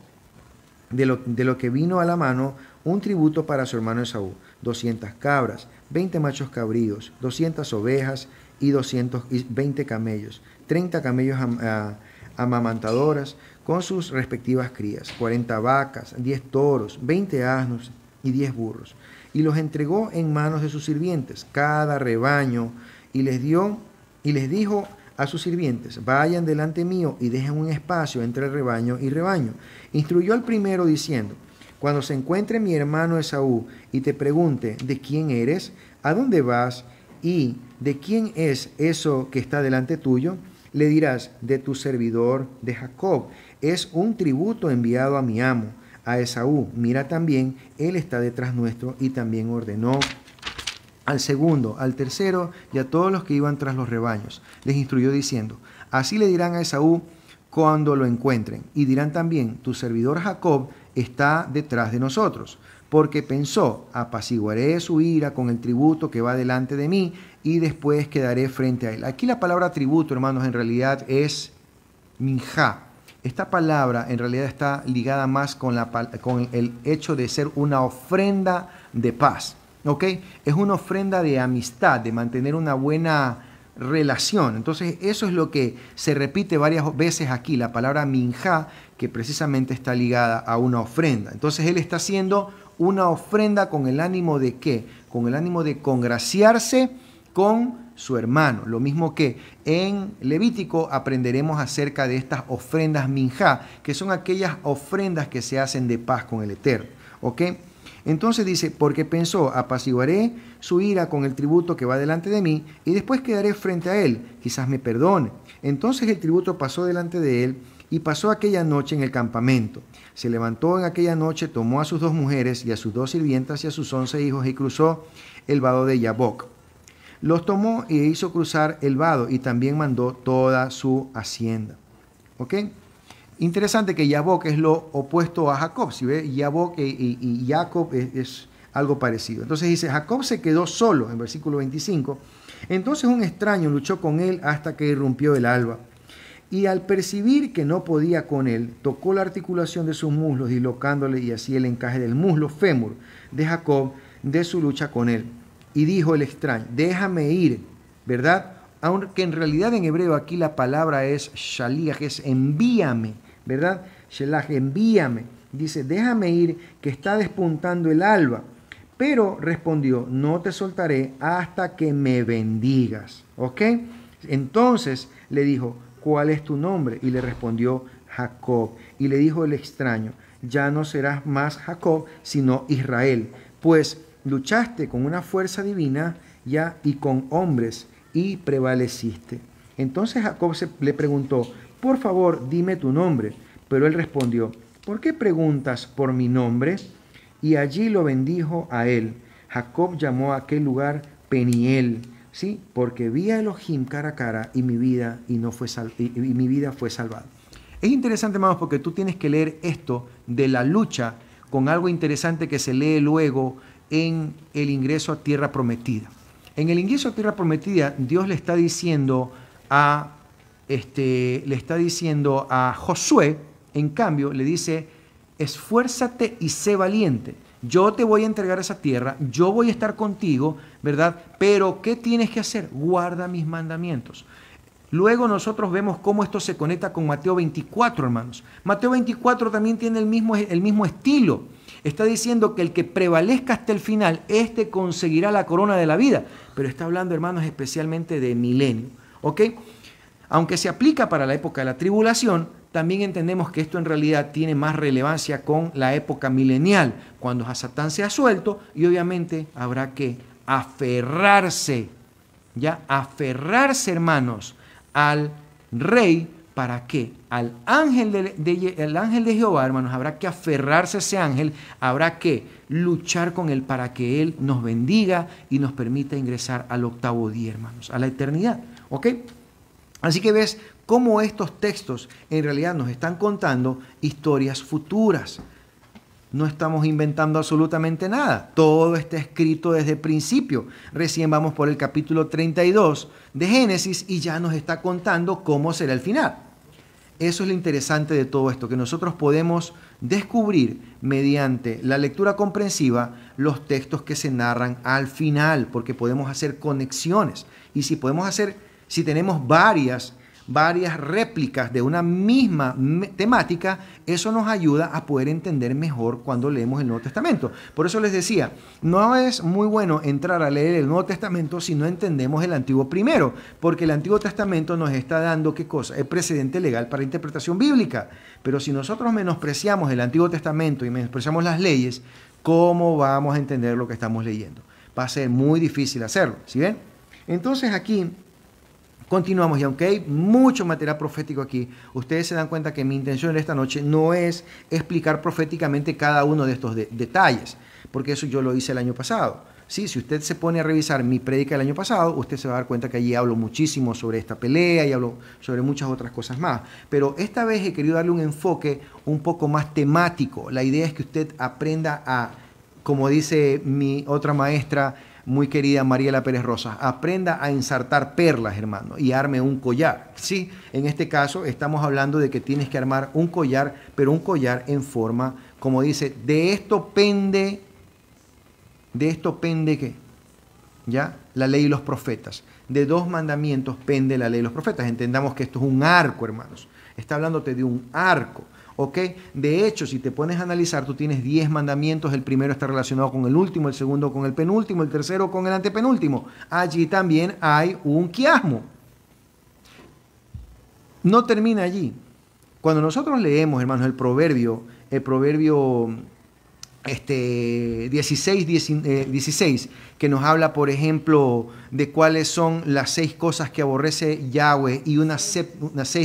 B: de lo, que vino a la mano un tributo para su hermano Saúl. 200 cabras, 20 machos cabríos, 200 ovejas y 220 camellos, 30 camellos a, amamantadoras con sus respectivas crías, 40 vacas, 10 toros, 20 asnos y 10 burros, y los entregó en manos de sus sirvientes, cada rebaño, y les dio y les dijo a sus sirvientes, vayan delante mío y dejen un espacio entre rebaño y rebaño. Instruyó al primero diciendo, cuando se encuentre mi hermano Esaú y te pregunte, ¿de quién eres? ¿A dónde vas? ¿Y de quién es eso que está delante tuyo? Le dirás, de tu servidor de Jacob, es un tributo enviado a mi amo, a Esaú. Mira también, él está detrás nuestro y también ordenó al segundo, al tercero y a todos los que iban tras los rebaños. Les instruyó diciendo, así le dirán a Esaú cuando lo encuentren. Y dirán también, tu servidor Jacob está detrás de nosotros, porque pensó, apaciguaré su ira con el tributo que va delante de mí, y después quedaré frente a él. Aquí la palabra tributo, hermanos, en realidad es minja. Esta palabra en realidad está ligada más con, la, con el hecho de ser una ofrenda de paz. ¿Ok? Es una ofrenda de amistad, de mantener una buena relación. Entonces, eso es lo que se repite varias veces aquí, la palabra minja, que precisamente está ligada a una ofrenda. Entonces, él está haciendo una ofrenda con el ánimo de qué? Con el ánimo de congraciarse con su hermano. Lo mismo que en Levítico aprenderemos acerca de estas ofrendas minja, que son aquellas ofrendas que se hacen de paz con el Eterno. ¿Ok? Entonces dice, porque pensó, apaciguaré su ira con el tributo que va delante de mí, y después quedaré frente a él, quizás me perdone. Entonces el tributo pasó delante de él, y pasó aquella noche en el campamento. Se levantó en aquella noche, tomó a sus dos mujeres y a sus dos sirvientas y a sus once hijos, y cruzó el vado de Yabok. Los tomó y hizo cruzar el vado y también mandó toda su hacienda. ¿Ok? Interesante que Yabok es lo opuesto a Jacob. Si ve, Yabok y, Jacob es algo parecido. Entonces dice, Jacob se quedó solo, en versículo 25. Entonces un extraño luchó con él hasta que irrumpió el alba. Y al percibir que no podía con él, tocó la articulación de sus muslos, dislocándole y así el encaje del muslo fémur de Jacob de su lucha con él. Y dijo el extraño, déjame ir, ¿verdad? Aunque en realidad en hebreo aquí la palabra es que es envíame, ¿verdad? Shelach, envíame. Dice, déjame ir, que está despuntando el alba. Pero respondió, no te soltaré hasta que me bendigas. ¿Ok? Entonces le dijo, ¿cuál es tu nombre? Y le respondió, Jacob. Y le dijo el extraño, ya no serás más Jacob, sino Israel, pues luchaste con una fuerza divina ya y con hombres y prevaleciste. Entonces Jacob le preguntó, por favor, dime tu nombre. Pero él respondió, ¿por qué preguntas por mi nombre? Y allí lo bendijo a él. Jacob llamó a aquel lugar Peniel, ¿sí? Porque vi a Elohim cara a cara y mi vida, y no fue mi vida fue salvada. Es interesante, hermanos, porque tú tienes que leer esto de la lucha con algo interesante que se lee luego en el ingreso a tierra prometida. En el ingreso a tierra prometida, Dios le está diciendo a, este, le está diciendo a Josué, en cambio, le dice, esfuérzate y sé valiente. Yo te voy a entregar esa tierra, yo voy a estar contigo, ¿verdad? Pero ¿qué tienes que hacer? Guarda mis mandamientos. Luego nosotros vemos cómo esto se conecta con Mateo 24, hermanos. Mateo 24 también tiene el mismo, el mismo estilo. Está diciendo que el que prevalezca hasta el final, este conseguirá la corona de la vida. Pero está hablando, hermanos, especialmente de milenio. Aunque se aplica para la época de la tribulación, también entendemos que esto en realidad tiene más relevancia con la época milenial, cuando a Satán se ha suelto y obviamente habrá que aferrarse, ya aferrarse hermanos al rey para que al ángel de, ángel de Jehová, hermanos, habrá que aferrarse a ese ángel, habrá que luchar con él para que él nos bendiga y nos permita ingresar al octavo día, hermanos, a la eternidad. ¿Ok? Así que ves cómo estos textos en realidad nos están contando historias futuras. No estamos inventando absolutamente nada. Todo está escrito desde el principio. Recién vamos por el capítulo 32 de Génesis y ya nos está contando cómo será el final. Eso es lo interesante de todo esto, que nosotros podemos descubrir mediante la lectura comprensiva los textos que se narran al final, porque podemos hacer conexiones. Y si podemos hacer, si tenemos varias varias réplicas de una misma temática, eso nos ayuda a poder entender mejor cuando leemos el Nuevo Testamento. Por eso les decía, no es muy bueno entrar a leer el Nuevo Testamento si no entendemos el Antiguo primero, porque el Antiguo Testamento nos está dando qué cosa, el precedente legal para interpretación bíblica. Pero si nosotros menospreciamos el Antiguo Testamento y menospreciamos las leyes, ¿cómo vamos a entender lo que estamos leyendo? Va a ser muy difícil hacerlo, si bien Entonces aquí Continuamos y aunque hay mucho material profético aquí, ustedes se dan cuenta que mi intención esta noche no es explicar proféticamente cada uno de estos detalles, porque eso yo lo hice el año pasado. Sí, si usted se pone a revisar mi prédica del año pasado, usted se va a dar cuenta que allí hablo muchísimo sobre esta pelea y hablo sobre muchas otras cosas más. Pero esta vez he querido darle un enfoque un poco más temático. La idea es que usted aprenda a, como dice mi otra maestra, muy querida La Pérez Rosa, aprenda a ensartar perlas, hermano, y arme un collar. Sí, en este caso estamos hablando de que tienes que armar un collar, pero un collar en forma, como dice, de esto pende, de esto pende qué? ¿Ya? La ley y los profetas. De dos mandamientos pende la ley y los profetas. Entendamos que esto es un arco, hermanos. Está hablándote de un arco. ¿ok? De hecho, si te pones a analizar, tú tienes 10 mandamientos, el primero está relacionado con el último, el segundo con el penúltimo, el tercero con el antepenúltimo. Allí también hay un quiasmo. No termina allí. Cuando nosotros leemos, hermanos, el proverbio, el proverbio este, 16, 16, eh, que nos habla, por ejemplo, de cuáles son las seis cosas que aborrece Yahweh, y una, seis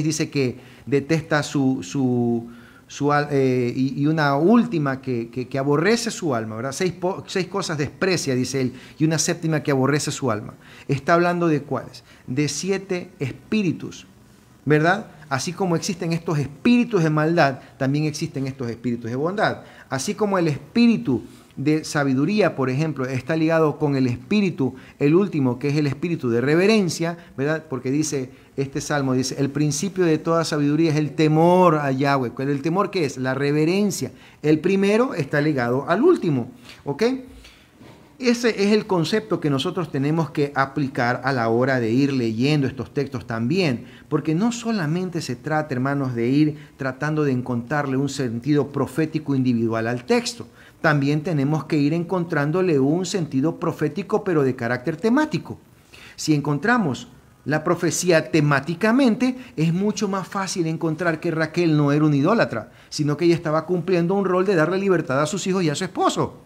B: dice que detesta su, eh, y, una última que, aborrece su alma, ¿verdad? seis cosas desprecia, dice él, y una séptima que aborrece su alma. Está hablando de cuáles? De siete espíritus, ¿verdad? Así como existen estos espíritus de maldad, también existen estos espíritus de bondad. Así como el espíritu de sabiduría, por ejemplo, está ligado con el espíritu, el último, que es el espíritu de reverencia, ¿verdad? Porque dice, este salmo. Dice, el principio de toda sabiduría es el temor a Yahweh. ¿El temor qué es? La reverencia. El primero está ligado al último. ¿Ok? Ese es el concepto que nosotros tenemos que aplicar a la hora de ir leyendo estos textos también, porque no solamente se trata, hermanos, de ir tratando de encontrarle un sentido profético individual al texto, también tenemos que ir encontrándole un sentido profético pero de carácter temático. Si encontramos la profecía temáticamente, es mucho más fácil encontrar que Raquel no era un idólatra, sino que ella estaba cumpliendo un rol de darle libertad a sus hijos y a su esposo.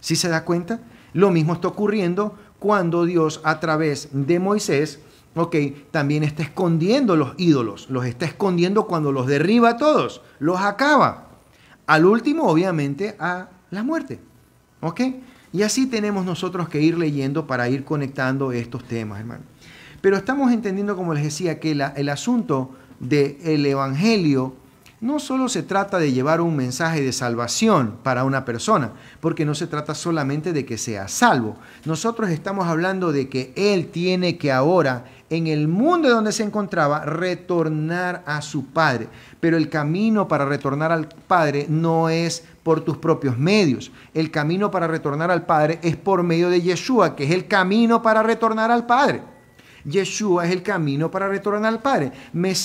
B: ¿Sí se da cuenta? Lo mismo está ocurriendo cuando Dios a través de Moisés, ok, también está escondiendo los ídolos, los está escondiendo cuando los derriba a todos, los acaba. Al último, obviamente, a la muerte. ¿Ok? Y así tenemos nosotros que ir leyendo para ir conectando estos temas, hermano. Pero estamos entendiendo, como les decía, que el asunto del Evangelio no solo se trata de llevar un mensaje de salvación para una persona, porque no se trata solamente de que sea salvo. Nosotros estamos hablando de que Él tiene que ahora, en el mundo donde se encontraba, retornar a su Padre. Pero el camino para retornar al Padre no es por tus propios medios. El camino para retornar al Padre es por medio de Yeshua, que es el camino para retornar al Padre. Yeshua es el camino para retornar al Padre.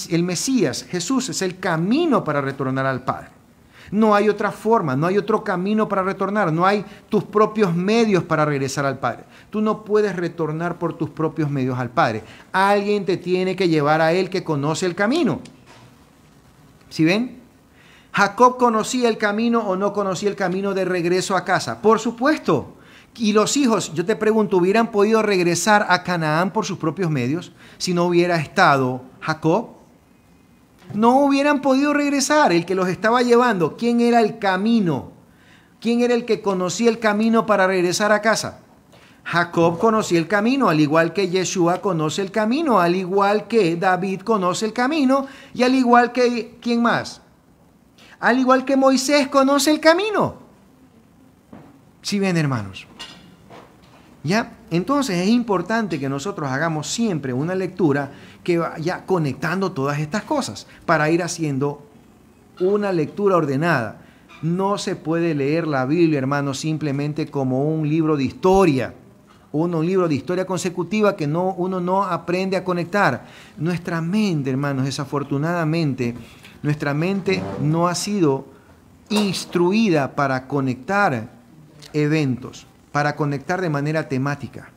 B: El Mesías, Jesús, es el camino para retornar al Padre. No hay otra forma, no hay otro camino para retornar, no hay tus propios medios para regresar al Padre. Tú no puedes retornar por tus propios medios al Padre. Alguien te tiene que llevar a Él que conoce el camino. ¿Sí ven? Jacob conocía el camino o no conocía el camino de regreso a casa. Por supuesto, y los hijos, yo te pregunto, ¿hubieran podido regresar a Canaán por sus propios medios si no hubiera estado Jacob? No hubieran podido regresar. El que los estaba llevando, ¿quién era el camino? ¿Quién era el que conocía el camino para regresar a casa? Jacob conocía el camino, al igual que Yeshua conoce el camino, al igual que David conoce el camino, y al igual que, ¿quién más? Al igual que Moisés conoce el camino. Si bien hermanos. ¿Ya? Entonces es importante que nosotros hagamos siempre una lectura que vaya conectando todas estas cosas para ir haciendo una lectura ordenada. No se puede leer la Biblia, hermanos simplemente como un libro de historia. un libro de historia consecutiva que no, uno no aprende a conectar. Nuestra mente, hermanos, desafortunadamente, nuestra mente no ha sido instruida para conectar eventos para conectar de manera temática.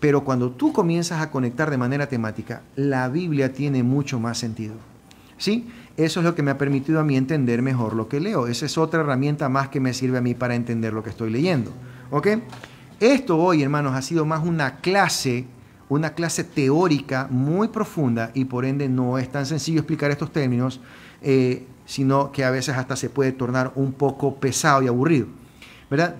B: Pero cuando tú comienzas a conectar de manera temática, la Biblia tiene mucho más sentido. ¿Sí? Eso es lo que me ha permitido a mí entender mejor lo que leo. Esa es otra herramienta más que me sirve a mí para entender lo que estoy leyendo. ¿Ok? Esto hoy, hermanos, ha sido más una clase, una clase teórica muy profunda y por ende no es tan sencillo explicar estos términos, eh, sino que a veces hasta se puede tornar un poco pesado y aburrido.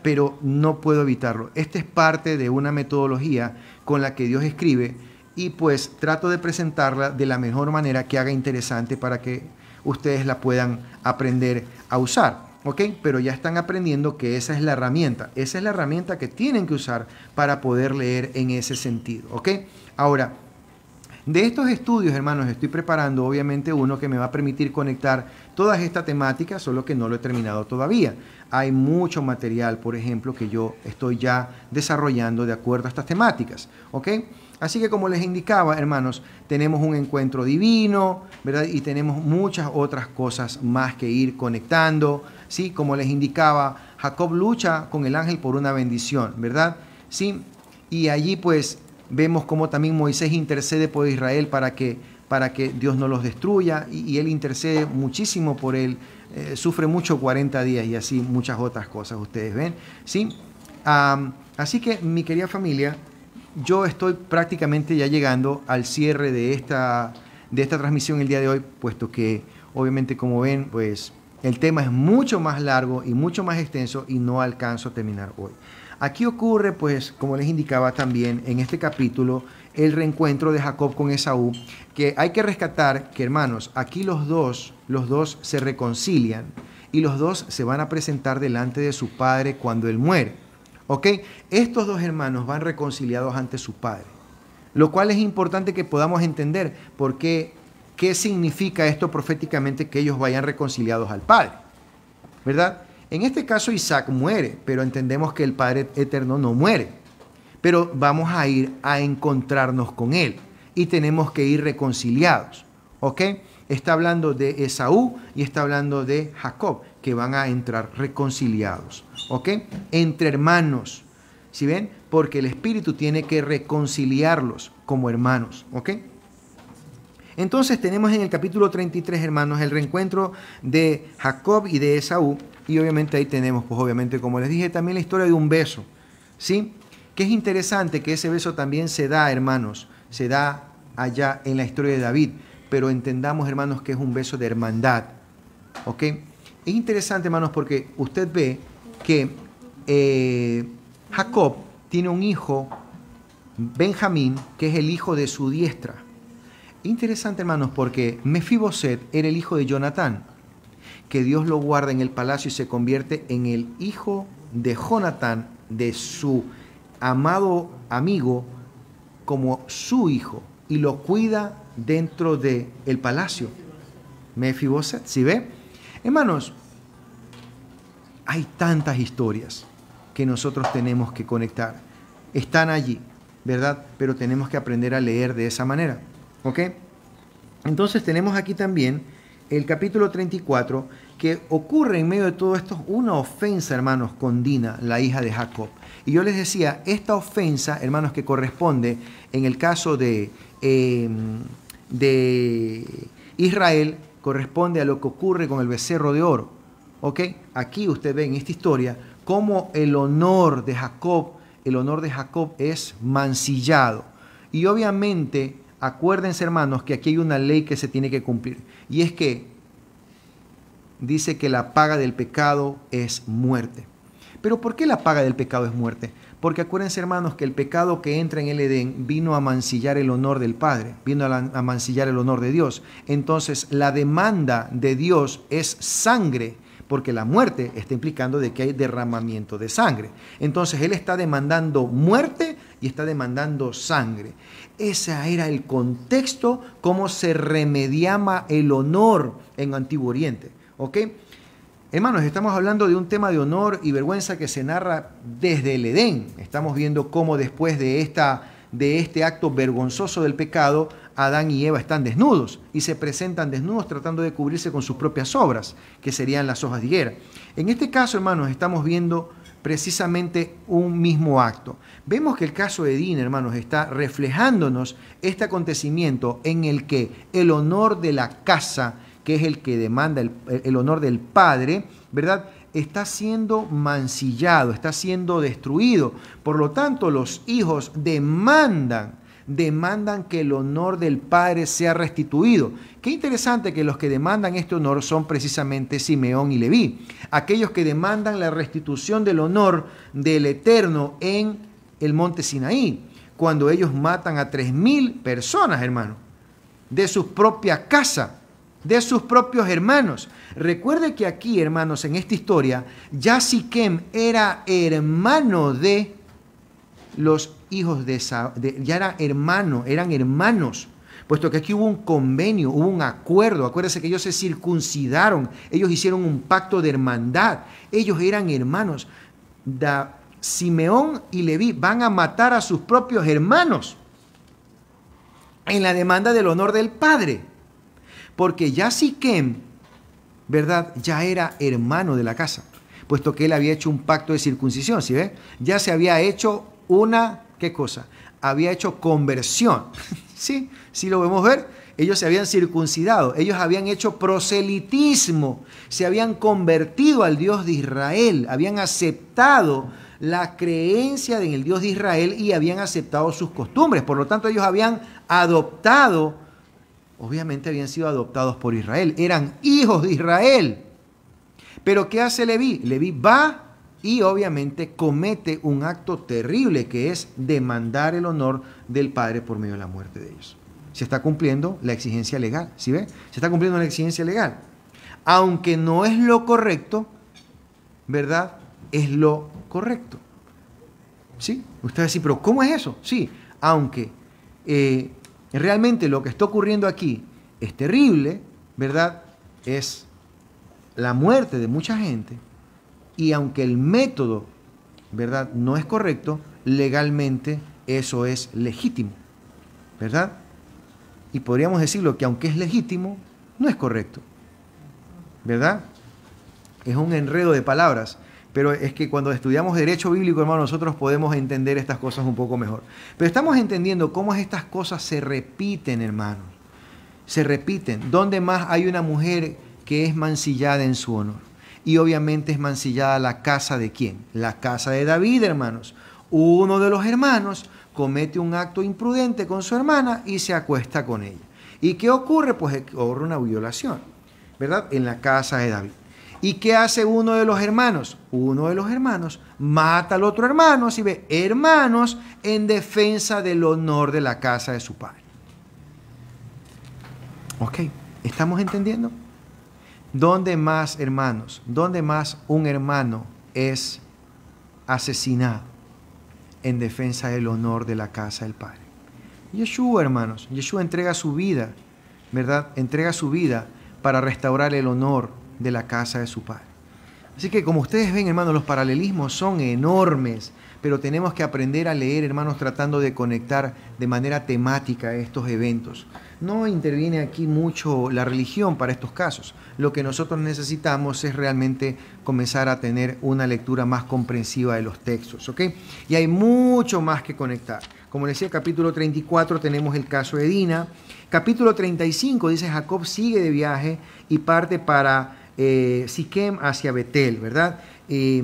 B: Pero no puedo evitarlo. Esta es parte de una metodología con la que Dios escribe y pues trato de presentarla de la mejor manera que haga interesante para que ustedes la puedan aprender a usar. ¿Ok? Pero ya están aprendiendo que esa es la herramienta. Esa es la herramienta que tienen que usar para poder leer en ese sentido. ¿Ok? Ahora, de estos estudios, hermanos, estoy preparando obviamente uno que me va a permitir conectar todas estas temáticas, solo que no lo he terminado todavía hay mucho material, por ejemplo, que yo estoy ya desarrollando de acuerdo a estas temáticas. Así que como les indicaba, hermanos, tenemos un encuentro divino, ¿verdad? Y tenemos muchas otras cosas más que ir conectando, ¿sí? Como les indicaba, Jacob lucha con el ángel por una bendición, ¿verdad? ¿Sí? Y allí pues vemos cómo también Moisés intercede por Israel para que, para que Dios no los destruya y, y él intercede muchísimo por él eh, sufre mucho 40 días y así muchas otras cosas, ustedes ven. ¿sí? así que, mi querida familia, yo estoy prácticamente ya llegando al cierre de esta, de esta transmisión el día de hoy, puesto que obviamente como ven, pues el tema es mucho más largo y mucho más extenso y no alcanzo a terminar hoy. Aquí ocurre, pues, como les indicaba también en este capítulo, el reencuentro de Jacob con Esaú, que hay que rescatar que hermanos, aquí los dos, los dos se reconcilian y los dos se van a presentar delante de su padre cuando él muere. ¿Ok? Estos dos hermanos van reconciliados ante su padre, lo cual es importante que podamos entender porque qué significa esto proféticamente que ellos vayan reconciliados al padre, ¿verdad? En este caso Isaac muere, pero entendemos que el Padre Eterno no muere pero vamos a ir a encontrarnos con Él y tenemos que ir reconciliados. ¿Ok? Está hablando de Esaú y está hablando de Jacob, que van a entrar reconciliados. ¿Ok? Entre hermanos. ¿Sí ven? Porque el Espíritu tiene que reconciliarlos como hermanos. ¿Ok? Entonces tenemos en el capítulo 33, hermanos, el reencuentro de Jacob y de Esaú. Y obviamente ahí tenemos, pues obviamente, como les dije, también la historia de un beso. ¿Sí? Que es interesante que ese beso también se da, hermanos, se da allá en la historia de David, pero entendamos, hermanos, que es un beso de hermandad. ¿Ok? Es interesante, hermanos, porque usted ve que eh, Jacob tiene un hijo, Benjamín, que es el hijo de su diestra. Interesante, hermanos, porque Mefiboset era el hijo de Jonatán, que Dios lo guarda en el palacio y se convierte en el hijo de Jonatán, de su amado amigo como su hijo y lo cuida dentro del el palacio. Mefiboset, si ve? Hermanos, hay tantas historias que nosotros tenemos que conectar. Están allí, ¿verdad? Pero tenemos que aprender a leer de esa manera. ¿Ok? Entonces tenemos aquí también el capítulo 34, que ocurre en medio de todo esto una ofensa, hermanos, con Dina, la hija de Jacob. Y yo les decía, esta ofensa, hermanos, que corresponde en el caso em, de, Israel, corresponde a lo que ocurre con el becerro de oro. ¿Ok? Aquí usted ve en esta historia cómo el honor de Jacob, el honor de Jacob es mancillado. Y obviamente, acuérdense hermanos que aquí hay una ley que se tiene que cumplir. Y es que dice que la paga del pecado es muerte. Pero ¿por qué la paga del pecado es muerte? Porque acuérdense hermanos que el pecado que entra en el Edén vino a mancillar el honor del Padre, vino a, mancillar el honor de Dios. Entonces la demanda de Dios es sangre, porque la muerte está implicando de que hay derramamiento de sangre. Entonces Él está demandando muerte y está demandando sangre. Ese era el contexto, cómo se remediaba el honor en Antiguo Oriente. ¿ok?, Hermanos, estamos hablando de un tema de honor y vergüenza que se narra desde el Edén. Estamos viendo cómo después de, esta, de este acto vergonzoso del pecado, Adán y Eva están desnudos y se presentan desnudos tratando de cubrirse con sus propias obras, que serían las hojas de higuera. En este caso, hermanos, estamos viendo precisamente un mismo acto. Vemos que el caso de Edín, hermanos, está reflejándonos este acontecimiento en el que el honor de la casa que es el que demanda el, honor del Padre, ¿verdad? está siendo mancillado, está siendo destruido. Por lo tanto, los hijos demandan, demandan que el honor del padre sea restituido. Qué interesante que los que demandan este honor son precisamente Simeón y Leví, aquellos que demandan la restitución del honor del Eterno en el monte Sinaí, cuando ellos matan a 3.000 personas, hermano, de su propia casa de sus propios hermanos. Recuerde que aquí, hermanos, en esta historia, ya era hermano de los hijos de, ya era hermano, eran hermanos, puesto que aquí hubo un convenio, hubo un acuerdo. acuérdese que ellos se circuncidaron, ellos hicieron un pacto de hermandad, ellos eran hermanos. Simeón y Leví van a matar a sus propios hermanos en la demanda del honor del padre porque ya Siquem, ¿verdad? Ya era hermano de la casa, puesto que él había hecho un pacto de circuncisión, ¿sí ve? Ya se había hecho una, ¿qué cosa? Había hecho conversión, ¿sí? Si lo vemos ver, ellos se habían circuncidado, ellos habían hecho proselitismo, se habían convertido al Dios de Israel, habían aceptado la creencia en el Dios de Israel y habían aceptado sus costumbres. Por lo tanto, ellos habían adoptado obviamente habían sido adoptados por Israel, eran hijos de Israel. Pero ¿qué hace Leví? Leví va y obviamente comete un acto terrible que es demandar el honor del padre por medio de la muerte de ellos. Se está cumpliendo la exigencia legal, ¿sí ve? Se está cumpliendo la exigencia legal. Aunque no es lo correcto, ¿verdad? Es lo correcto. ¿Sí? Usted dicen, pero ¿cómo es eso? Sí, aunque eh, realmente lo que está ocurriendo aquí es terrible, ¿verdad? Es la muerte de mucha gente y aunque el método, ¿verdad? No es correcto, legalmente eso es legítimo, ¿verdad? Y podríamos decirlo que aunque es legítimo, no es correcto, ¿verdad? Es un enredo de palabras, pero es que cuando estudiamos derecho bíblico, hermano, nosotros podemos entender estas cosas un poco mejor. Pero estamos entendiendo cómo estas cosas se repiten, hermano, Se repiten. ¿Dónde más hay una mujer que es mancillada en su honor? Y obviamente es mancillada la casa de quién? La casa de David, hermanos. Uno de los hermanos comete un acto imprudente con su hermana y se acuesta con ella. ¿Y qué ocurre? Pues ocurre una violación, ¿verdad? En la casa de David. ¿Y qué hace uno de los hermanos? Uno de los hermanos mata al otro hermano, Si ve, hermanos en defensa del honor de la casa de su padre. Ok, ¿estamos entendiendo? ¿Dónde más hermanos? ¿Dónde más un hermano es asesinado en defensa del honor de la casa del padre? Yeshua, hermanos, Yeshua entrega su vida, ¿verdad? Entrega su vida para restaurar el honor de la casa de su padre. Así que como ustedes ven, hermanos, los paralelismos son enormes, pero tenemos que aprender a leer, hermanos, tratando de conectar de manera temática estos eventos. No interviene aquí mucho la religión para estos casos. Lo que nosotros necesitamos es realmente comenzar a tener una lectura más comprensiva de los textos, Y hay mucho más que conectar. Como les decía, capítulo 34 tenemos el caso de Dina. Capítulo 35 dice, Jacob sigue de viaje y parte para eh, Siquem hacia Betel, ¿verdad? Eh,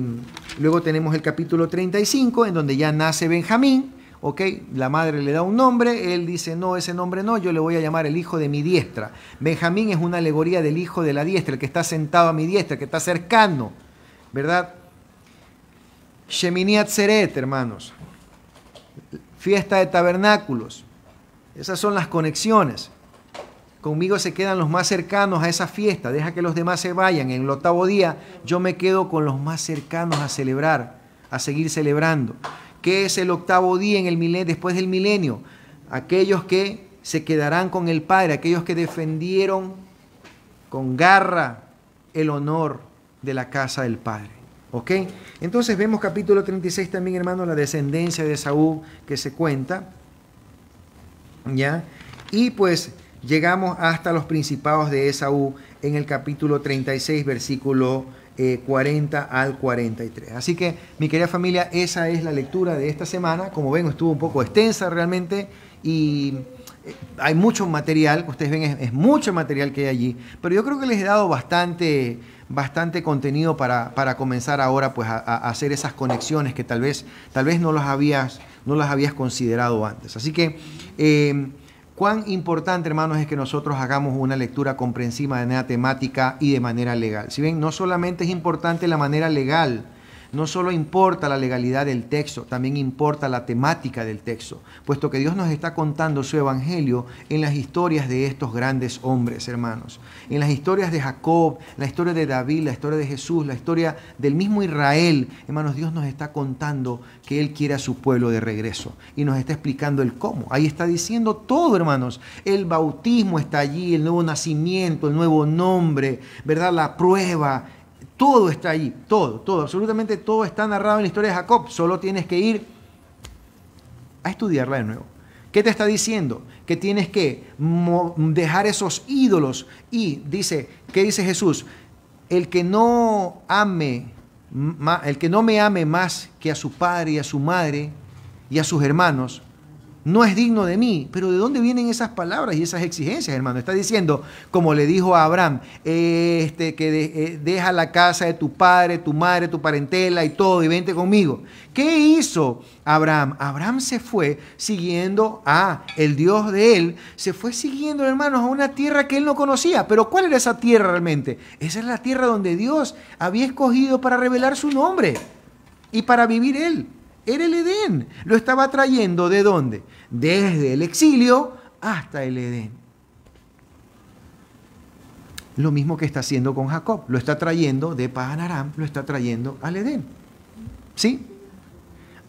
B: luego tenemos el capítulo 35, en donde ya nace Benjamín, ¿ok? La madre le da un nombre, él dice, no, ese nombre no, yo le voy a llamar el hijo de mi diestra. Benjamín es una alegoría del hijo de la diestra, el que está sentado a mi diestra, el que está cercano, ¿verdad? Sheminiat Seret, hermanos. Fiesta de tabernáculos. Esas son las conexiones. Conmigo se quedan los más cercanos a esa fiesta. Deja que los demás se vayan. En el octavo día yo me quedo con los más cercanos a celebrar, a seguir celebrando. ¿Qué es el octavo día en el milenio, después del milenio? Aquellos que se quedarán con el Padre, aquellos que defendieron con garra el honor de la casa del Padre. ¿Ok? Entonces vemos capítulo 36 también, hermano, la descendencia de Saúl que se cuenta. ¿Ya? Y pues llegamos hasta los principados de Esaú en el capítulo 36, versículo 40 eh, al 43. Así que, mi querida familia, esa es la lectura de esta semana. Como ven, estuvo un poco extensa realmente y eh, hay mucho material, ustedes ven, es, mucho material que hay allí, pero yo creo que les he dado bastante, bastante contenido para, comenzar ahora pues, a, hacer esas conexiones que tal vez, tal vez no, las habías, no habías considerado antes. Así que eh, Cuán importante, hermanos, es que nosotros hagamos una lectura comprensiva de manera temática y de manera legal. Si bien no solamente es importante la manera legal, no solo importa la legalidad del texto, también importa la temática del texto, puesto que Dios nos está contando su evangelio en las historias de estos grandes hombres, hermanos. En las historias de Jacob, la historia de David, la historia de Jesús, la historia del mismo Israel, hermanos, Dios nos está contando que Él quiere a su pueblo de regreso y nos está explicando el cómo. Ahí está diciendo todo, hermanos. El bautismo está allí, el nuevo nacimiento, el nuevo nombre, ¿verdad? La prueba, todo está ahí, todo, todo, absolutamente todo está narrado en la historia de Jacob. Solo tienes que ir a estudiarla de nuevo. ¿Qué te está diciendo? Que tienes que dejar esos ídolos. Y dice, ¿qué dice Jesús? El que no ame, el que no me ame más que a su padre y a su madre y a sus hermanos, no es digno de mí. Pero ¿de dónde vienen esas palabras y esas exigencias, hermano? Está diciendo, como le dijo a Abraham, este, que eh, deja la casa de tu padre, tu madre, tu parentela y todo y vente conmigo. ¿Qué hizo Abraham? Abraham se fue siguiendo a el Dios de él, se fue siguiendo, hermanos, a una tierra que él no conocía. Pero ¿cuál era esa tierra realmente? Esa es la tierra donde Dios había escogido para revelar su nombre y para vivir él. Era el Edén. Lo estaba trayendo de dónde? desde el exilio hasta el Edén. Lo mismo que está haciendo con Jacob, lo está trayendo de Aram, lo está trayendo al Edén. ¿Sí?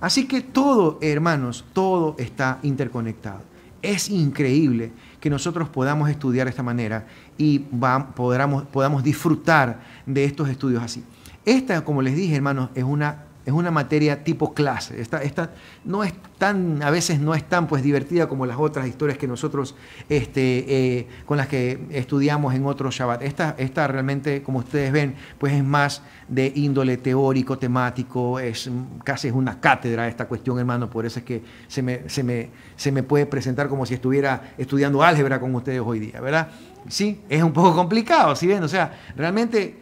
B: Así que todo, hermanos, todo está interconectado. Es increíble que nosotros podamos estudiar de esta manera y podamos disfrutar de estos estudios así. Esta, como les dije, hermanos, es una es una materia tipo clase. Esta, esta no es tan, a veces no es tan pues, divertida como las otras historias que nosotros este, eh, con las que estudiamos en otros Shabbat. Esta, esta realmente, como ustedes ven, pues es más de índole teórico, temático, es casi es una cátedra esta cuestión, hermano. Por eso es que se me, se me, se me puede presentar como si estuviera estudiando álgebra con ustedes hoy día, ¿verdad? Sí, es un poco complicado, si bien ven? O sea, realmente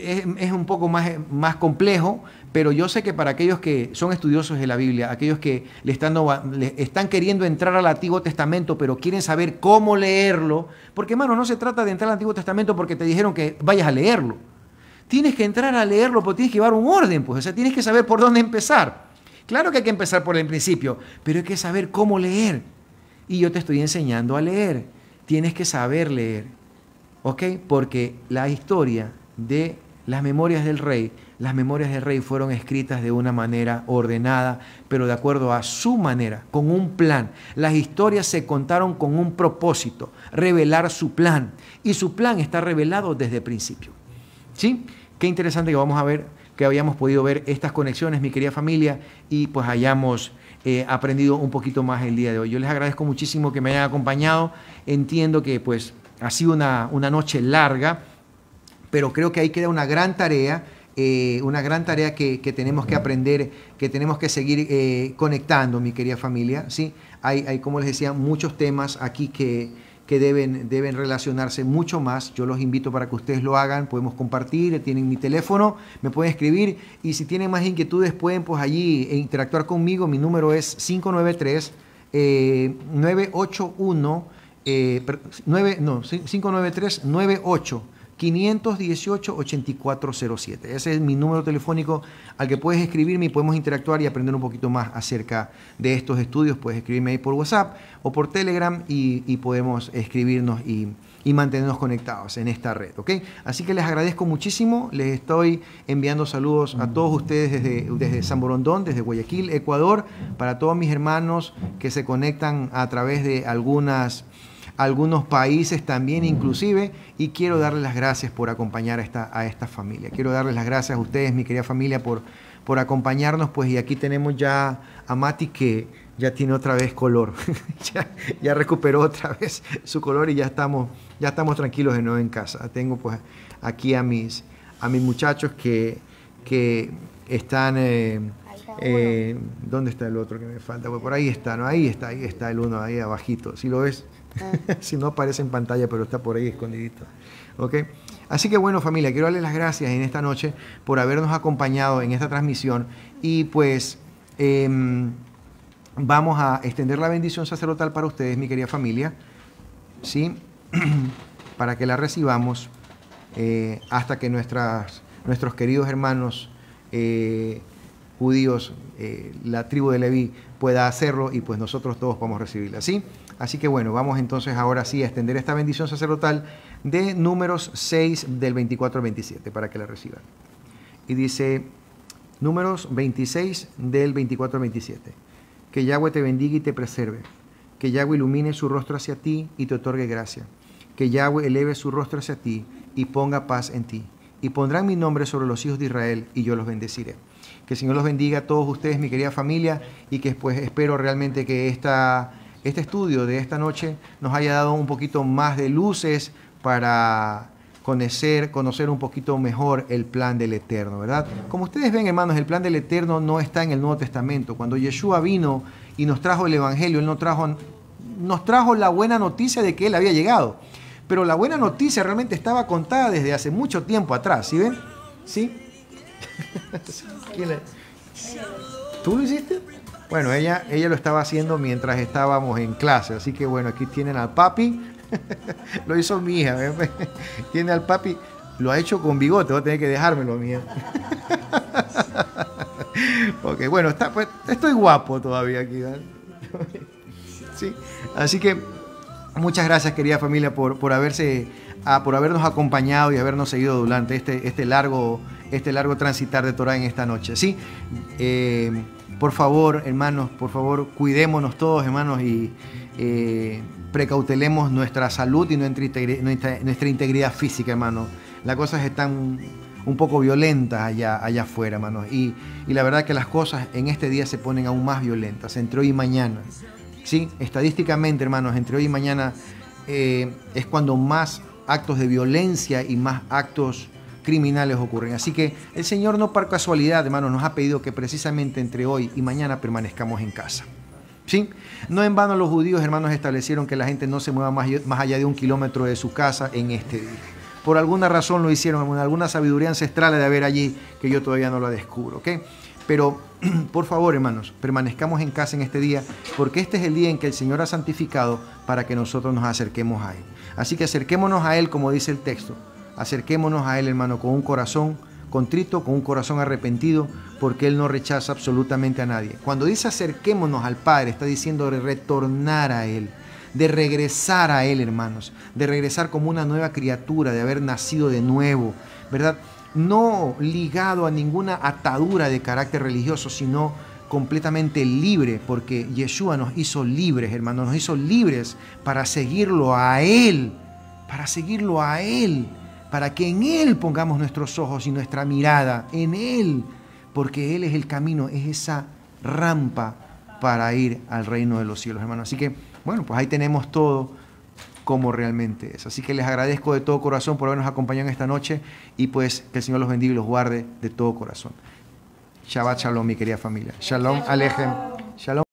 B: es, un poco más, más complejo, pero yo sé que para aquellos que son estudiosos de la Biblia, aquellos que están, están queriendo entrar al Antiguo Testamento, pero quieren saber cómo leerlo, porque hermano, no se trata de entrar al Antiguo Testamento porque te dijeron que vayas a leerlo. Tienes que entrar a leerlo, porque tienes que llevar un orden, pues, o sea, tienes que saber por dónde empezar. Claro que hay que empezar por el principio, pero hay que saber cómo leer. Y yo te estoy enseñando a leer. Tienes que saber leer. ¿Ok? Porque la historia de las memorias del rey las memorias del rey fueron escritas de una manera ordenada, pero de acuerdo a su manera, con un plan. Las historias se contaron con un propósito, revelar su plan. Y su plan está revelado desde el principio. ¿Sí? Qué interesante que vamos a ver, que habíamos podido ver estas conexiones, mi querida familia, y pues hayamos eh, aprendido un poquito más el día de hoy. Yo les agradezco muchísimo que me hayan acompañado. Entiendo que pues ha sido una, una noche larga, pero creo que ahí queda una gran tarea eh, una gran tarea que, tenemos que aprender, que tenemos que seguir eh, conectando, mi querida familia. ¿sí? Hay, hay, como les decía, muchos temas aquí que, que deben, deben relacionarse mucho más. Yo los invito para que ustedes lo hagan, podemos compartir, tienen mi teléfono, me pueden escribir y si tienen más inquietudes pueden pues allí eh, interactuar conmigo. Mi número es 593 981 9, no, 593 98 518-8407. Ese es mi número telefónico al que puedes escribirme y podemos interactuar y aprender un poquito más acerca de estos estudios. Puedes escribirme ahí por WhatsApp o por Telegram y, podemos escribirnos y, mantenernos conectados en esta red. Así que les agradezco muchísimo. Les estoy enviando saludos a todos ustedes desde, desde San Borondón, desde Guayaquil, Ecuador, para todos mis hermanos que se conectan a través de algunas algunos países también inclusive, y quiero darles las gracias por acompañar a esta, a esta familia. Quiero darles las gracias a ustedes, mi querida familia, por, por acompañarnos, pues, y aquí tenemos ya a Mati que ya tiene otra vez color, ya, recuperó otra vez su color y ya estamos, ya estamos tranquilos de nuevo en casa. Tengo pues aquí a mis, a mis muchachos que, que están... Eh, eh, ¿Dónde está el otro que me falta? Pues por ahí está, ¿no? Ahí está, ahí está el uno, ahí abajito. Si lo ves, si no aparece en pantalla, pero está por ahí escondidito. ¿Okay? Así que bueno familia, quiero darles las gracias en esta noche por habernos acompañado en esta transmisión y pues em, vamos a extender la bendición sacerdotal para ustedes, mi querida familia, ¿sí? para que la recibamos eh, hasta que nuestras, nuestros queridos hermanos eh, judíos, eh, la tribu de Leví, pueda hacerlo y pues nosotros todos podamos recibirla. ¿sí? Así que bueno, vamos entonces ahora sí a extender esta bendición sacerdotal de números 6 del 24 al 27 para que la reciban. Y dice números 26 del 24 al 27. Que Yahweh te bendiga y te preserve. Que Yahweh ilumine su rostro hacia ti y te otorgue gracia. Que Yahweh eleve su rostro hacia ti y ponga paz en ti. Y pondrán mi nombre sobre los hijos de Israel y yo los bendeciré. Que el Señor los bendiga a todos ustedes, mi querida familia, y que pues espero realmente que esta este estudio de esta noche nos haya dado un poquito más de luces para conocer, conocer un poquito mejor el plan del Eterno, ¿verdad? Como ustedes ven, hermanos, el plan del Eterno no está en el Nuevo Testamento. Cuando Yeshua vino y nos trajo el Evangelio, Él nos trajo, nos trajo la buena noticia de que Él había llegado. Pero la buena noticia realmente estaba contada desde hace mucho tiempo atrás, ¿sí ven? ¿Sí? ¿Tú lo hiciste? Bueno, ella, ella lo estaba haciendo mientras estábamos en clase, así que bueno, aquí tienen al papi. lo hizo mi hija, tiene al papi, lo ha hecho con bigote, va a tener que dejármelo, mía. ok, bueno, está, pues, estoy guapo todavía aquí. sí, así que muchas gracias, querida familia, por, por haberse ah, por habernos acompañado y habernos seguido durante este, este, largo, este largo transitar de Torah en esta noche. ¿sí? Eh, por favor, hermanos, por favor, cuidémonos todos, hermanos, y eh, precautelemos nuestra salud y nuestra, integridad física, hermanos. Las cosas están un poco violentas allá, allá afuera, hermanos. Y, la verdad que las cosas en este día se ponen aún más violentas, entre hoy y mañana. ¿Sí? Estadísticamente, hermanos, entre hoy y mañana eh, es cuando más actos de violencia y más actos criminales ocurren. Así que el Señor no por casualidad, hermanos, nos ha pedido que precisamente entre hoy y mañana permanezcamos en casa. ¿Sí? No en vano los judíos, hermanos, establecieron que la gente no se mueva más, allá de un kilómetro de su casa en este día. Por alguna razón lo hicieron, alguna sabiduría ancestral de haber allí que yo todavía no la descubro. ¿okay? Pero por favor, hermanos, permanezcamos en casa en este día, porque este es el día en que el Señor ha santificado para que nosotros nos acerquemos a Él. Así que acerquémonos a Él, como dice el texto, Acerquémonos a Él, hermano, con un corazón contrito, con un corazón arrepentido, porque Él no rechaza absolutamente a nadie. Cuando dice acerquémonos al Padre, está diciendo de retornar a Él, de regresar a Él, hermanos, de regresar como una nueva criatura, de haber nacido de nuevo, ¿verdad? No ligado a ninguna atadura de carácter religioso, sino completamente libre, porque Yeshua nos hizo libres, hermanos, nos hizo libres para seguirlo a Él, para seguirlo a Él para que en Él pongamos nuestros ojos y nuestra mirada, en Él, porque Él es el camino, es esa rampa para ir al reino de los cielos, hermanos. Así que, bueno, pues ahí tenemos todo como realmente es. Así que les agradezco de todo corazón por habernos acompañado en esta noche y pues que el Señor los bendiga y los guarde de todo corazón. Shabbat Shalom, mi querida familia. Shalom alejen Shalom.